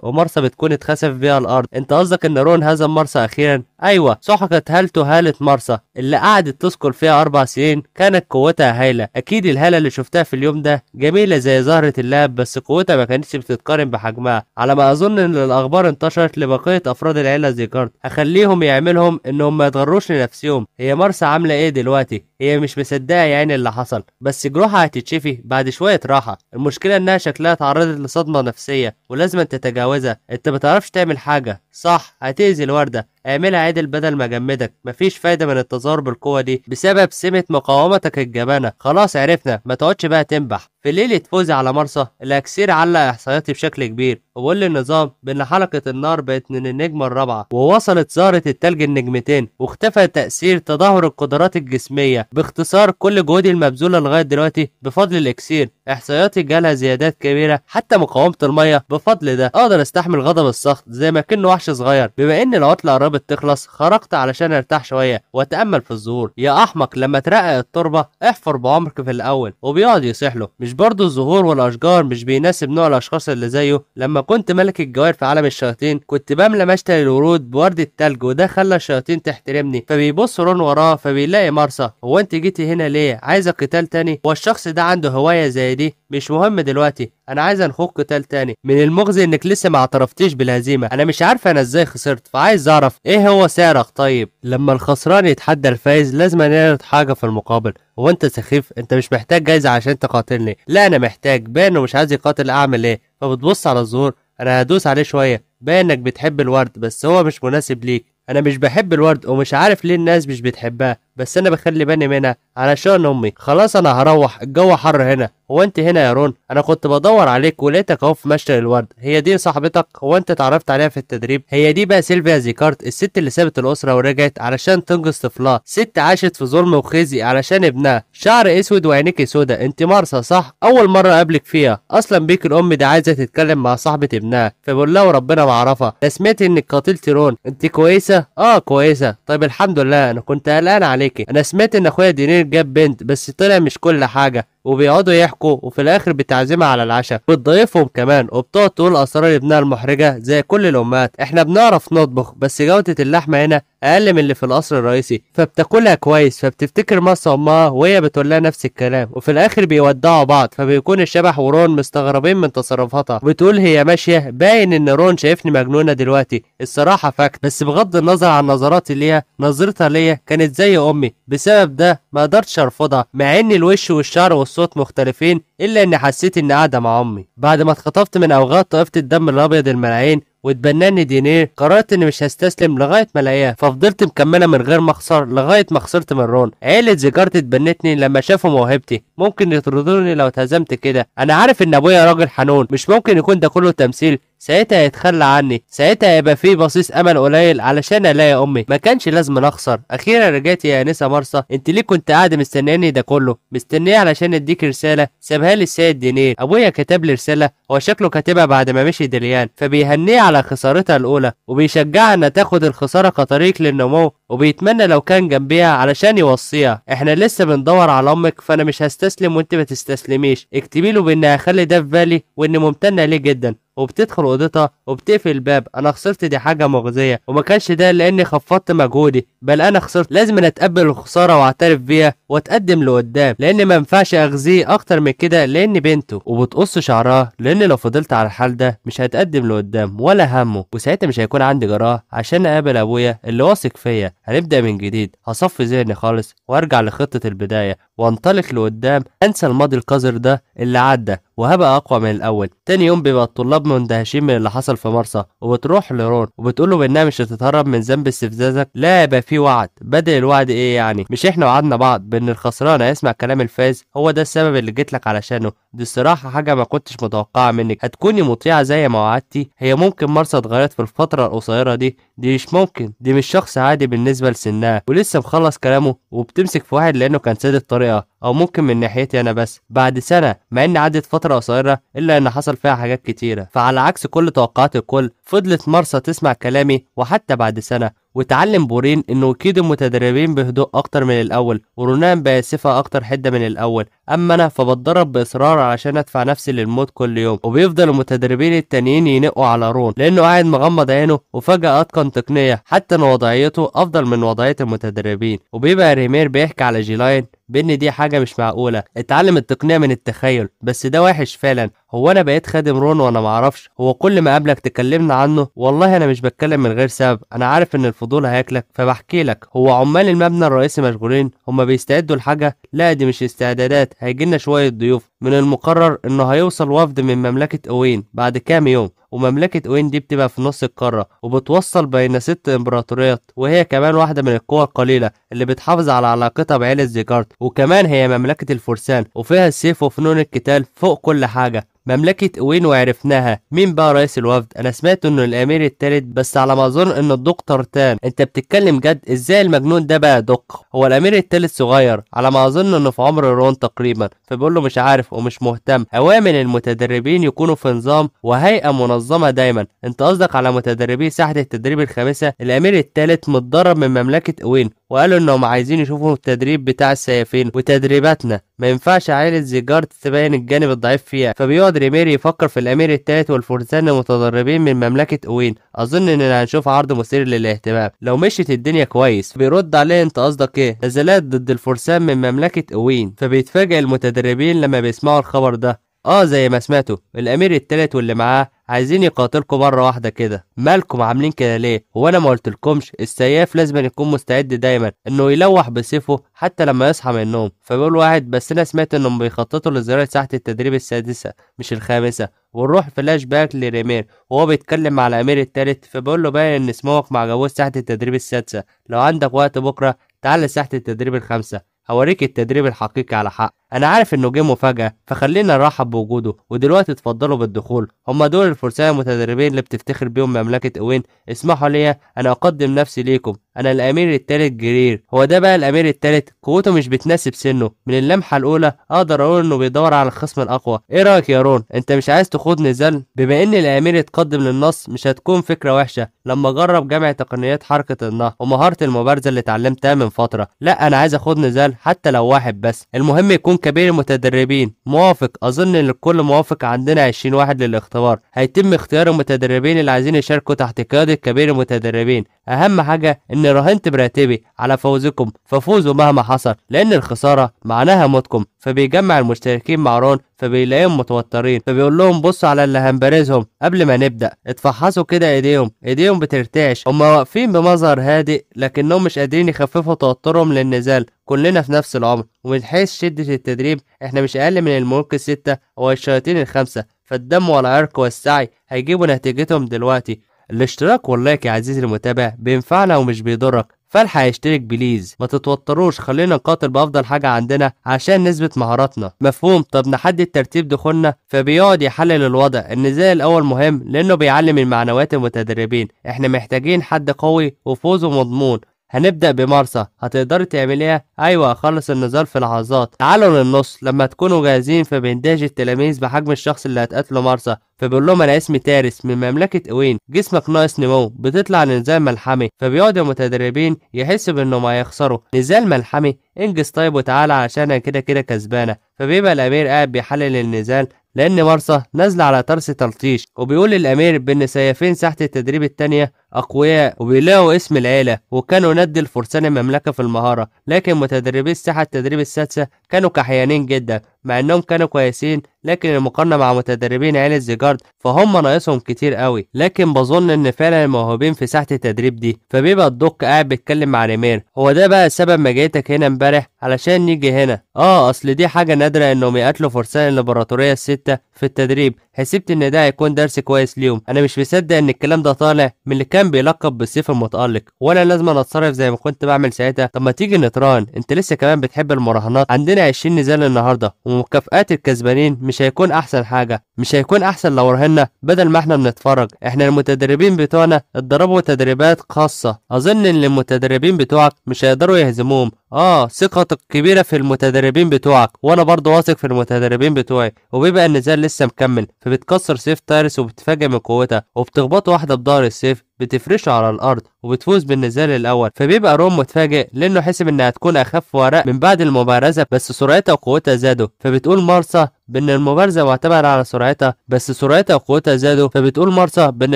ومرسى بتكون اتخسف بيها الارض انت قصدك ان رون هزم مرسى اخيرا أيوة صحكة هالته هالة مرسى اللي قعدت تذكر فيها أربع سنين كانت قوتها هايلة أكيد الهالة اللي شفتها في اليوم ده جميلة زي زهرة اللهب بس قوتها ما كانتش بتتقارن بحجمها على ما أظن إن الأخبار انتشرت لبقية أفراد العيلة زيكارد اخليهم يعملهم إنهم ما يتغروش لنفسهم هي مرسى عاملة إيه دلوقتي هي مش مصدقه يعني اللي حصل بس جروحها هتتشفي بعد شويه راحه المشكله انها شكلها اتعرضت لصدمه نفسيه ولازم تتجاوزها انت متعرفش تعمل حاجه صح هتاذي الورده اعملها عدل بدل ما جمدك مفيش فايده من التظاهر بالقوه دي بسبب سمه مقاومتك الجبانه خلاص عرفنا ما تقعدش بقى تنبح في ليلة فوزي على مرسى الأكسير علق إحصائياتي بشكل كبير وبقول للنظام بإن حلقة النار بقت من النجمة الرابعة ووصلت زهرة التلج النجمتين واختفى تأثير تدهور القدرات الجسمية باختصار كل جهودي المبذولة لغاية دلوقتي بفضل الإكسير احصائياتي جالها زيادات كبيره حتى مقاومه الميه بفضل ده اقدر استحمل غضب السخط زي ما كانه وحش صغير بما ان العطله قربت تخلص خرجت علشان ارتاح شويه واتامل في الظهور يا احمق لما ترقق التربه احفر بعمرك في الاول وبيقعد يصيح له مش برضه الزهور والاشجار مش بيناسب نوع الاشخاص اللي زيه لما كنت ملك الجوار في عالم الشياطين كنت بملى مشتل الورود بوردة تلج وده خلى الشياطين تحترمني فبيبص رون وراه فبيلاقي مرسى هو انت جيتي هنا ليه عايزه قتال تاني والشخص ده عنده هوايه زي دي مش مهم دلوقتي انا عايز انخوك قتال تاني من المغزي انك لسه ما اعترفتيش بالهزيمه انا مش عارف انا ازاي خسرت فعايز اعرف ايه هو سعرك طيب لما الخسران يتحدى الفايز لازم نعرض حاجه في المقابل هو انت سخيف انت مش محتاج جايزه عشان تقاتلني لا انا محتاج باين ومش عايز يقاتل اعمل ايه فبتبص على الزهور انا هدوس عليه شويه باين انك بتحب الورد بس هو مش مناسب ليك انا مش بحب الورد ومش عارف ليه الناس مش بتحبها بس انا بخلي بالي منها علشان امي خلاص انا هروح الجو حر هنا هو انت هنا يا رون انا كنت بدور عليك ولقيتك اهو في مشتل الورد هي دي صاحبتك هو انت اتعرفت عليها في التدريب هي دي بقى سيلفيا زيكارت الست اللي سابت الاسره ورجعت علشان تنقذ طفلها ست عاشت في ظلم وخزي علشان ابنها شعر اسود وعينيكي سودا انت مارسه صح اول مره اقابلك فيها اصلا بيك الام دي عايزه تتكلم مع صاحبه ابنها فبقول لها وربنا ما اعرفها ده سمعت انك قاتلتي رون انت كويسه اه كويسه طيب الحمد لله انا كنت قلقان عليك عليكي انا سمعت ان اخويا دينير جاب بنت بس طلع مش كل حاجه وبيقعدوا يحكوا وفي الاخر بتعزمها على العشاء بتضيفهم كمان وبتقعد تقول اسرار ابنها المحرجه زي كل الامهات احنا بنعرف نطبخ بس جوده اللحمه هنا اقل من اللي في القصر الرئيسي فبتاكلها كويس فبتفتكر مصر امها وهي بتقول لها نفس الكلام وفي الاخر بيودعوا بعض فبيكون الشبح ورون مستغربين من تصرفاتها بتقول هي ماشيه باين ان رون شايفني مجنونه دلوقتي الصراحه فاكت بس بغض النظر عن نظراتي ليها نظرتها ليا كانت زي امي بسبب ده ما قدرتش ارفضها مع ان الوش والشعر والصوت الصوت مختلفين إلا إني حسيت إني قاعدة مع أمي بعد ما اتخطفت من أوغاد طائفة الدم الأبيض الملايين واتبناني دينير إيه، قررت اني مش هستسلم لغايه ما الاقيها ففضلت مكمله من غير ما اخسر لغايه ما خسرت من رون عيله زيجارتي اتبنتني لما شافوا موهبتي ممكن يطردوني لو اتهزمت كده انا عارف ان ابويا راجل حنون مش ممكن يكون ده كله تمثيل ساعتها هيتخلى عني ساعتها هيبقى في بصيص امل قليل علشان الاقي امي ما كانش لازم اخسر اخيرا رجعت يا انسه مرسى انت ليه كنت قاعده مستنياني ده كله مستنيه علشان اديك رساله سابها لي السيد دينير ابويا كتب لي رساله هو شكله كاتبها بعد ما مشي دليان فبيهنيه على خسارتها الاولى وبيشجعها انها تاخد الخساره كطريق للنمو وبيتمنى لو كان جنبيها علشان يوصيها احنا لسه بندور على امك فانا مش هستسلم وانت ما تستسلميش اكتبي له باني هخلي ده في بالي واني ممتنه ليه جدا وبتدخل اوضتها وبتقفل الباب انا خسرت دي حاجه مغزيه وما كانش ده لاني خفضت مجهودي بل انا خسرت لازم اتقبل الخساره واعترف بيها واتقدم لقدام لان ما ينفعش اغزيه اكتر من كده لان بنته وبتقص شعرها لان لو فضلت على الحال ده مش هتقدم لقدام ولا همه وساعتها مش هيكون عندي جراه عشان اقابل ابويا اللي واثق فيا هنبدا من جديد هصفي ذهني خالص وارجع لخطه البدايه وانطلق لقدام انسى الماضي القذر ده اللي عدى وهبقى أقوى من الأول تاني يوم بيبقى الطلاب مندهشين من اللي حصل في مرسى وبتروح لرون وبتقول له بإنها مش هتتهرب من ذنب استفزازك لا يبقى في وعد بدل الوعد إيه يعني مش إحنا وعدنا بعض بإن الخسران هيسمع كلام الفايز هو ده السبب اللي جيت لك علشانه دي الصراحة حاجة ما كنتش متوقعة منك هتكوني مطيعة زي ما وعدتي هي ممكن مرسى اتغيرت في الفترة القصيرة دي دي مش ممكن دي مش شخص عادي بالنسبة لسنها ولسه مخلص كلامه وبتمسك في واحد لأنه كان سادد الطريقه او ممكن من ناحيتي انا بس بعد سنه مع ان عدت فتره قصيره الا ان حصل فيها حاجات كتيره فعلى عكس كل توقعات الكل فضلت مرسى تسمع كلامي وحتى بعد سنه وتعلم بورين انه يكيد المتدربين بهدوء اكتر من الاول ورونان باسفة اكتر حده من الاول اما انا فبتدرب باصرار علشان ادفع نفسي للموت كل يوم وبيفضل المتدربين التانيين ينقوا على رون لانه قاعد مغمض عينه وفجاه اتقن تقنيه حتى ان وضعيته افضل من وضعيه المتدربين وبيبقى ريمير بيحكي على جيلاين بان دي حاجه مش معقوله اتعلم التقنيه من التخيل بس ده وحش فعلا هو انا بقيت خادم رون وانا معرفش هو كل ما قابلك تكلمنا عنه والله انا مش بتكلم من غير سبب انا عارف ان الفضول هياكلك فبحكي لك هو عمال المبنى الرئيسي مشغولين هما بيستعدوا لحاجه لا دي مش استعدادات لنا شويه ضيوف من المقرر انه هيوصل وفد من مملكه اوين بعد كام يوم ومملكة أوين دي بتبقى في نص القارة وبتوصل بين ست إمبراطوريات وهي كمان واحدة من القوى القليلة اللي بتحافظ على علاقتها بعيلة زيجارد وكمان هي مملكة الفرسان وفيها السيف وفنون القتال فوق كل حاجة مملكة أوين وعرفناها مين بقى رئيس الوفد أنا سمعت إنه الأمير التالت بس على ما أظن انه الدكتور تام أنت بتتكلم جد إزاي المجنون ده بقى دق هو الأمير التالت صغير على ما أظن إنه في عمر رون تقريبا فبيقول له مش عارف ومش مهتم اوامن المتدربين يكونوا في نظام وهيئة منظمة دايما أنت قصدك على متدربي ساحة التدريب الخامسة الأمير التالت متدرب من مملكة أوين وقالوا انهم عايزين يشوفوا التدريب بتاع السيافين وتدريباتنا ما ينفعش عائلة زيجارت تبين الجانب الضعيف فيها فبيقعد ريميري يفكر في الامير الثالث والفرسان المتدربين من مملكة اوين اظن اننا هنشوف عرض مثير للاهتمام لو مشيت الدنيا كويس بيرد عليه انت قصدك ايه نزلات ضد الفرسان من مملكة اوين فبيتفاجئ المتدربين لما بيسمعوا الخبر ده اه زي ما سمعتوا الامير التالت واللي معاه عايزين يقاتلكم مره واحده كده مالكم عاملين كده ليه هو انا ما قلتلكمش السياف لازم يكون مستعد دايما انه يلوح بسيفه حتى لما يصحى من النوم فبيقول واحد بس انا سمعت انهم بيخططوا لزياره ساحه التدريب السادسه مش الخامسه ونروح فلاش باك لريمير وهو بيتكلم مع الامير التالت فبيقول له باين ان سموك مع جواز ساحه التدريب السادسه لو عندك وقت بكره تعال ساحه التدريب الخامسه هوريك التدريب الحقيقي على حق انا عارف انه جه مفاجاه فخلينا نرحب بوجوده ودلوقتي اتفضلوا بالدخول هما دول الفرسان المتدربين اللي بتفتخر بيهم مملكه اوين اسمحوا ليا انا اقدم نفسي ليكم انا الامير الثالث جرير هو ده بقى الامير الثالث قوته مش بتناسب سنه من اللمحه الاولى اقدر اقول انه بيدور على الخصم الاقوى ايه رايك يا رون انت مش عايز تخوض نزال بما ان الامير اتقدم للنص مش هتكون فكره وحشه لما اجرب جمع تقنيات حركه النهر ومهاره المبارزه اللي اتعلمتها من فتره لا انا عايز اخوض نزال حتى لو واحد بس المهم يكون يكون كبير المتدربين موافق أظن إن الكل موافق عندنا 20 واحد للاختبار هيتم اختيار المتدربين اللي عايزين يشاركوا تحت قيادة كبير المتدربين أهم حاجة إن راهنت براتبي على فوزكم ففوزوا مهما حصل لأن الخسارة معناها موتكم فبيجمع المشتركين مع رون فبيلاقيهم متوترين فبيقول لهم بصوا على اللي هنبارزهم قبل ما نبدا اتفحصوا كده ايديهم ايديهم بترتعش هما واقفين بمظهر هادئ لكنهم مش قادرين يخففوا توترهم للنزال كلنا في نفس العمر ومن حيث شده التدريب احنا مش اقل من الملوك السته او الشياطين الخمسه فالدم والعرق والسعي هيجيبوا نتيجتهم دلوقتي الاشتراك واللايك يا عزيزي المتابع بينفعنا ومش بيضرك فالح هيشترك بليز ما تتوتروش خلينا نقاتل بافضل حاجه عندنا عشان نثبت مهاراتنا مفهوم طب نحدد ترتيب دخولنا فبيقعد يحلل الوضع النزال الاول مهم لانه بيعلم المعنويات المتدربين احنا محتاجين حد قوي وفوزه مضمون هنبدأ بمارسا هتقدري تعمليها ايوه اخلص النزال في لحظات تعالوا للنص لما تكونوا جاهزين فبيندهش التلاميذ بحجم الشخص اللي هتقتله مارسا فبيقول لهم انا اسمي تارس من مملكه اوين جسمك ناقص نمو بتطلع لنزال ملحمي فبيقعد المتدربين يحسوا بانهم هيخسروا نزال ملحمي انجز طيب وتعالى عشان انا كده كده كسبانه فبيبقى الامير قاعد بيحلل النزال لان مارسا نازله على ترس تلطيش وبيقول للامير بان سيفين ساحه التدريب التانيه أقوياء وبيلاقوا اسم العيلة وكانوا ند الفرسان المملكة في المهارة لكن متدربي الساحة التدريب السادسة كانوا كحيانين جدا مع إنهم كانوا كويسين لكن المقارنة مع متدربين عيلة زيجارد فهم ناقصهم كتير قوي لكن بظن إن فعلا الموهوبين في ساحة التدريب دي فبيبقى الدوك قاعد بيتكلم مع ريمير هو ده بقى سبب ما جيتك هنا امبارح علشان نيجي هنا اه أصل دي حاجة نادرة إنهم يقاتلوا فرسان الإمبراطورية الستة في التدريب حسبت إن ده هيكون درس كويس ليهم أنا مش مصدق إن الكلام ده طالع من اللي كان بيلقب بالسيف المتألق ولا لازم اتصرف زي ما كنت بعمل ساعتها طب ما تيجي نتران انت لسه كمان بتحب المراهنات عندنا 20 نزال النهارده ومكافئات الكسبانين مش هيكون احسن حاجه مش هيكون احسن لو رهنا بدل ما احنا بنتفرج احنا المتدربين بتوعنا اتدربوا تدريبات خاصه اظن ان المتدربين بتوعك مش هيقدروا يهزموهم اه ثقتك كبيره في المتدربين بتوعك وانا برضه واثق في المتدربين بتوعي وبيبقى النزال لسه مكمل فبتكسر سيف تايرس وبتفاجئ من قوتها وبتخبطه واحده بظهر السيف بتفرشه على الارض وبتفوز بالنزال الاول فبيبقى روم متفاجئ لانه حسب انها هتكون اخف ورق من بعد المبارزه بس سرعتها وقوتها زادوا فبتقول مارسا بان المبارزه معتمده على سرعتها بس سرعتها وقوتها زادوا فبتقول مارسا بان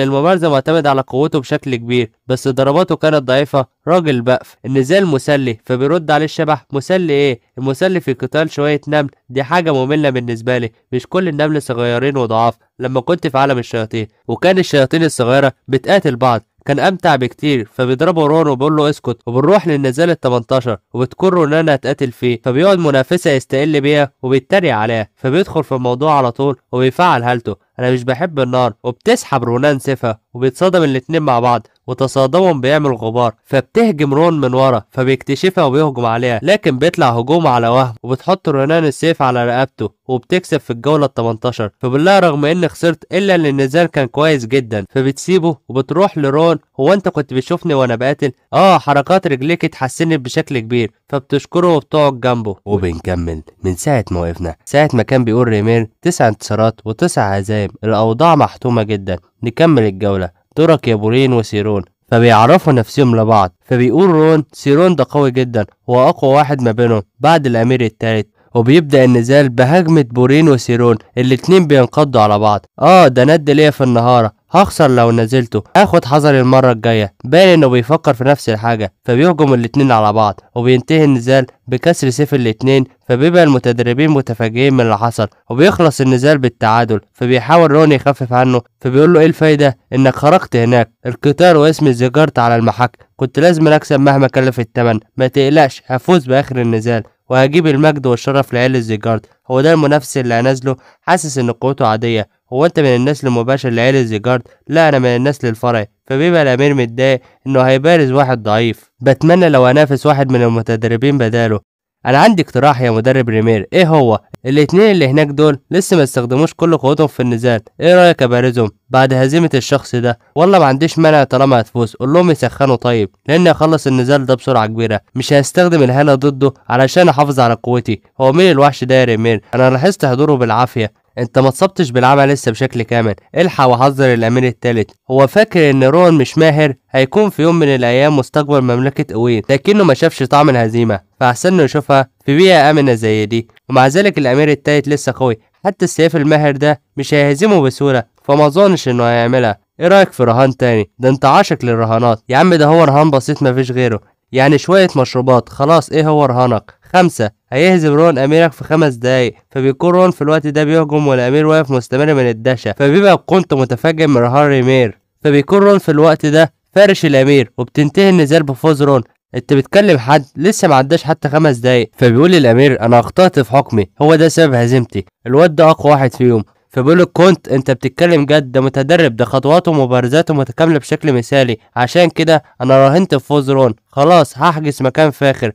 المبارزه معتمده على قوته بشكل كبير بس ضرباته كانت ضعيفه راجل بقف النزال مسلي فبيرد عليه الشبح مسلي ايه المسلي في قتال شويه نمل دي حاجه ممله بالنسبه لي مش كل النمل صغيرين وضعاف لما كنت في عالم الشياطين وكان الشياطين الصغيره بتقاتل بعض كان امتع بكتير فبيضربه رون وبيقول له اسكت وبنروح للنزال ال 18 وبتكره ان انا اتقاتل فيه فبيقعد منافسه يستقل بيها وبيتريق عليها فبيدخل في الموضوع على طول وبيفعل هالته انا مش بحب النار وبتسحب رونان سيفها وبيتصدم الاتنين مع بعض وتصادمهم بيعمل غبار فبتهجم رون من ورا فبيكتشفها وبيهجم عليها لكن بيطلع هجوم على وهم وبتحط رونان السيف على رقبته وبتكسب في الجوله ال 18 فبالله رغم اني خسرت الا ان النزال كان كويس جدا فبتسيبه وبتروح لرون هو انت كنت بتشوفني وانا بقاتل اه حركات رجليك اتحسنت بشكل كبير فبتشكره وبتقعد جنبه وبنكمل من ساعه ما وقفنا ساعه ما كان بيقول ريمير تسع انتصارات وتسع هزايم الاوضاع محتومه جدا نكمل الجوله ترك يابولين وسيرون فبيعرفوا نفسهم لبعض فبيقول رون سيرون ده قوي جدا هو أقوى واحد ما بينهم بعد الأمير التالت وبيبدأ النزال بهجمة بورين وسيرون الاتنين بينقضوا على بعض اه ده ند ليا في النهارة هخسر لو نزلته هاخد حذري المرة الجاية باين انه بيفكر في نفس الحاجة فبيهجم الاتنين على بعض وبينتهي النزال بكسر سيف الاتنين فبيبقى المتدربين متفاجئين من اللي حصل وبيخلص النزال بالتعادل فبيحاول رون يخفف عنه فبيقول له ايه الفايدة انك خرجت هناك القطار واسم زيجارت على المحك كنت لازم اكسب مهما كلف الثمن ما تقلقش هفوز باخر النزال وهجيب المجد والشرف لعيال الزيجارد هو ده المنافس اللي هنزله حاسس ان قوته عاديه هو انت من الناس المباشر لعيال الزيجارد لا انا من الناس للفرع فبيبقى الامير متضايق انه هيبارز واحد ضعيف بتمنى لو انافس واحد من المتدربين بداله انا عندي اقتراح يا مدرب ريمير ايه هو الاتنين اللي هناك دول لسه ما استخدموش كل قوتهم في النزال ايه رايك يا بعد هزيمه الشخص ده والله ما عنديش مانع طالما هتفوز قول لهم يسخنوا طيب لان اخلص النزال ده بسرعه كبيره مش هستخدم الهاله ضده علشان احافظ على قوتي هو مين الوحش ده يا ريمير انا لاحظت حضوره بالعافيه انت ما اتصبتش بالعمى لسه بشكل كامل الحق وحذر الامير الثالث هو فاكر ان رون مش ماهر هيكون في يوم من الايام مستقبل مملكه اوين لكنه ما شافش طعم الهزيمه فاحسن يشوفها في بيئه امنه زي دي ومع ذلك الأمير التالت لسه قوي حتى السيف الماهر ده مش هيهزمه بسهولة فما أظنش إنه هيعملها إيه رأيك في رهان تاني ده أنت عاشق للرهانات يا عم ده هو رهان بسيط مفيش غيره يعني شوية مشروبات خلاص إيه هو رهانك خمسة هيهزم رون أميرك في خمس دقايق فبيكون رون في الوقت ده بيهجم والأمير واقف مستمر من الدهشة فبيبقى كنت متفاجئ من رهان ريمير فبيكون رون في الوقت ده فارش الأمير وبتنتهي النزال بفوز رون انت بتكلم حد لسه ما عداش حتى خمس دقايق فبيقول للامير انا اخطأت في حكمي هو ده سبب هزيمتي الواد ده اقوى واحد فيهم فبيقول لك كنت انت بتتكلم جد ده متدرب ده خطواته ومبارزاته متكامله بشكل مثالي عشان كده انا راهنت في فوز رون خلاص هحجز مكان فاخر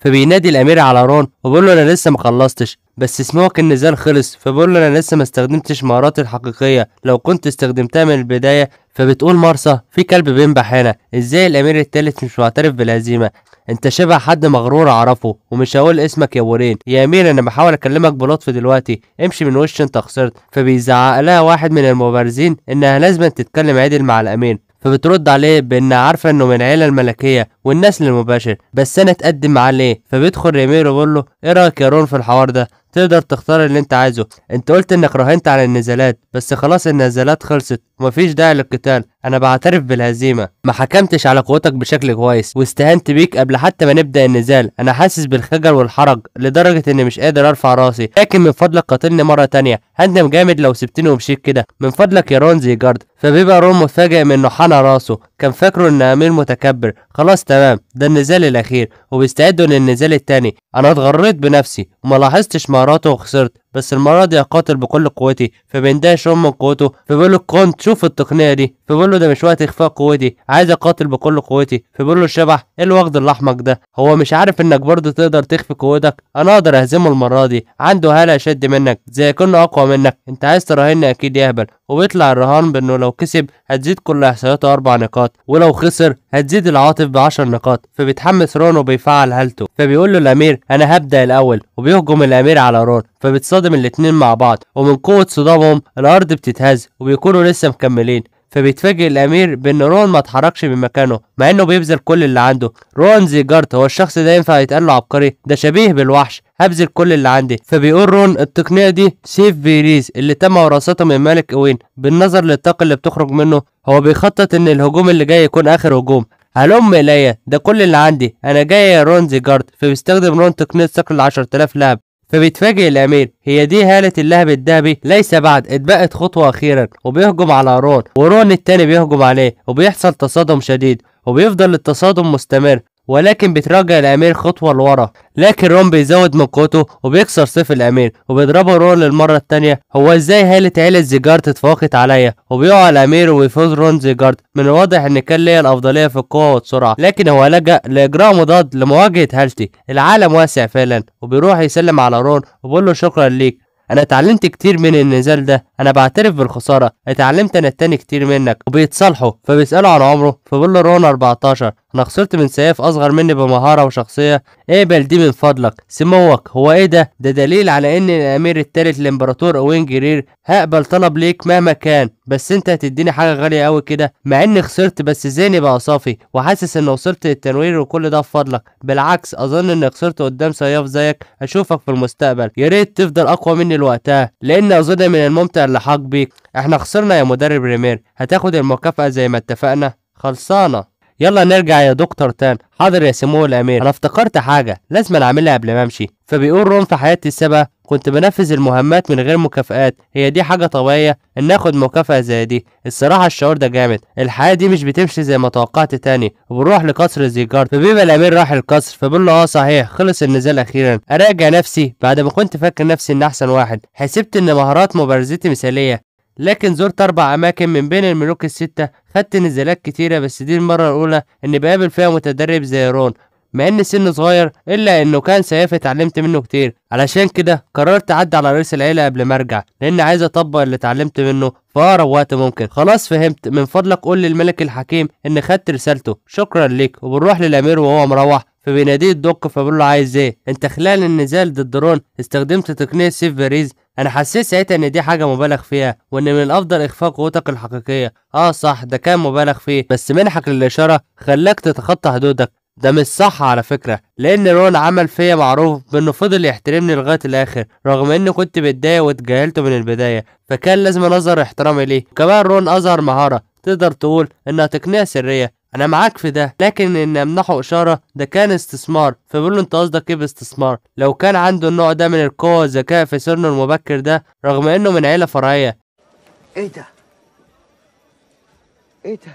فبينادي الامير على رون وبيقول له انا لسه ما خلصتش بس سموك النزال خلص فبيقول له انا لسه ما استخدمتش مهاراتي الحقيقيه لو كنت استخدمتها من البدايه فبتقول مرسى في كلب بينبح هنا ازاي الامير التالت مش معترف بالهزيمه انت شبه حد مغرور اعرفه ومش هقول اسمك يا ورين يا امير انا بحاول اكلمك بلطف دلوقتي امشي من وش انت خسرت فبيزعق لها واحد من المبارزين انها لازم تتكلم عدل مع الامير فبترد عليه بانها عارفه انه من عيله الملكيه والنسل المباشر بس انا اتقدم معاه ليه فبيدخل ريمير ويقول له ايه رايك يا رون في الحوار ده تقدر تختار اللي انت عايزه انت قلت انك راهنت على النزالات بس خلاص النزالات خلصت ومفيش داعي للقتال انا بعترف بالهزيمه ما حكمتش على قوتك بشكل كويس واستهنت بيك قبل حتى ما نبدا النزال انا حاسس بالخجل والحرج لدرجه اني مش قادر ارفع راسي لكن من فضلك قاتلني مره تانية هندم جامد لو سبتني ومشيت كده من فضلك يا رون جارد فبيبقى رون متفاجئ من انه حنى راسه كان فاكره ان امير متكبر خلاص تمام ده النزال الاخير وبيستعدوا للنزال التاني انا اتغريت بنفسي وما لاحظتش مرات وخسرت بس المره دي هقاتل بكل قوتي فبيندهش ام من قوته فبيقول له كونت شوف التقنيه دي فبيقول له ده مش وقت اخفاء قوتي عايز اقاتل بكل قوتي فبيقول له الشبح ايه الوغد الاحمق ده هو مش عارف انك برضه تقدر تخفي قوتك انا اقدر اهزمه المره دي عنده هاله أشد منك زي كنا اقوى منك انت عايز تراهني اكيد يهبل وبيطلع الرهان بانه لو كسب هتزيد كل احصائياته اربع نقاط ولو خسر هتزيد العاطف بعشر نقاط فبيتحمس رون وبيفعل هالته فبيقول له الامير انا هبدا الاول وبيهجم الامير على رون فبتصدم بيصطدم الاتنين مع بعض ومن قوة صدامهم الأرض بتتهز وبيكونوا لسه مكملين فبيتفاجئ الامير بان روان ما اتحركش من مكانه مع انه بيبذل كل اللي عنده روان زيجارت هو الشخص ده ينفع يتقال له عبقري ده شبيه بالوحش هبذل كل اللي عندي فبيقول رون التقنيه دي سيف بيريز اللي تم وراثته من ملك اوين بالنظر للطاقه اللي بتخرج منه هو بيخطط ان الهجوم اللي جاي يكون اخر هجوم هلم اليا ده كل اللي عندي انا جاي يا رون زيجارد فبيستخدم رون تقنيه ثقل ال 10000 لاعب فبيتفاجئ الامير هي دي هالة اللهب الدهبي ليس بعد اتبقت خطوة اخيرا وبيهجم على رون ورون التاني بيهجم عليه وبيحصل تصادم شديد وبيفضل التصادم مستمر ولكن بتراجع الامير خطوه لورا لكن رون بيزود من قوته وبيكسر سيف الامير وبيضربه رون للمره الثانيه هو ازاي هاله عيله زيجارد اتفاقت عليا وبيقع الامير ويفوز رون زيجارد من الواضح ان كان ليا الافضليه في القوه والسرعه لكن هو لجا لاجراء مضاد لمواجهه هالتي العالم واسع فعلا وبيروح يسلم على رون وبيقول له شكرا ليك انا اتعلمت كتير من النزال ده انا بعترف بالخساره اتعلمت انا التاني كتير منك وبيتصالحوا فبيسالوا عن عمره فبقول له رون 14 انا خسرت من سيف اصغر مني بمهاره وشخصيه اقبل إيه دي من فضلك سموك هو ايه ده ده دليل على ان الامير الثالث الامبراطور اوين جرير هقبل طلب ليك مهما كان بس انت هتديني حاجه غاليه قوي كده مع اني خسرت بس ذهني بقى صافي وحاسس ان وصلت للتنوير وكل ده بفضلك بالعكس اظن اني خسرت قدام صياف زيك اشوفك في المستقبل يا ريت تفضل اقوى مني لوقتها لان اظن من الممتع اللي حاق بيك احنا خسرنا يا مدرب ريمير هتاخد المكافاه زي ما اتفقنا خلصانه يلا نرجع يا دكتور تام حاضر يا سمو الامير انا افتكرت حاجه لازم اعملها قبل ما امشي فبيقول رون في حياتي السابقه كنت بنفذ المهمات من غير مكافآت هي دي حاجه طبيعيه ان اخد مكافاه زي دي الصراحه الشعور ده جامد الحياه دي مش بتمشي زي ما توقعت تاني وبنروح لقصر زيجارد فبيبقى الامير راح القصر فبقول له اه صحيح خلص النزال اخيرا اراجع نفسي بعد ما كنت فاكر نفسي ان احسن واحد حسبت ان مهارات مبارزتي مثاليه لكن زرت أربع أماكن من بين الملوك الستة خدت نزالات كتيرة بس دي المرة الأولى إني بقابل فيها متدرب زي رون مع إن سنه صغير إلا إنه كان سيف اتعلمت منه كتير علشان كده قررت أعدي على رئيس العيلة قبل ما أرجع لأن عايز أطبق اللي اتعلمت منه في أقرب وقت ممكن خلاص فهمت من فضلك قول للملك الحكيم إن خدت رسالته شكرا ليك وبنروح للأمير وهو مروح فبيناديه الدك فبقول له عايز إيه أنت خلال النزال ضد رون استخدمت تقنية سيف باريز انا حسيت ساعتها ان دي حاجه مبالغ فيها وان من الافضل اخفاء قوتك الحقيقيه اه صح ده كان مبالغ فيه بس منحك للاشاره خلاك تتخطى حدودك ده مش صح على فكرة لأن رون عمل فيا معروف بإنه فضل يحترمني لغاية الآخر رغم إني كنت بتضايق واتجاهلته من البداية فكان لازم أظهر احترامي ليه وكمان رون أظهر مهارة تقدر تقول إنها تقنية سرية انا معاك في ده لكن ان امنحه اشاره ده كان استثمار فبيقول له انت قصدك ايه باستثمار لو كان عنده النوع ده من القوه والذكاء في سنه المبكر ده رغم انه من عيله فرعيه ايه ده ايه ده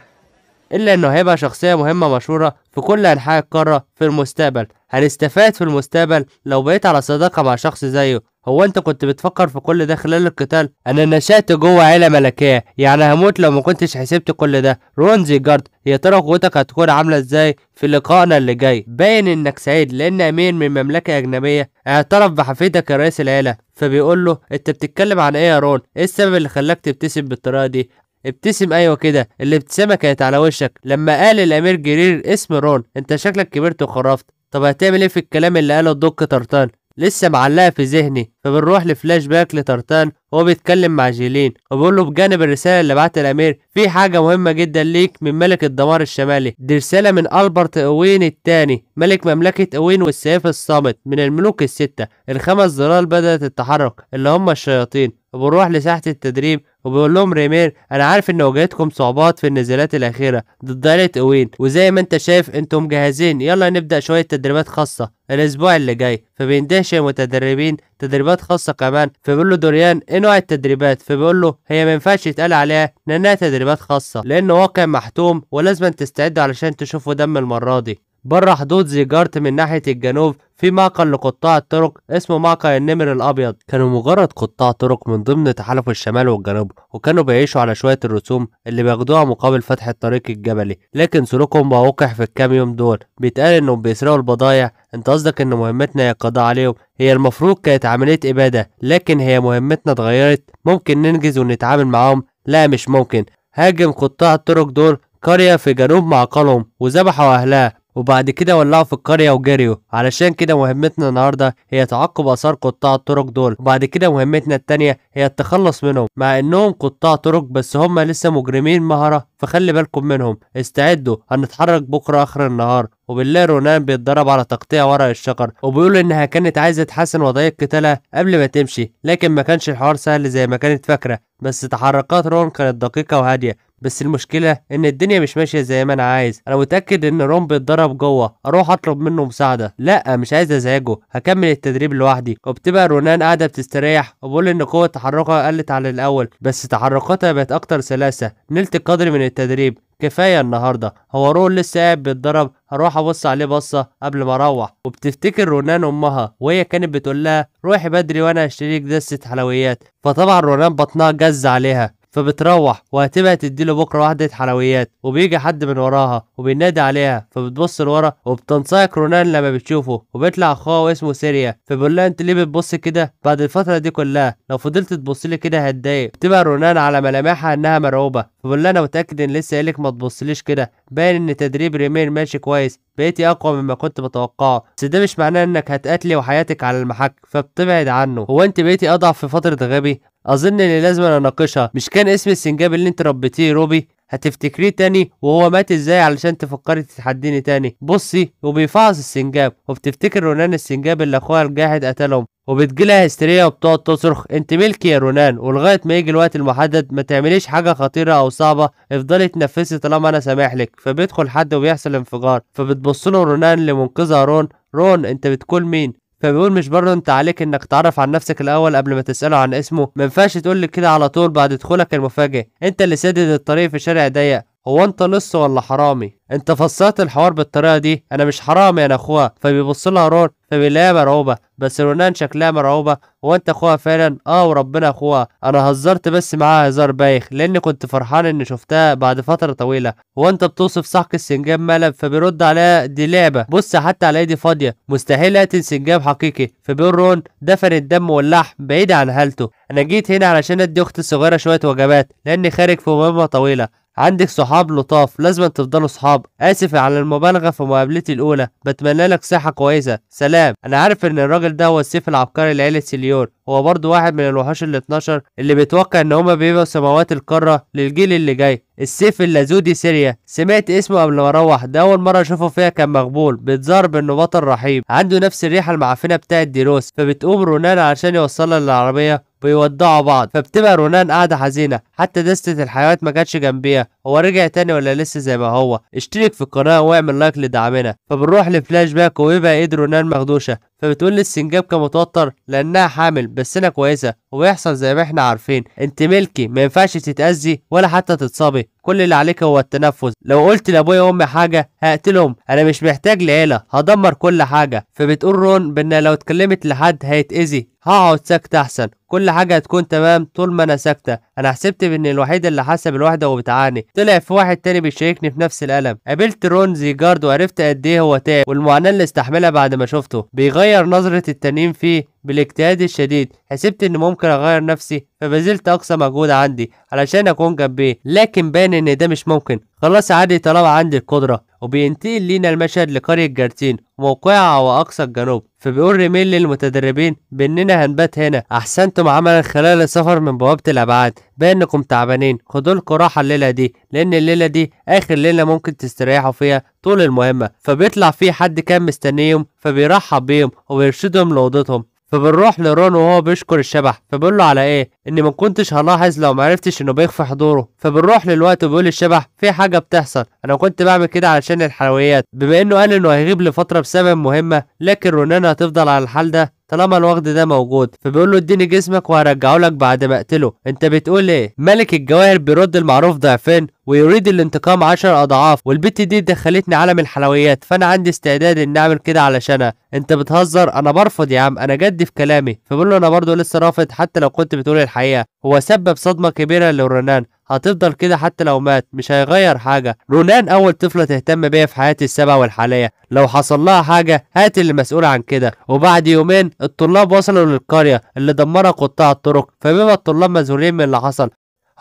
الا انه هيبقى شخصيه مهمه مشهوره في كل انحاء القاره في المستقبل هنستفاد في المستقبل لو بقيت على صداقه مع شخص زيه هو انت كنت بتفكر في كل ده خلال القتال انا نشأت جوه عيله ملكيه يعني هموت لو ما كنتش حسبت كل ده رون زيجارد يا ترى قوتك هتكون عامله ازاي في لقائنا اللي جاي باين انك سعيد لان امير من مملكه اجنبيه اعترف بحفيدك يا رئيس العيله فبيقول له انت بتتكلم عن ايه يا رون ايه السبب اللي خلاك تبتسم بالطريقه دي ابتسم ايوه كده الابتسامه كانت على وشك لما قال الامير جرير اسم رون انت شكلك كبرت وخرفت طب هتعمل ايه في الكلام اللي قاله الدك طرطان لسه معلقه في ذهني فبنروح لفلاش باك لترتان وهو بيتكلم مع جيلين وبقول له بجانب الرساله اللي بعتها الامير في حاجه مهمه جدا ليك من ملك الدمار الشمالي دي رساله من البرت اوين الثاني ملك مملكه اوين والسيف الصامت من الملوك السته الخمس ظلال بدات التحرك اللي هم الشياطين وبنروح لساحه التدريب وبقول لهم ريمير انا عارف ان واجهتكم صعوبات في النزالات الاخيره ضد عائله اوين وزي ما انت شايف انتم جاهزين يلا نبدا شويه تدريبات خاصه الاسبوع اللي جاي فبيندهش المتدربين تدريبات خاصه كمان فبيقول له دوريان ايه نوع التدريبات فبيقول له هي ما ينفعش يتقال عليها لانها تدريبات خاصه لان واقع محتوم ولازم تستعدوا علشان تشوفوا دم المره دي بره حدود زيجارت من ناحية الجنوب في معقل لقطاع الطرق اسمه معقل النمر الأبيض كانوا مجرد قطاع طرق من ضمن تحالف الشمال والجنوب وكانوا بيعيشوا على شوية الرسوم اللي بياخدوها مقابل فتح الطريق الجبلي لكن سلوكهم بقى وقح في الكام يوم دول بيتقال انهم بيسرقوا البضايع انت قصدك ان مهمتنا هي القضاء عليهم هي المفروض كانت عملية إبادة لكن هي مهمتنا اتغيرت ممكن ننجز ونتعامل معاهم لا مش ممكن هاجم قطاع الطرق دول قرية في جنوب معقلهم وذبحوا أهلها وبعد كده ولعوا في القرية وجريوا علشان كده مهمتنا النهاردة هي تعقب آثار قطاع الطرق دول وبعد كده مهمتنا التانية هي التخلص منهم مع إنهم قطاع طرق بس هم لسه مجرمين مهرة فخلي بالكم منهم استعدوا هنتحرك بكرة آخر النهار وبالله رونان بيتدرب على تقطيع ورق الشجر وبيقول انها كانت عايزه تحسن وضعيه قتالها قبل ما تمشي لكن ما كانش الحوار سهل زي ما كانت فاكره بس تحركات رون كانت دقيقه وهاديه بس المشكله ان الدنيا مش ماشيه زي ما انا عايز انا متاكد ان روم بيتضرب جوه اروح اطلب منه مساعده لا مش عايز ازعجه هكمل التدريب لوحدي وبتبقى رونان قاعده بتستريح وبقول ان قوه تحركها قلت على الاول بس تحركاتها بقت اكتر سلاسه نلت قدر من التدريب كفايه النهارده هو رون لسه قاعد بيتضرب هروح ابص عليه بصه قبل ما اروح وبتفتكر رونان امها وهي كانت بتقول لها روحي بدري وانا هشتريك دسه حلويات فطبعا رونان بطنها جز عليها فبتروح وهتبقى تديله بكره واحده حلويات وبيجي حد من وراها وبينادي عليها فبتبص لورا وبتنصحك رونان لما بتشوفه وبيطلع اخوها واسمه سيريا فبيقول لها انت ليه بتبص كده بعد الفتره دي كلها لو فضلت تبص لي كده هتضايق بتبقى رونان على ملامحها انها مرعوبه فبقول لها انا متاكد ان لسه قالك ما تبصليش كده باين ان تدريب ريمير ماشي كويس بقيتي اقوى مما كنت متوقعه بس ده مش معناه انك هتقتلي وحياتك على المحك فبتبعد عنه هو انت بقيتي اضعف في فتره غبي اظن اني لازم اناقشها مش كان اسم السنجاب اللي انت ربيتيه روبي هتفتكريه تاني وهو مات ازاي علشان تفكري تتحديني تاني بصي وبيفعص السنجاب وبتفتكر رونان السنجاب اللي اخوها الجاحد قتلهم وبتجيلها هستيريا وبتقعد تصرخ انت ملكي يا رونان ولغايه ما يجي الوقت المحدد ما تعمليش حاجه خطيره او صعبه افضلي تنفسي طالما انا سامح لك فبيدخل حد وبيحصل انفجار فبتبص له رونان لمنقذها رون رون انت بتكون مين فبيقول مش برضه انت عليك انك تعرف عن نفسك الاول قبل ما تساله عن اسمه ما ينفعش تقول لك كده على طول بعد دخولك المفاجئ انت اللي سدد الطريق في شارع ضيق هو انت لص ولا حرامي انت فسرت الحوار بالطريقه دي انا مش حرامي انا اخوها فبيبص لها رون فبيلاقيها مرعوبه بس رونان شكلها مرعوبه هو انت اخوها فعلا اه وربنا اخوها انا هزرت بس معاها هزار بايخ لاني كنت فرحان اني شفتها بعد فتره طويله هو انت بتوصف سحق السنجاب ملب فبيرد عليها دي لعبه بص حتى على ايدي فاضيه مستحيل اقتل سنجاب حقيقي فبيقول رون دفن الدم واللحم بعيد عن هالته انا جيت هنا علشان ادي اختي الصغيره شويه وجبات لاني خارج في مهمه طويله عندك صحاب لطاف لازم تفضلوا صحاب اسف على المبالغه في مقابلتي الاولى بتمنى لك صحه كويسه سلام انا عارف ان الراجل ده هو السيف العبقري لعيله سيليون هو برضه واحد من الوحوش ال 12 اللي بيتوقع ان هما بيبقوا سماوات القاره للجيل اللي جاي السيف اللازودي سيريا سمعت اسمه قبل ما اروح ده اول مره اشوفه فيها كان مقبول بيتظاهر بانه بطل رحيم عنده نفس الريحه المعفنه بتاعه ديروس فبتقوم رونان عشان يوصلها للعربيه بيودعوا بعض فبتبقى رونان قاعده حزينه حتى دستة الحيوانات ما كانتش جنبيها هو رجع تاني ولا لسه زي ما هو اشترك في القناه واعمل لايك لدعمنا فبنروح لفلاش باك وبيبقى ايد رونان مخدوشه فبتقول للسنجاب كمتوتر لانها حامل بس انا كويسه وبيحصل زي ما احنا عارفين انت ملكي ما ينفعش تتاذي ولا حتى تتصابي كل اللي عليك هو التنفس لو قلت لابويا وامي حاجه هقتلهم انا مش محتاج لعيله هدمر كل حاجه فبتقول رون بان لو اتكلمت لحد هيتاذي هقعد ساكته احسن كل حاجه هتكون تمام طول ما انا ساكته انا حسبت باني الوحيد اللي حاسه بالوحده وبتعاني طلع في واحد تاني بيشاركني في نفس الالم قابلت رون زيجارد وعرفت قد ايه هو تعب والمعاناه اللي استحملها بعد ما شفته بيغير نظره التانيين فيه بالاجتهاد الشديد حسبت ان ممكن اغير نفسي فبذلت اقصى مجهود عندي علشان اكون جنبيه لكن بان ان ده مش ممكن خلاص عادي طالما عندي القدره وبينتقل لينا المشهد لقريه جارتين موقعها على اقصى الجنوب فبيقول ريميل للمتدربين باننا هنبات هنا احسنتم عملا خلال السفر من بوابه الابعاد بانكم تعبانين خدوا لكم راحه الليله دي لان الليله دي اخر ليله ممكن تستريحوا فيها طول المهمه فبيطلع في حد كان مستنيهم فبيرحب بيهم وبيرشدهم لاوضتهم فبنروح لرون وهو بيشكر الشبح فبقول له على ايه اني ما كنتش هلاحظ لو ما عرفتش انه بيخفي حضوره فبنروح للوقت وبيقول للشبح في حاجه بتحصل انا كنت بعمل كده علشان الحلويات بما انه قال انه هيغيب لفتره بسبب مهمه لكن رونان هتفضل على الحال ده طالما الوغد ده موجود فبيقول له اديني جسمك وهرجعه لك بعد ما اقتله انت بتقول ايه ملك الجواهر بيرد المعروف ضعفين ويريد الانتقام عشر اضعاف والبت دي دخلتني عالم الحلويات فانا عندي استعداد ان اعمل كده علشانها انت بتهزر انا برفض يا عم انا جد في كلامي فبقول له انا برضه لسه رافض حتى لو كنت بتقول الحقيقه هو سبب صدمه كبيره لرنان هتفضل كده حتى لو مات مش هيغير حاجة رونان أول طفلة تهتم بيها في حياتي السبع والحالية لو حصل لها حاجة هات اللي مسؤول عن كده وبعد يومين الطلاب وصلوا للقرية اللي دمرها قطاع الطرق فبما الطلاب مذهولين من اللي حصل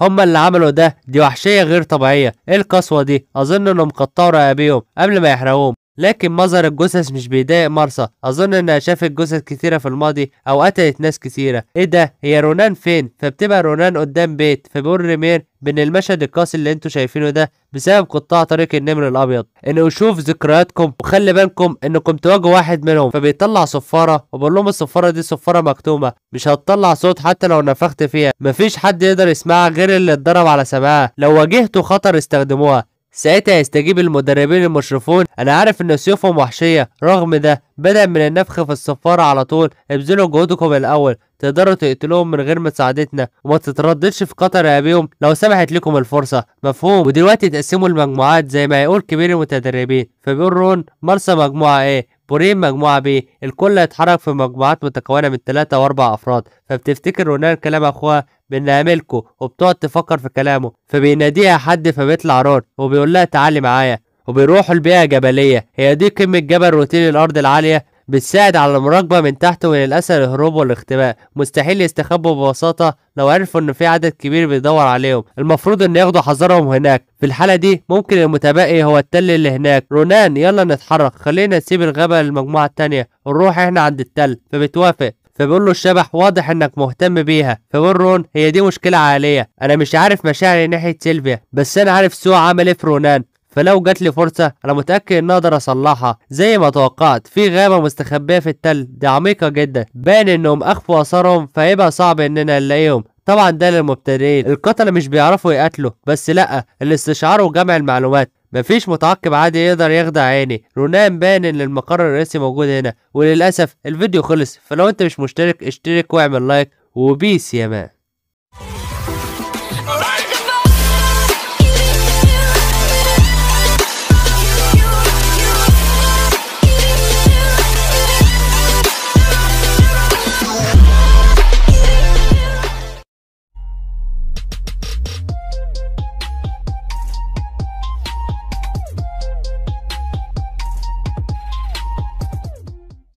هما اللي عملوا ده دي وحشية غير طبيعية ايه القسوة دي اظن انهم قطعوا رقابيهم قبل ما يحرقوهم لكن مظهر الجثث مش بيضايق مرسى اظن انها شافت جثث كثيره في الماضي او قتلت ناس كثيره ايه ده هي رونان فين فبتبقى رونان قدام بيت فبيقول ريمير بان المشهد القاسي اللي انتوا شايفينه ده بسبب قطاع طريق النمر الابيض انه اشوف ذكرياتكم وخلي بالكم انكم تواجهوا واحد منهم فبيطلع صفاره وبقول لهم الصفاره دي صفاره مكتومه مش هتطلع صوت حتى لو نفخت فيها مفيش حد يقدر يسمعها غير اللي اتضرب على سماعها لو واجهتوا خطر استخدموها ساعتها يستجيب المدربين المشرفون انا عارف ان سيوفهم وحشيه رغم ده بدأ من النفخ في الصفارة على طول ابذلوا جهودكم الاول تقدروا تقتلوهم من غير مساعدتنا وما تترددش في قطر ابيهم لو سمحت لكم الفرصه مفهوم ودلوقتي تقسموا المجموعات زي ما يقول كبير المتدربين فبيقول رون مرسى مجموعه ايه بورين مجموعة ب الكل هيتحرك في مجموعات متكونة من ثلاثة وأربع أفراد فبتفتكر رونان كلام أخوها بإنها ملكه وبتقعد تفكر في كلامه فبيناديها حد فبيطلع ران وبيقول لها تعالي معايا وبيروحوا لبيئة جبلية هي دي قمة جبل روتين الأرض العالية بتساعد على المراقبة من تحت ومن الأسهل الهروب والاختباء مستحيل يستخبوا ببساطة لو عرفوا إن في عدد كبير بيدور عليهم المفروض إن ياخدوا حذرهم هناك في الحالة دي ممكن المتبقي هو التل اللي هناك رونان يلا نتحرك خلينا نسيب الغابة للمجموعة التانية ونروح احنا عند التل فبتوافق فبيقول له الشبح واضح انك مهتم بيها فبيقول رون هي دي مشكله عائليه انا مش عارف مشاعري ناحيه سيلفيا بس انا عارف سوء عمل ايه في رونان فلو جات لي فرصة أنا متأكد إن أقدر أصلحها زي ما توقعت في غابة مستخبية في التل دي عميقة جدا باين إنهم أخفوا آثارهم فهيبقى صعب إننا نلاقيهم طبعا ده للمبتدئين القتلة مش بيعرفوا يقتلوا بس لأ الاستشعار وجمع المعلومات مفيش متعقب عادي يقدر يخدع عيني رونان باين ان المقر الرئيسي موجود هنا وللاسف الفيديو خلص فلو انت مش مشترك اشترك واعمل لايك وبيس يا مان